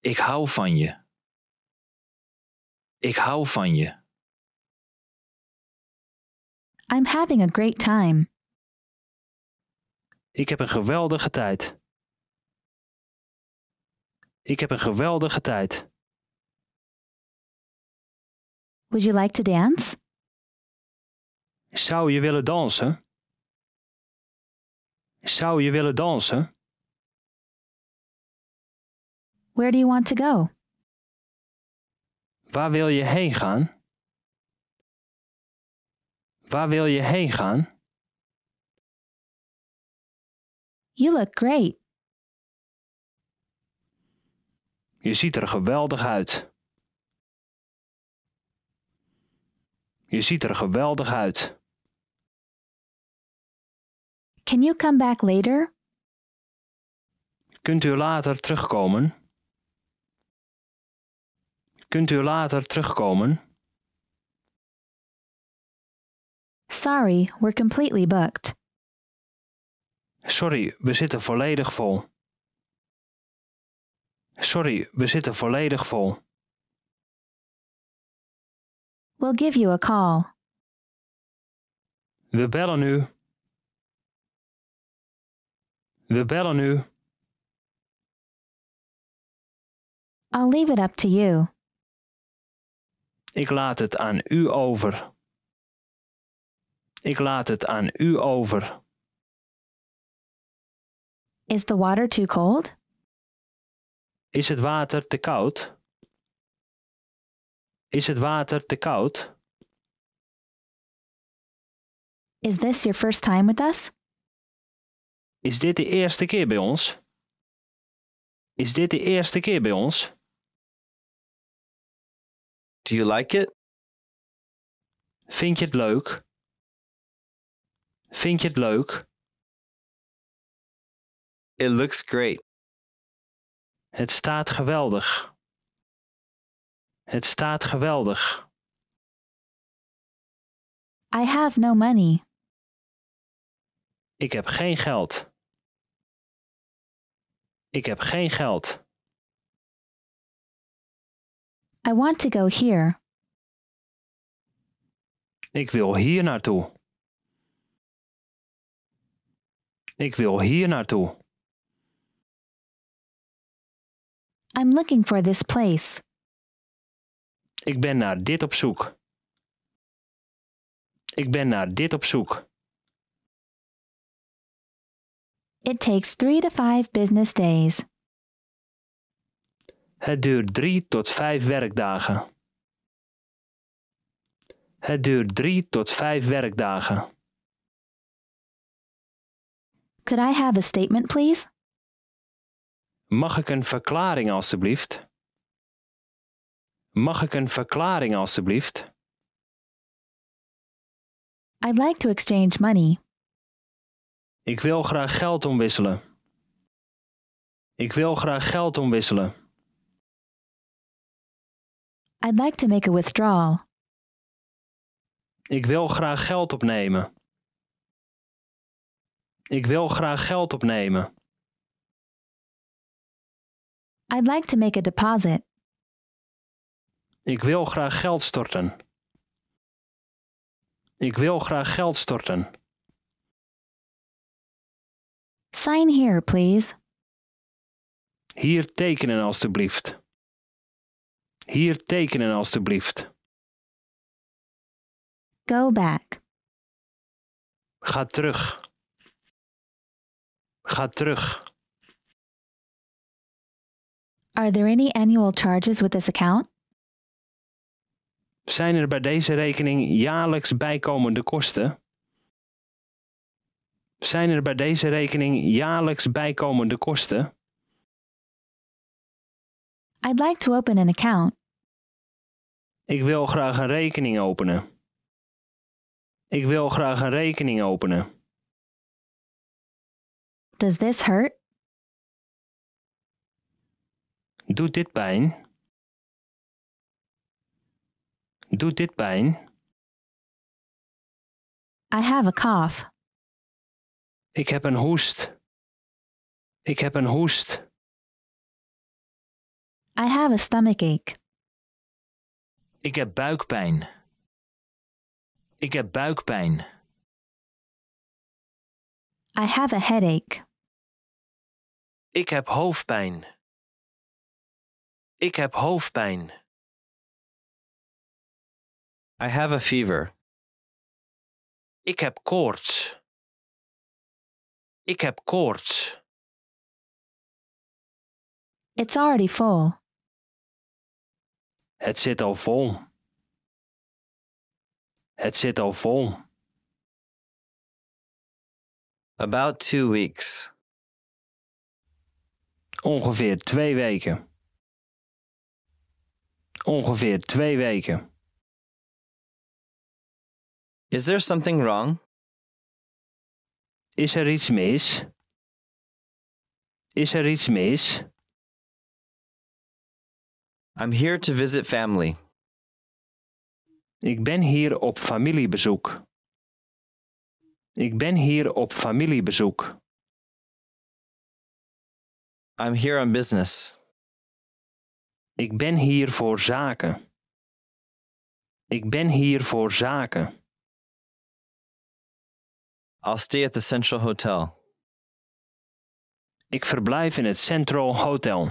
Ik hou van je. Ik hou van je. I'm having a great time. Ik heb een geweldige tijd. Ik heb een geweldige tijd. Would you like to dance? Zou je willen dansen? Zou je willen dansen? Where do you want to go? Waar wil je heen gaan? Waar wil je heen gaan? You look great. Je ziet er geweldig uit. Je ziet er geweldig uit. Can you come back later? Kunt u later terugkomen? Kunt u later terugkomen? Sorry, we're completely booked. Sorry, we zitten volledig vol. Sorry, we zitten volledig vol. We'll give you a call. We bellen u. We bellen u. I'll leave it up to you. Ik laat het aan u over. Ik laat het aan u over. Is the water too cold? Is het water te koud? Is het water te koud? Is this your first time with us? Is dit de eerste keer bij ons? Is dit de eerste keer bij ons? Do you like it? Vind je het leuk? Vind je het leuk? It looks great. Het staat geweldig. Het staat geweldig. I have no money. Ik heb geen geld. Ik heb geen geld. I want to go here. Ik wil hier naartoe. Ik wil hier naartoe. I'm looking for this place. Ik ben naar dit op zoek. Ik ben naar dit op zoek. It takes three to five business days. Het duurt drie tot vijf werkdagen. Het duurt drie tot vijf werkdagen. Could I have a statement, please? Mag ik een verklaring alstublieft? Mag ik een verklaring alstublieft? I'd like to exchange money. Ik wil graag geld omwisselen. Ik wil graag geld omwisselen. I'd like to make a withdrawal. Ik wil graag geld opnemen. Ik wil graag geld opnemen. I'd like to make a deposit. Ik wil graag geld storten. Ik wil graag geld storten. Sign here, please. Hier tekenen alstublieft. Hier tekenen alstublieft. Go back. Ga terug. Ga terug. Are there any annual charges with this account? Zijn er bij deze rekening jaarlijks bijkomende kosten? Zijn er bij deze rekening jaarlijks bijkomende kosten? I'd like to open an account. Ik wil graag een rekening openen. Ik wil graag een rekening openen. Does this hurt? Doet dit pijn? Doet dit pijn? I have a cough. Ik heb een hoest. Ik heb een hoest. I have a stomachache. Ik heb buikpijn. Ik heb buikpijn. I have a headache. Ik heb hoofdpijn. Ik heb hoofdpijn. I have a fever. Ik heb koorts. Ik heb koorts. It's already full. Het zit al vol. Het zit al vol. About two weeks. Ongeveer twee weken ongeveer twee weken. Is there something wrong? Is er iets mis? Is er iets mis? I'm here to visit family. Ik ben hier op familiebezoek. Ik ben hier op familiebezoek. I'm here on business. Ik ben hier voor zaken. Ik ben hier voor zaken. I'll stay at the Central Hotel. Ik verblijf in het Central Hotel.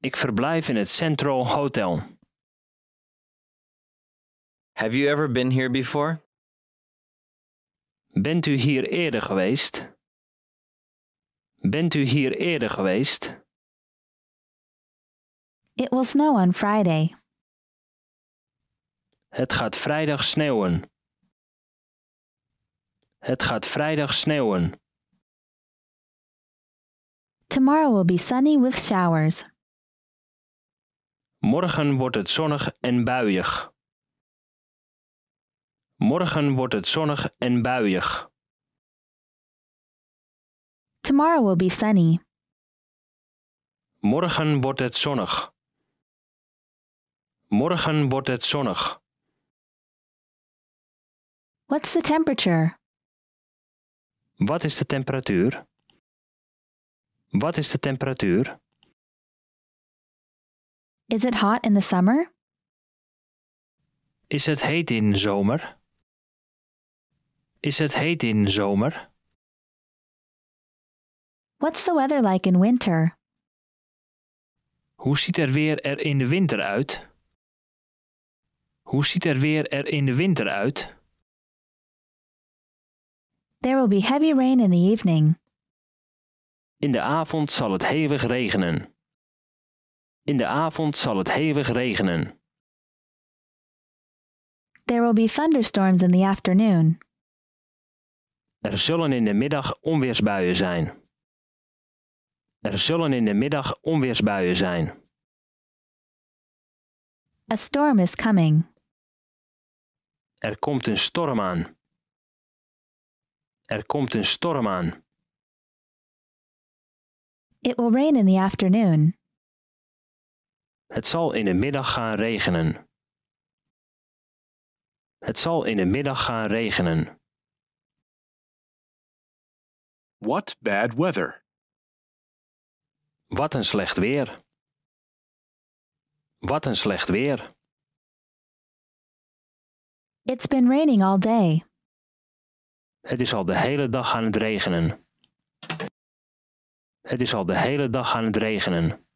Ik verblijf in het Central Hotel. Have you ever been here before? Bent u hier eerder geweest? Bent u hier eerder geweest? It will snow on Friday. Het gaat vrijdag sneeuwen. Het gaat vrijdag sneeuwen. Tomorrow will be sunny with showers. Morgen wordt het zonnig en buiig. Morgen wordt het zonnig en buiig. Tomorrow will be sunny. Morgen wordt het zonnig. Morgen wordt het zonnig. What's the temperature? Wat is de temperatuur? Wat is de temperatuur? Is it hot in the summer? Is het heet in zomer? Is het heet in zomer? What's the weather like in winter? Hoe ziet er weer er in de winter uit? Hoe ziet er weer er in de winter uit? There will be heavy rain in the evening. In de avond zal het hevig regenen. In de avond zal het hevig regenen. There will be thunderstorms in the afternoon. Er zullen in de middag onweersbuien zijn. Er zullen in de middag onweersbuien zijn. A storm is coming. Er komt een storm aan. Er komt een storm aan. It will rain in the afternoon. Het zal in de middag gaan regenen. Het zal in de middag gaan regenen. What bad weather. Wat een slecht weer. Wat een slecht weer. It's been raining all day. Het is al de hele dag aan het regenen. Het is al de hele dag aan het regenen.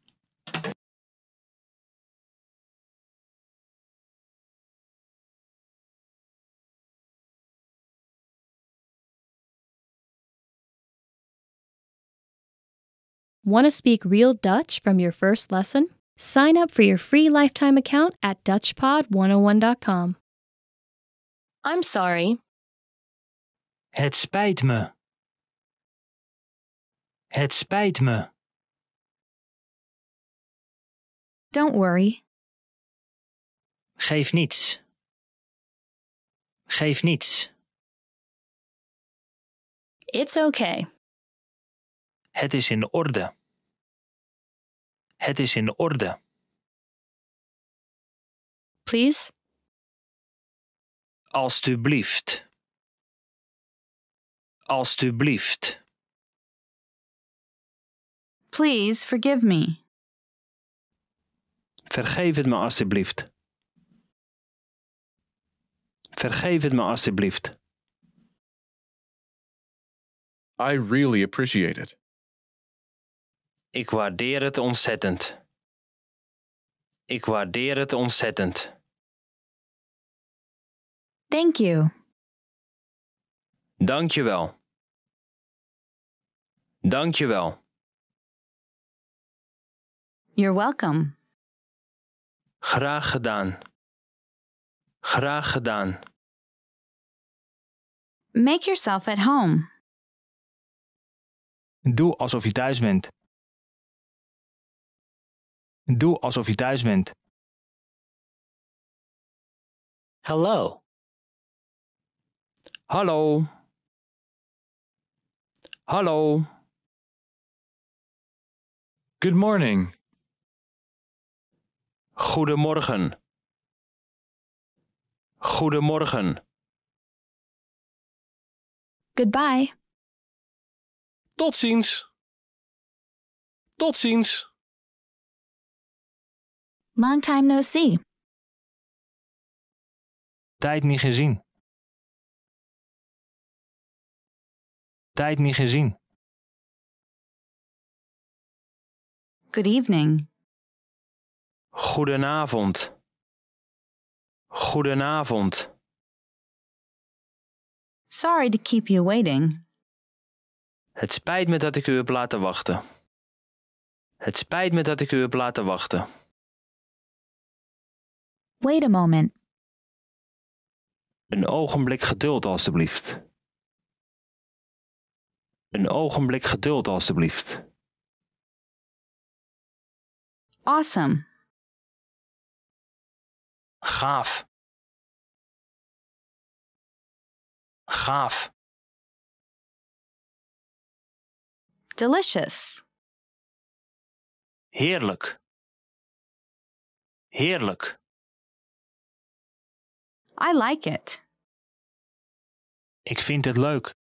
Want to speak real Dutch from your first lesson? Sign up for your free lifetime account at DutchPod101.com. I'm sorry. Het spijt me. Het spijt me. Don't worry. Geef niets. Geef niets. It's okay. Het is in orde. Het is in orde. Please Alsjeblieft. Alsjeblieft. Please forgive me. Vergeef het me alsjeblieft. Vergeef het me alsjeblieft. I really appreciate it. Ik waardeer het ontzettend. Ik waardeer het ontzettend. Thank you. Dankjewel. Dankjewel. You're welcome. Graag gedaan. Graag gedaan. Make yourself at home. Doe alsof je thuis bent. Doe alsof je thuis bent. Hello. Hallo. Hallo. Good morning. Goedemorgen. Goedemorgen. Goodbye. Tot ziens. Tot ziens. Long time no see. Tijd niet gezien. tijd niet gezien. Good evening. Goedenavond. Goedenavond. Sorry to keep you waiting. Het spijt me dat ik u heb laten wachten. Het spijt me dat ik u heb laten wachten. Wait a moment. Een ogenblik geduld, alstublieft. Een ogenblik geduld, alstublieft. Awesome. Gaaf. Gaaf. Delicious. Heerlijk. Heerlijk. I like it. Ik vind het leuk.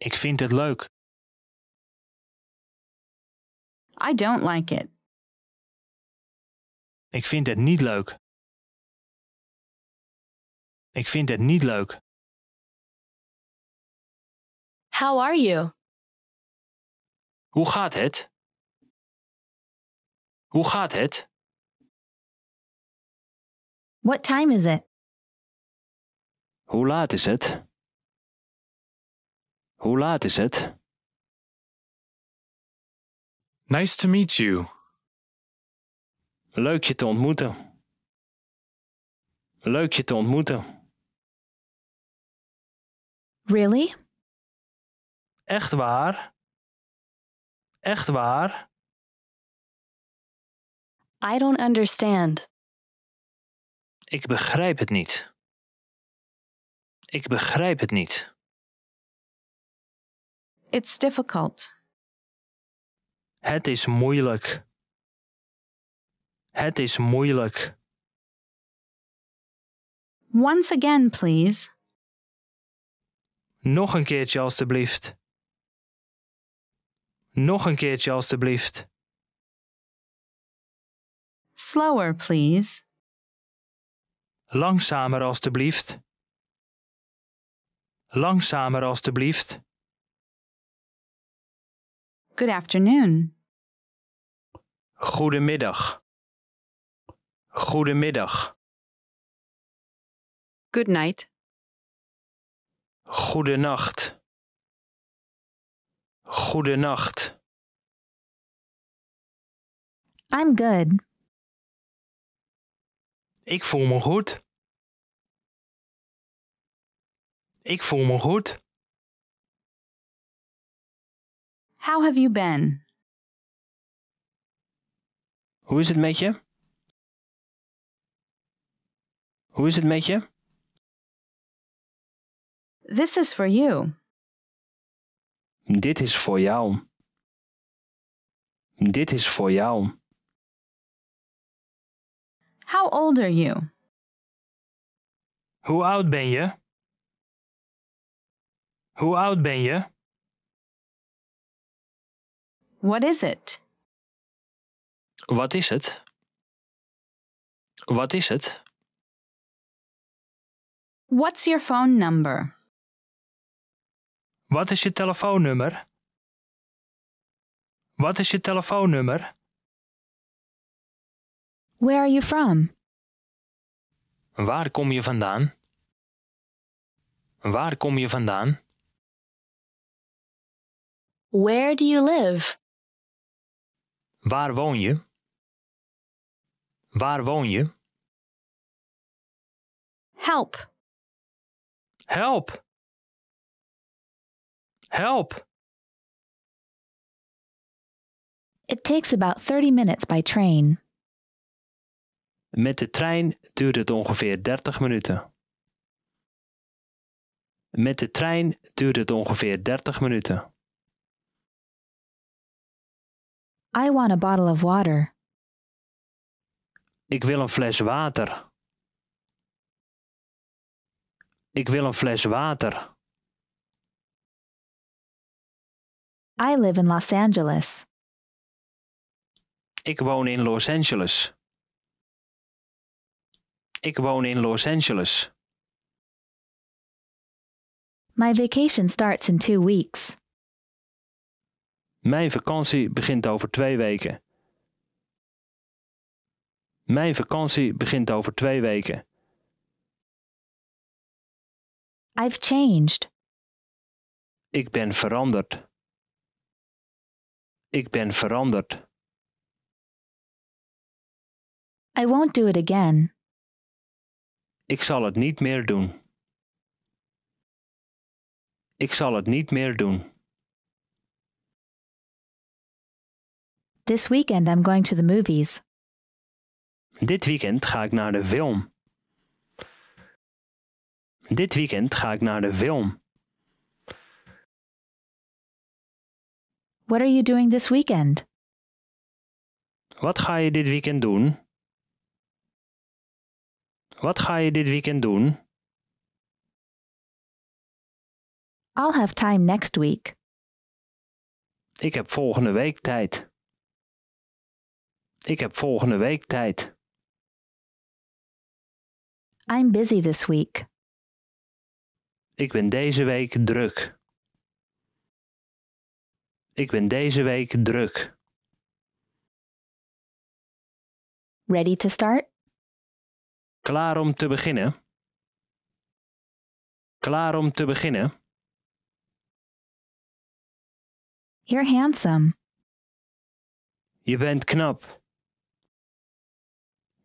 Ik vind het leuk. Ik vind het niet leuk. Ik vind het niet leuk. How are you? Hoe gaat het? Hoe gaat het? What time is it? Hoe laat is het? Hoe laat is het? Nice to meet you. Leuk je te ontmoeten. Leuk je te ontmoeten. Really? Echt waar? Echt waar? I don't understand. Ik begrijp het niet. Ik begrijp het niet. It's difficult. Het is moeilijk. Het is moeilijk. Once again, please. Nog een keertje alstublieft. Nog een keertje alstublieft. Slower, please. Langzamer alstublieft. Langzamer alstublieft. Good afternoon. Goedemiddag. Goedemiddag. Good night. Goedenacht. Goedenacht. I'm good. Ik voel me goed. Ik voel me goed. How have you been? Hoe is het met je? Hoe is het met je? This is for you. Dit is voor jou. Dit is voor jou. How old are you? Hoe oud ben je? Hoe oud ben je? What is it? Wat is het? Wat is het? What's your phone number? Wat is je telefoonnummer? Wat is je telefoonnummer? Where are you from? Waar kom je vandaan? Waar kom je vandaan? Where do you live? Waar woon je? Waar woon je? Help. Help. Help. It takes about 30 minutes by train. Met de trein duurt het ongeveer 30 minuten. Met de trein duurt het ongeveer 30 minuten. I want a bottle of water. Ik wil een fles water. Ik wil een fles water. I live in Los Angeles. Ik woon in Los Angeles. Ik woon in Los Angeles. My vacation starts in two weeks. Mijn vakantie begint over twee weken. Mijn vakantie begint over twee weken. I've changed. Ik ben veranderd. Ik ben veranderd. I won't do it again. Ik zal het niet meer doen. Ik zal het niet meer doen. This weekend I'm going to the movies. Dit weekend ga ik naar de film. Dit weekend ga ik naar de film. What are you doing this weekend? Wat ga je dit weekend doen? Wat ga je dit weekend doen? I'll have time next week. Ik heb volgende week tijd. Ik heb volgende week tijd. I'm busy this week. Ik ben deze week druk. Ik ben deze week druk. Ready to start? Klaar om te beginnen. Klaar om te beginnen. You're handsome. Je bent knap.